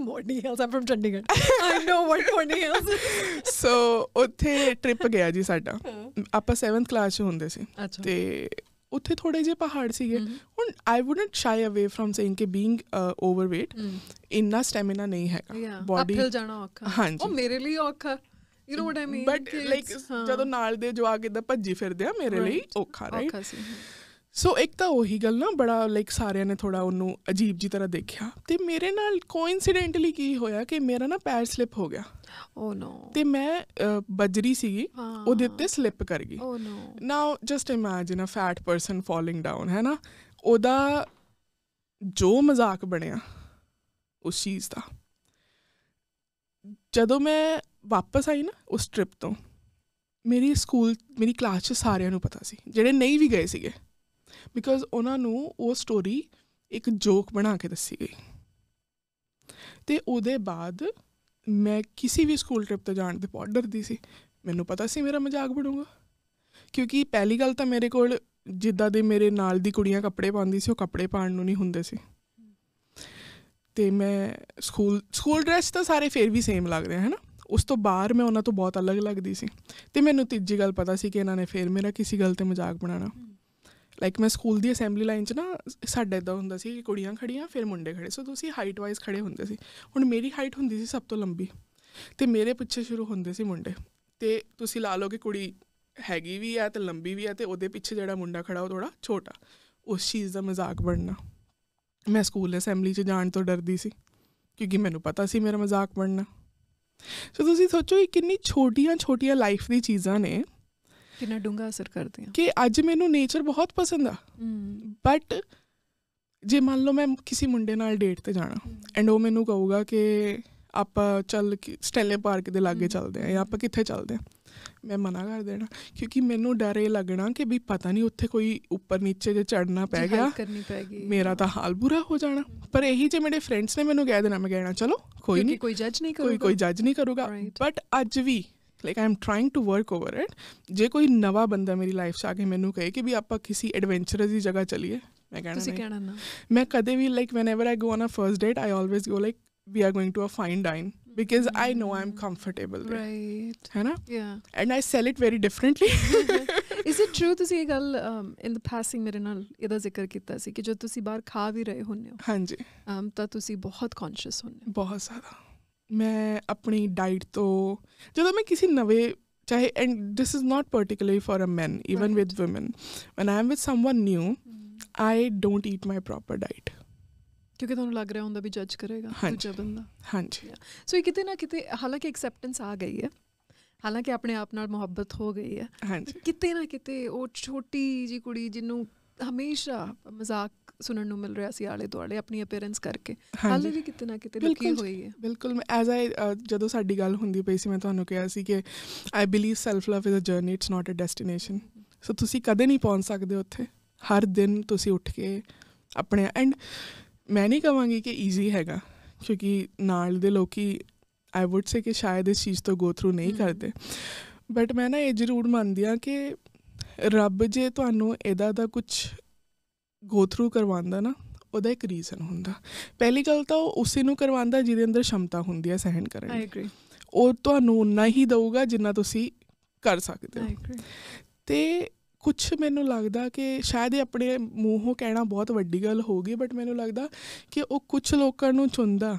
Morni hills um from Chandigarh I know what Morni hills ਸੋ ਉੱਥੇ ਟ੍ਰਿਪ ਗਿਆ ਜੀ ਸਾਡਾ ਆਪਾਂ 7th ਕਲਾਸ 'ਚ ਹੁੰਦੇ ਸੀ ਤੇ ਉੱਥੇ ਥੋੜੇ ਜਿਹੇ ਪਹਾੜ ਸੀਗੇ ਹੁਣ ਆਈ wouldn't shy away from saying ਕਿ ਬੀਇੰਗ ਓਵਰਵੇਟ ਇੰਨਾ ਸਟੈਮਿਨਾ ਨਹੀਂ ਹੈਗਾ ਬਾਡੀ ਅਪਹਿਲ ਜਾਣਾ ਔਖਾ ਹਾਂਜੀ ਉਹ ਮੇਰੇ ਲਈ ਔਖਾ you know what I mean but like ਜਦੋਂ ਨਾਲ ਦੇ ਜੋ ਆ ਕੇ ਦਾ ਭੱਜੀ ਫਿਰਦੇ ਆ ਮੇਰੇ ਲਈ ਔਖਾ ਰਾਈਟ ਸੋ ਇੱਕ ਤਾਂ ਉਹੀ ਗੱਲ ਨਾ ਬੜਾ ਲਾਈਕ ਸਾਰਿਆਂ ਨੇ ਥੋੜਾ ਉਹਨੂੰ ਅਜੀਬ ਜੀ ਤਰ੍ਹਾਂ ਦੇਖਿਆ ਤੇ ਮੇਰੇ ਨਾਲ ਕੋਇਨਸੀਡੈਂਟਲੀ ਕੀ ਹੋਇਆ ਕਿ ਮੇਰਾ ਨਾ ਪੈਰ ਸਲਿਪ ਹੋ ਗਿਆ ਓ oh, ਨੋ ਤੇ ਮੈਂ ਬਜਰੀ ਸੀਗੀ ਉਹਦੇ ਉੱਤੇ ਸਲਿਪ ਕਰ ਗਈ oh no now just imagine a fat person falling down ਹੈ ਨਾ ਉਹਦਾ ਜੋ ਮਜ਼ਾਕ ਬਣਿਆ ਉਸ ਚੀਜ਼ ਦਾ ਜਦੋਂ ਮੈਂ ਵਾਪਸ ਆਈ ਨਾ ਉਸ ਟ੍ਰਿਪ ਤੋਂ ਮੇਰੀ ਸਕੂਲ ਮੇਰੀ ਕਲਾਸ 'ਚ ਸਾਰਿਆਂ ਨੂੰ ਪਤਾ ਸੀ ਜਿਹੜੇ ਨਹੀਂ ਵੀ ਗਏ ਸੀਗੇ ਬਿਕੋਜ਼ ਉਹਨਾਂ ਨੂੰ ਉਹ ਸਟੋਰੀ ਇੱਕ ਜੋਕ ਬਣਾ ਕੇ ਦੱਸੀ ਗਈ ਤੇ ਉਹਦੇ ਬਾਅਦ ਮੈਂ ਕਿਸੇ ਵੀ ਸਕੂਲ ਟ੍ਰਿਪ ਤੇ ਜਾਣ ਦੇ ਬਹੁਤ ਦੀ ਸੀ ਮੈਨੂੰ ਪਤਾ ਸੀ ਮੇਰਾ ਮਜ਼ਾਕ ਬਣੂਗਾ ਕਿਉਂਕਿ ਪਹਿਲੀ ਗੱਲ ਤਾਂ ਮੇਰੇ ਕੋਲ ਜਿੱਦਾਂ ਦੇ ਮੇਰੇ ਨਾਲ ਦੀ ਕੁੜੀਆਂ ਕੱਪੜੇ ਪਾਉਂਦੀ ਸੀ ਉਹ ਕੱਪੜੇ ਪਾਣ ਨੂੰ ਨਹੀਂ ਹੁੰਦੇ ਸੀ ਤੇ ਮੈਂ ਸਕੂਲ ਸਕੂਲ ਡਰੈਸ ਤਾਂ ਸਾਰੇ ਫੇਰ ਵੀ ਸੇਮ ਲੱਗਦੇ ਹਨ ਉਸ ਤੋਂ ਬਾਅਦ ਮੈਂ ਉਹਨਾਂ ਤੋਂ ਬਹੁਤ ਅਲੱਗ ਲੱਗਦੀ ਸੀ ਤੇ ਮੈਨੂੰ ਤੀਜੀ ਗੱਲ ਪਤਾ ਸੀ ਕਿ ਇਹਨਾਂ ਨੇ ਫੇਰ ਮੇਰਾ ਕਿਸੇ ਗੱਲ ਤੇ ਮਜ਼ਾਕ ਬਣਾਣਾ ਲਾਈਕ ਮੈਂ ਸਕੂਲ ਦੀ ਅਸੈਂਬਲੀ ਲਾਈਨ 'ਚ ਨਾ ਸਾਡੇ ਦਾ ਹੁੰਦਾ ਸੀ ਕਿ ਕੁੜੀਆਂ ਖੜੀਆਂ ਫਿਰ ਮੁੰਡੇ ਖੜੇ ਸੋ ਤੁਸੀਂ ਹਾਈਟ ਵਾਈਜ਼ ਖੜੇ ਹੁੰਦੇ ਸੀ ਹੁਣ ਮੇਰੀ ਹਾਈਟ ਹੁੰਦੀ ਸੀ ਸਭ ਤੋਂ ਲੰਬੀ ਤੇ ਮੇਰੇ ਪਿੱਛੇ ਸ਼ੁਰੂ ਹੁੰਦੇ ਸੀ ਮੁੰਡੇ ਤੇ ਤੁਸੀਂ ਲਾ ਲਓ ਕਿ ਕੁੜੀ ਹੈਗੀ ਵੀ ਆ ਤੇ ਲੰਬੀ ਵੀ ਆ ਤੇ ਉਹਦੇ ਪਿੱਛੇ ਜਿਹੜਾ ਮੁੰਡਾ ਖੜਾ ਉਹ ਥੋੜਾ ਛੋਟਾ ਉਸ ਚੀਜ਼ ਦਾ ਮਜ਼ਾਕ ਬਣਨਾ ਮੈਂ ਸਕੂਲ ਅਸੈਂਬਲੀ 'ਚ ਜਾਣ ਤੋਂ ਡਰਦੀ ਸੀ ਕਿਉਂਕਿ ਮੈਨੂੰ ਪਤਾ ਸੀ ਮੇਰਾ ਮਜ਼ਾਕ ਬਣਨਾ ਸੋ ਤੁਸੀਂ ਸੋਚੋ ਇਹ ਕਿੰਨੀ ਛੋਟੀਆਂ ਛੋਟੀਆਂ ਲਾਈਫ ਦੀ ਚੀਜ਼ਾਂ ਨੇ ਕਿੰਨਾ ਡੂੰਘਾ ਅਸਰ ਕਰਦੀਆਂ ਕਿ ਅੱਜ ਮੈਨੂੰ ਨੇਚਰ ਬਹੁਤ ਪਸੰਦ ਆ ਬਟ ਜੇ ਮੰਨ ਲਓ ਮੈਂ ਕਿਸੇ ਮੁੰਡੇ ਨਾਲ ਡੇਟ ਤੇ ਜਾਣਾ ਐਂਡ ਉਹ ਮੈਨੂੰ ਕਹੂਗਾ ਕਿ ਆਪਾਂ ਚੱਲ ਸਟੈਲੇ ਪਾਰਕ ਦੇ ਲਾਗੇ ਚੱਲਦੇ ਆ ਜਾਂ ਆਪਾਂ ਕਿੱਥੇ ਚੱਲਦੇ ਆ ਮੈਂ ਮਨਾ ਕਰ ਦੇਣਾ ਕਿਉਂਕਿ ਮੈਨੂੰ ਡਰ ਇਹ ਲੱਗਣਾ ਕਿ ਵੀ ਪਤਾ ਨਹੀਂ ਉੱਥੇ ਕੋਈ ਉੱਪਰ ਨੀਚੇ ਜੇ ਚੜਨਾ ਪੈ ਗਿਆ ਕਰਨੀ ਪੈਗੀ ਮੇਰਾ ਤਾਂ ਹਾਲ ਬੁਰਾ ਹੋ ਜਾਣਾ ਪਰ ਇਹੀ ਜੇ ਮੇਰੇ ਫਰੈਂਡਸ ਨੇ ਮੈਨੂੰ ਕਹਿ ਦੇਣਾ ਮੈਂ ਕਹਿਣਾ ਚਲੋ ਕੋਈ ਨਹੀਂ ਕੋਈ ਜੱਜ ਨਹੀਂ ਕਰੂਗਾ ਕੋਈ ਕੋਈ ਜੱਜ ਨਹੀਂ ਕਰੂਗਾ ਬਟ ਅੱਜ ਵੀ like I'm trying to work over it ਜੇ ਕੋਈ ਨਵਾਂ ਬੰਦਾ ਮੇਰੀ ਲਾਈਫ 'ਚ ਆ ਕੇ ਮੈਨੂੰ ਕਹੇ ਕਿ ਵੀ ਆਪਾਂ ਕਿਸੇ ਐਡਵੈਂਚਰਸ ਦੀ ਜਗ੍ਹਾ ਚਲੀਏ ਮੈਂ ਕਹਿਣਾ ਤੁਸੀਂ ਕਹਿਣਾ ਨਾ ਮੈਂ ਕਦੇ ਵੀ like whenever I go on a first date I always go like we are going to a fine dine because I mm. know I'm comfortable. Right. With, yeah. And I sell it very differently. is it true that um, in the passing, um, I had mentioned ki that when you are eating out once a week, you are very conscious. Yes. ਮੈਂ ਆਪਣੀ diet ਤੋਂ ਜਦੋਂ ਮੈਂ ਕਿਸੇ ਨਵੇਂ ਚਾਹੇ and this is not particularly for a man even with woman when I am with someone new I don't eat my proper diet ਕਿਉਂਕਿ ਤੁਹਾਨੂੰ ਲੱਗ ਰਿਹਾ ਹੁੰਦਾ ਵੀ ਜੱਜ ਕਰੇਗਾ ਦੂਜਾ ਬੰਦਾ ਹਾਂਜੀ ਸੋ ਇਹ ਕਿਤੇ ਨਾ ਕਿਤੇ ਹਾਲਾਂਕਿ ਐਕਸੈਪਟੈਂਸ ਆ ਗਈ ਹੈ ਹਾਲਾਂਕਿ ਆਪਣੇ ਆਪ ਨਾਲ ਮੁਹੱਬਤ ਹੋ ਗਈ ਹੈ ਹਾਂਜੀ ਕਿਤੇ ਨਾ ਕਿਤੇ ਉਹ ਛੋਟੀ ਜੀ ਕੁੜੀ ਜਿਹਨੂੰ ਹਮੇਸ਼ਾ ਮਜ਼ਾਕ ਸੁਣਨ ਨੂੰ ਮਿਲ ਰਿਹਾ ਸੀ ਆਲੇ ਦੁਆਲੇ ਆਪਣੀ ਅਪੀਅਰੈਂਸ ਕਰਕੇ ਹਾਲੇ ਵੀ ਕਿਤੇ ਨਾ ਕਿਤੇ ਲੁਕੀ ਹੋਈ ਹੈ ਬਿਲਕੁਲ ਮੈਂ ਐਜ਼ ਆਈ ਜਦੋਂ ਸਾਡੀ ਗੱਲ ਹੁੰਦੀ ਪਈ ਸੀ ਮੈਂ ਤੁਹਾਨੂੰ ਕਿਹਾ ਸੀ ਕਿ I believe self love is a journey it's not a destination so ਤੁਸੀਂ ਕਦੇ ਨਹੀਂ ਪਹੁੰਚ ਸਕਦੇ ਉੱਥੇ ਹਰ ਦਿਨ ਤੁਸੀਂ ਉੱਠ ਕੇ ਆਪਣੇ ਐਂਡ ਮੈਂ ਨਹੀਂ ਕਹਾਂਗੀ ਕਿ ਈਜ਼ੀ ਹੈਗਾ ਕਿਉਂਕਿ ਨਾਲ ਦੇ ਲੋਕੀ ਆਈ ਊਡ ਸੇ ਕਿ ਸ਼ਾਇਦ ਇਸ ਚੀਜ਼ ਤੋਂ ਗੋ ਥਰੂ ਨਹੀਂ ਕਰਦੇ ਬਟ ਮੈਂ ਨਾ ਇਹ ਜ਼ਰੂਰ ਮੰਨਦੀ ਆ ਕਿ ਰੱਬ ਜੇ ਤੁਹਾਨੂੰ ਇਹਦਾ ਦਾ ਕੁਝ ਗੋ ਥਰੂ ਕਰਵਾਉਂਦਾ ਨਾ ਉਹਦਾ ਇੱਕ ਰੀਜ਼ਨ ਹੁੰਦਾ ਪਹਿਲੀ ਗੱਲ ਤਾਂ ਉਹ ਉਸੇ ਨੂੰ ਕਰਵਾਉਂਦਾ ਜਿਹਦੇ ਅੰਦਰ ਸ਼ਮਤਾ ਹੁੰਦੀ ਹੈ ਸਹਿਣ ਕਰਨ ਦੀ ਆਈ ਉਹ ਤੁਹਾਨੂੰ ਉਨਾ ਹੀ ਦਊਗਾ ਜਿੰਨਾ ਤੁਸੀਂ ਕਰ ਸਕਦੇ ਹੋ ਤੇ ਕੁਝ ਮੈਨੂੰ ਲੱਗਦਾ ਕਿ ਸ਼ਾਇਦ ਇਹ ਆਪਣੇ ਮੂੰਹੋਂ ਕਹਿਣਾ ਬਹੁਤ ਵੱਡੀ ਗੱਲ ਹੋਗੀ ਬਟ ਮੈਨੂੰ ਲੱਗਦਾ ਕਿ ਉਹ ਕੁਝ ਲੋਕਾਂ ਨੂੰ ਚੁੰਦਾ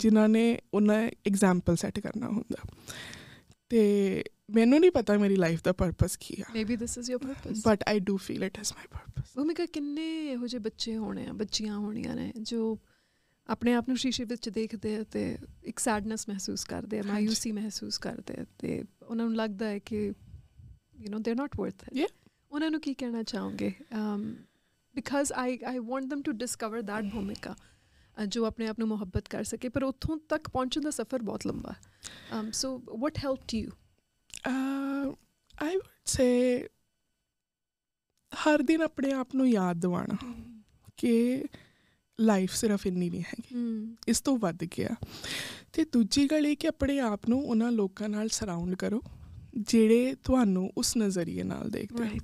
ਜਿਨ੍ਹਾਂ ਨੇ ਉਹਨਾਂ ਐਗਜ਼ਾਮਪਲ ਸੈੱਟ ਕਰਨਾ ਹੁੰਦਾ ਤੇ ਮੈਨੂੰ ਨਹੀਂ ਪਤਾ ਮੇਰੀ ਲਾਈਫ ਦਾ ਪਰਪਸ ਕੀ ਹੈ maybe this is your purpose but I do feel it is my purpose ਉਹ ਮੇਗਾ ਕਿੰਨੇ ਇਹੋ ਜਿਹੇ ਬੱਚੇ ਹੋਣੇ ਆ ਬੱਚੀਆਂ ਹੋਣੀਆਂ ਨੇ ਜੋ ਆਪਣੇ ਆਪ ਨੂੰ ਸ਼ੀਸ਼ੇ ਵਿੱਚ ਦੇਖਦੇ ਆ ਤੇ ਇੱਕ ਸੈਡਨੈਸ ਮਹਿਸੂਸ ਕਰਦੇ ਆ ਮਾਇੂਸੀ ਮਹਿਸੂਸ ਕਰਦੇ ਆ ਤੇ ਉਹਨਾਂ ਨੂੰ ਲੱਗਦਾ ਹੈ ਕਿ you know they are not worth it ਉਹਨਾਂ ਨੂੰ ਕੀ ਕਹਿਣਾ ਚਾਹੋਗੇ um because I I want them to discover that Bhumika ਜੋ ਆਪਣੇ ਆਪ ਨੂੰ ਮੁਹੱਬਤ ਕਰ ਸਕੇ ਪਰ ਉੱਥੋਂ ਤੱਕ ਪਹੁੰਚਣ ਦਾ ਸਫ਼ਰ ਬਹੁਤ ਲੰਬਾ ਹੈ so what helped you uh I would say ਹਰ ਦਿਨ ਆਪਣੇ ਆਪ ਨੂੰ ਯਾਦ ਦਿਵਾਣਾ ਕਿ ਲਾਈਫ ਸਿਰਫ ਇੰਨੀ ਨਹੀਂ ਹੈਗੀ ਇਸ ਤੋਂ ਵੱਧ ਗਿਆ ਤੇ ਦੂਜੀ ਗੱਲ ਇਹ ਕਿ ਆਪਣੇ ਆਪ ਨੂੰ ਉਹਨਾਂ ਲੋਕਾਂ ਨਾਲ ਸਰਾਉਂਡ ਕਰੋ ਜਿਹੜੇ ਤੁਹਾਨੂੰ ਉਸ ਨਜ਼ਰੀਏ ਨਾਲ ਦੇਖਦੇ ਹੋ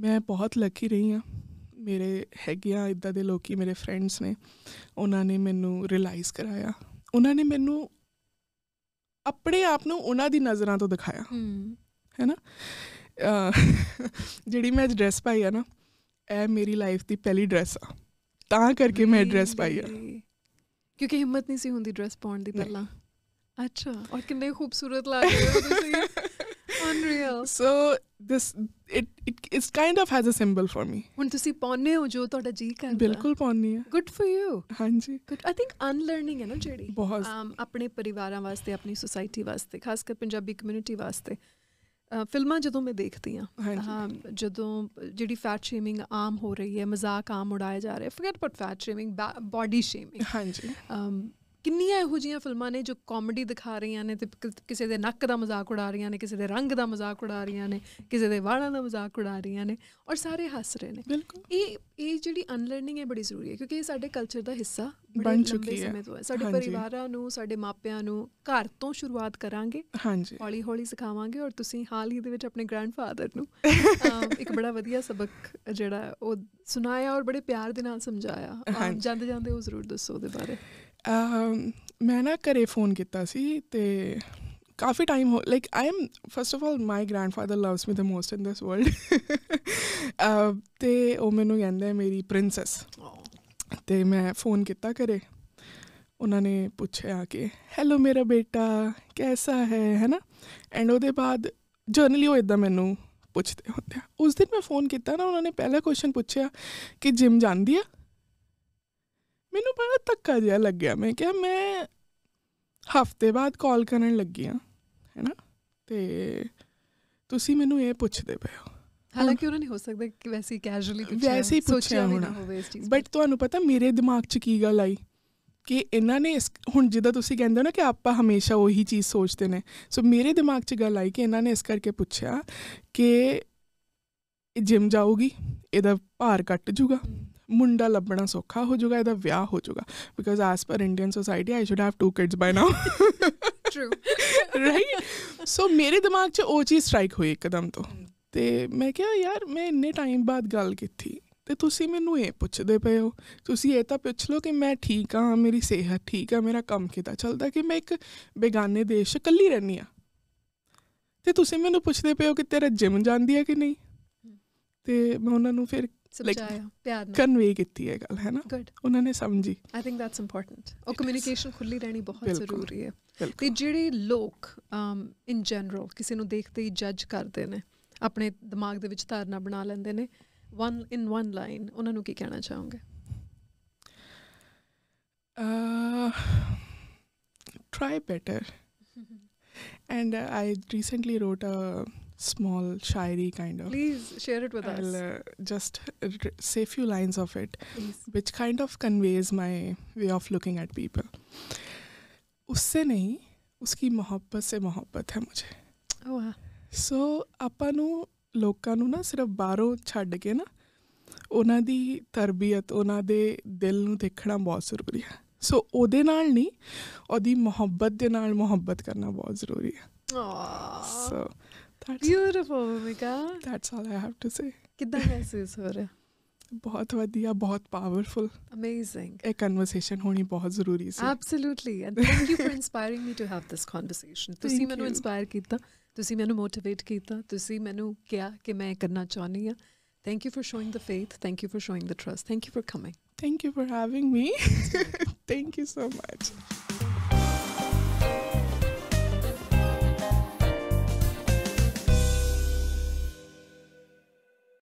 ਮੈਂ ਬਹੁਤ ਲੱਕੀ ਰਹੀ ਹਾਂ ਮੇਰੇ ਹੈਗੇ ਆ ਇਦਾਂ ਦੇ ਲੋਕੀ ਮੇਰੇ ਫਰੈਂਡਸ ਨੇ ਉਹਨਾਂ ਨੇ ਮੈਨੂੰ ਰਿਅਲਾਈਜ਼ ਕਰਾਇਆ ਉਹਨਾਂ ਨੇ ਮੈਨੂੰ ਆਪਣੇ ਆਪ ਨੂੰ ਉਹਨਾਂ ਦੀ ਨਜ਼ਰਾਂ ਤੋਂ ਦਿਖਾਇਆ ਹੈ ਨਾ ਜਿਹੜੀ ਮੈਂ ਅੱਜ ਡਰੈਸ ਪਾਈ ਆ ਨਾ ਇਹ ਮੇਰੀ ਲਾਈਫ ਦੀ ਪਹਿਲੀ ਡਰੈਸ ਆ ਤਾਂ ਕਰਕੇ ਮੈਂ ਡਰੈਸ ਪਾਈ ਆ ਕਿਉਂਕਿ ਹਿੰਮਤ ਨਹੀਂ ਸੀ ਹੁੰਦੀ ਡਰੈਸ ਪਾਉਣ ਦੀ ਪਹਿਲਾਂ ਅੱਛਾ ਔਰ ਕਿੰਨੇ ਖੂਬਸੂਰਤ ਲੱਗ ਰਹੇ ਹੋ ਤੁਸੀਂ unreal so this it it it's kind of has a symbol for me ਹੁਣ ਤੁਸੀਂ ਪਾਉਨੇ ਹੋ ਜੋ ਤੁਹਾਡਾ ਜੀ ਕਰਦਾ ਬਿਲਕੁਲ ਪਾਉਨੀ ਹੈ ਗੁੱਡ ਫॉर ਯੂ ਹਾਂਜੀ ਗੁੱਡ ਆਈ ਥਿੰਕ ਅਨਲਰਨਿੰਗ ਹੈ ਨਾ ਜਿਹੜੀ ਬਹੁਤ um, ਆਪਣੇ ਪਰਿਵਾਰਾਂ ਵਾਸਤੇ ਆਪਣੀ ਸੋਸਾਇਟੀ ਵਾਸਤੇ ਖਾਸ ਕਰ ਪੰਜਾਬੀ ਕਮਿਊਨਿਟੀ ਵਾਸਤੇ ਫਿਲਮਾਂ ਜਦੋਂ ਮੈਂ ਦੇਖਦੀ ਆ ਜਦੋਂ ਜਿਹੜੀ ਫੈਟ ਸ਼ੇਮਿੰਗ ਆਮ ਹੋ ਰਹੀ ਹੈ ਮਜ਼ਾਕ ਆਮ ਉਡਾਇਆ ਜਾ ਰਿਹਾ forget about fat shaming body shaming ਹਾਂਜੀ um, ਕਿੰਨੀਆਂ ਇਹੋ ਜਿਹੀਆਂ ਫਿਲਮਾਂ ਨੇ ਜੋ ਕਾਮੇਡੀ ਦਿਖਾ ਰਹੀਆਂ ਨੇ ਤੇ ਕਿਸੇ ਦੇ ਨੱਕ ਦਾ ਮਜ਼ਾਕ ਉਡਾ ਰਹੀਆਂ ਨੇ ਕਿਸੇ ਦੇ ਰੰਗ ਦਾ ਮਜ਼ਾਕ ਉਡਾ ਰਹੀਆਂ ਨੇ ਕਿਸੇ ਦੇ ਵਾਲਾਂ ਦਾ ਮਜ਼ਾਕ ਉਡਾ ਰਹੀਆਂ ਨੇ ਔਰ ਸਾਰੇ ਹੱਸ ਰਹੇ ਨੇ ਇਹ ਇਹ ਜਿਹੜੀ ਅਨਲਰਨਿੰਗ ਹੈ ਬੜੀ ਜ਼ਰੂਰੀ ਹੈ ਕਿਉਂਕਿ ਇਹ ਸਾਡੇ ਕਲਚਰ ਦਾ ਹਿੱਸਾ ਬਣ ਚੁੱਕੀ ਹੈ ਸਾਡੇ ਪਰਿਵਾਰਾਂ ਨੂੰ ਸਾਡੇ ਮਾਪਿਆਂ ਨੂੰ ਘਰ ਤੋਂ ਸ਼ੁਰੂਆਤ ਕਰਾਂਗੇ ਹਾਂਜੀ ਹੌਲੀ ਹੌਲੀ ਸਿਖਾਵਾਂਗੇ ਔਰ ਤੁਸੀਂ ਹਾਲ ਹੀ ਦੇ ਵਿੱਚ ਆਪਣੇ ਗ੍ਰੈਂਡਫਾਦਰ ਨੂੰ ਇੱਕ ਬੜਾ ਵਧੀਆ ਸਬਕ ਜਿਹੜਾ ਉਹ ਸੁਣਾਇਆ ਔਰ ਬੜੇ ਪਿਆਰ ਦੇ ਨਾਲ ਸਮਝਾਇਆ ਜਾਂਦੇ ਜਾਂਦੇ ਉਹ ਜ਼ਰੂਰ ਦੱਸੋ ਉਹਦੇ ਬਾਰੇ ਮੈਂ ਨਾ ਘਰੇ ਫੋਨ ਕੀਤਾ ਸੀ ਤੇ ਕਾਫੀ ਟਾਈਮ ਹੋ like I am first of all my grandfather loves me the most in this world ਤੇ ਉਹ ਮੈਨੂੰ ਕਹਿੰਦਾ ਮੇਰੀ ਪ੍ਰਿੰਸੈਸ ਤੇ ਮੈਂ ਫੋਨ ਕੀਤਾ ਘਰੇ ਉਹਨਾਂ ਨੇ ਪੁੱਛਿਆ ਕਿ ਹੈਲੋ ਮੇਰਾ ਬੇਟਾ ਕਿਹਦਾ ਹੈ ਹੈਨਾ ਐਂਡ ਉਹਦੇ ਬਾਅਦ ਜਰਨਲੀ ਉਹ ਇਦਾਂ ਮੈਨੂੰ ਪੁੱਛਦੇ ਹੁੰਦੇ ਆ ਉਸ ਦਿਨ ਮੈਂ ਫੋਨ ਕੀਤਾ ਨਾ ਉਹਨਾਂ ਨੇ ਪਹਿਲਾ ਕੁਐਸਚਨ ਪੁੱਛਿਆ ਕਿ ਜਿਮ ਜਾਂਦੀ ਆ ਮੈਨੂੰ ਬੜਾ ਧੱਕਾ ਜਿਹਾ ਲੱਗਿਆ ਮੈਂ ਕਿਹਾ ਮੈਂ ਹਫਤੇ ਬਾਅਦ ਕਾਲ ਕਰਨ ਲੱਗੀ ਆ ਹੈਨਾ ਤੇ ਤੁਸੀਂ ਮੈਨੂੰ ਇਹ ਪੁੱਛਦੇ ਪਏ ਹੋ ਹਾਲਾਂਕਿ ਉਹਨਾਂ ਨਹੀਂ ਹੋ ਸਕਦਾ ਕਿ ਵੈਸੇ ਕੈਜੂਅਲੀ ਪੁੱਛਿਆ ਵੈਸੇ ਹੀ ਪੁੱਛਿਆ ਹੋਣਾ ਬਟ ਤੁਹਾਨੂੰ ਪਤਾ ਮੇਰੇ ਦਿਮਾਗ 'ਚ ਕੀ ਗੱਲ ਆਈ ਕਿ ਇਹਨਾਂ ਨੇ ਹੁਣ ਜਿੱਦਾਂ ਤੁਸੀਂ ਕਹਿੰਦੇ ਹੋ ਨਾ ਕਿ ਆਪਾਂ ਹਮੇਸ਼ਾ ਉਹੀ ਚੀਜ਼ ਸੋਚਦੇ ਨੇ ਸੋ ਮੇਰੇ ਦਿਮਾਗ 'ਚ ਗੱਲ ਆਈ ਕਿ ਇਹਨਾਂ ਨੇ ਇਸ ਕਰਕੇ ਪੁੱਛਿਆ ਕਿ ਜਿਮ ਜਾਊਗੀ ਇਹਦਾ ਭਾਰ ਘਟ ਜੂਗਾ ਮੁੰਡਾ ਲੱਭਣਾ ਸੌਖਾ ਹੋ ਜਾਊਗਾ ਇਹਦਾ ਵਿਆਹ ਹੋ ਜਾਊਗਾ because as per Indian society I should have two kids by now true right so ਮੇਰੇ ਦਿਮਾਗ 'ਚ ਉਹ ਚੀਜ਼ ਸਟ੍ਰਾਈਕ ਹੋਈ ਇੱਕਦਮ ਤੋਂ ਤੇ ਮੈਂ ਕਿਹਾ ਯਾਰ ਮੈਂ ਇੰਨੇ ਟਾਈਮ ਬਾਅਦ ਗੱਲ ਕੀਤੀ ਤੇ ਤੁਸੀਂ ਮੈਨੂੰ ਇਹ ਪੁੱਛਦੇ ਪਏ ਹੋ ਤੁਸੀਂ ਇਹ ਤਾਂ ਪੁੱਛ ਲਓ ਕਿ ਮੈਂ ਠੀਕ ਹਾਂ ਮੇਰੀ ਸਿਹਤ ਠੀਕ ਆ ਮੇਰਾ ਕੰਮ ਕਿਦਾਂ ਚੱਲਦਾ ਕਿ ਮੈਂ ਇੱਕ ਬੇਗਾਨੇ ਦੇਸ਼ ਇਕੱਲੀ ਰਹਿਣੀ ਆ ਤੇ ਤੁਸੀਂ ਮੈਨੂੰ ਪੁੱਛਦੇ ਪਏ ਹੋ ਕਿ ਤੇਰਾ ਜਿਮ ਜਾਂਦੀ ਹੈ ਕਿ ਨਹੀਂ ਤੇ ਮੈਂ ਉਹਨਾਂ ਨੂੰ ਫਿਰ ਲਾਈਕ ਪਿਆਰ ਨਾਲ ਕਨਵੇ ਕੀਤੀ ਹੈ ਗੱਲ ਹੈ ਨਾ ਉਹਨਾਂ ਨੇ ਸਮਝੀ ਆਈ ਥਿੰਕ ਦੈਟਸ ਇੰਪੋਰਟੈਂਟ ਉਹ ਕਮਿਊਨੀਕੇਸ਼ਨ ਖੁੱਲੀ ਰਹਿਣੀ ਬਹੁਤ ਜ਼ਰੂਰੀ ਹੈ ਤੇ ਜਿਹੜੇ ਲੋਕ ਇਨ ਜਨਰਲ ਕਿਸੇ ਨੂੰ ਦੇਖਦੇ ਹੀ ਜੱਜ ਕਰਦੇ ਨੇ ਆਪਣੇ ਦਿਮਾਗ ਦੇ ਵਿੱਚ ਧਾਰਨਾ ਬਣਾ ਲੈਂਦੇ ਨੇ ਵਨ ਇਨ ਵਨ ਲਾਈਨ ਉਹਨਾਂ ਨੂੰ ਕੀ ਕਹਿਣਾ ਚਾਹੋਗੇ try better and I recently wrote a small shairi kind of. Please share it with I'll, us. Uh, just r- say few lines of it, Please. which kind of conveys my way of looking at people. उससे नहीं उसकी मोहब्बत से मोहब्बत है मुझे ਸੋ ਆਪਾਂ ਨੂੰ ਲੋਕਾਂ ਨੂੰ ਨਾ ਸਿਰਫ ਬਾਹਰੋਂ ਛੱਡ ਕੇ ਨਾ ਉਹਨਾਂ ਦੀ ਤਰਬੀਅਤ ਉਹਨਾਂ ਦੇ ਦਿਲ ਨੂੰ ਦੇਖਣਾ ਬਹੁਤ ਜ਼ਰੂਰੀ ਹੈ ਸੋ ਉਹਦੇ ਨਾਲ ਨਹੀਂ ਉਹਦੀ ਮੁਹੱਬਤ ਦੇ ਨਾਲ ਮੁਹੱਬਤ ਕਰਨਾ ਬਹੁਤ ਜ਼ਰੂਰੀ ਹੈ ਸੋ That's Beautiful, Bhumika. That's all I have to say. कितना महसूस हो रहा है बहुत वधिया बहुत पावरफुल अमेजिंग एक कन्वर्सेशन होनी बहुत जरूरी ਸੀ absolutely and thank you for inspiring me to have this conversation ਤੁਸੀਂ ਮੈਨੂੰ ਇਨਸਪਾਇਰ ਕੀਤਾ ਤੁਸੀਂ ਮੈਨੂੰ ਮੋਟੀਵੇਟ ਕੀਤਾ ਤੁਸੀਂ ਮੈਨੂੰ ਕਿਹਾ ਕਿ ਮੈਂ ਕਰਨਾ ਚਾਹੁੰਦੀ ਆ thank you for showing the faith thank you for showing the trust thank you for coming thank you for having me thank you so much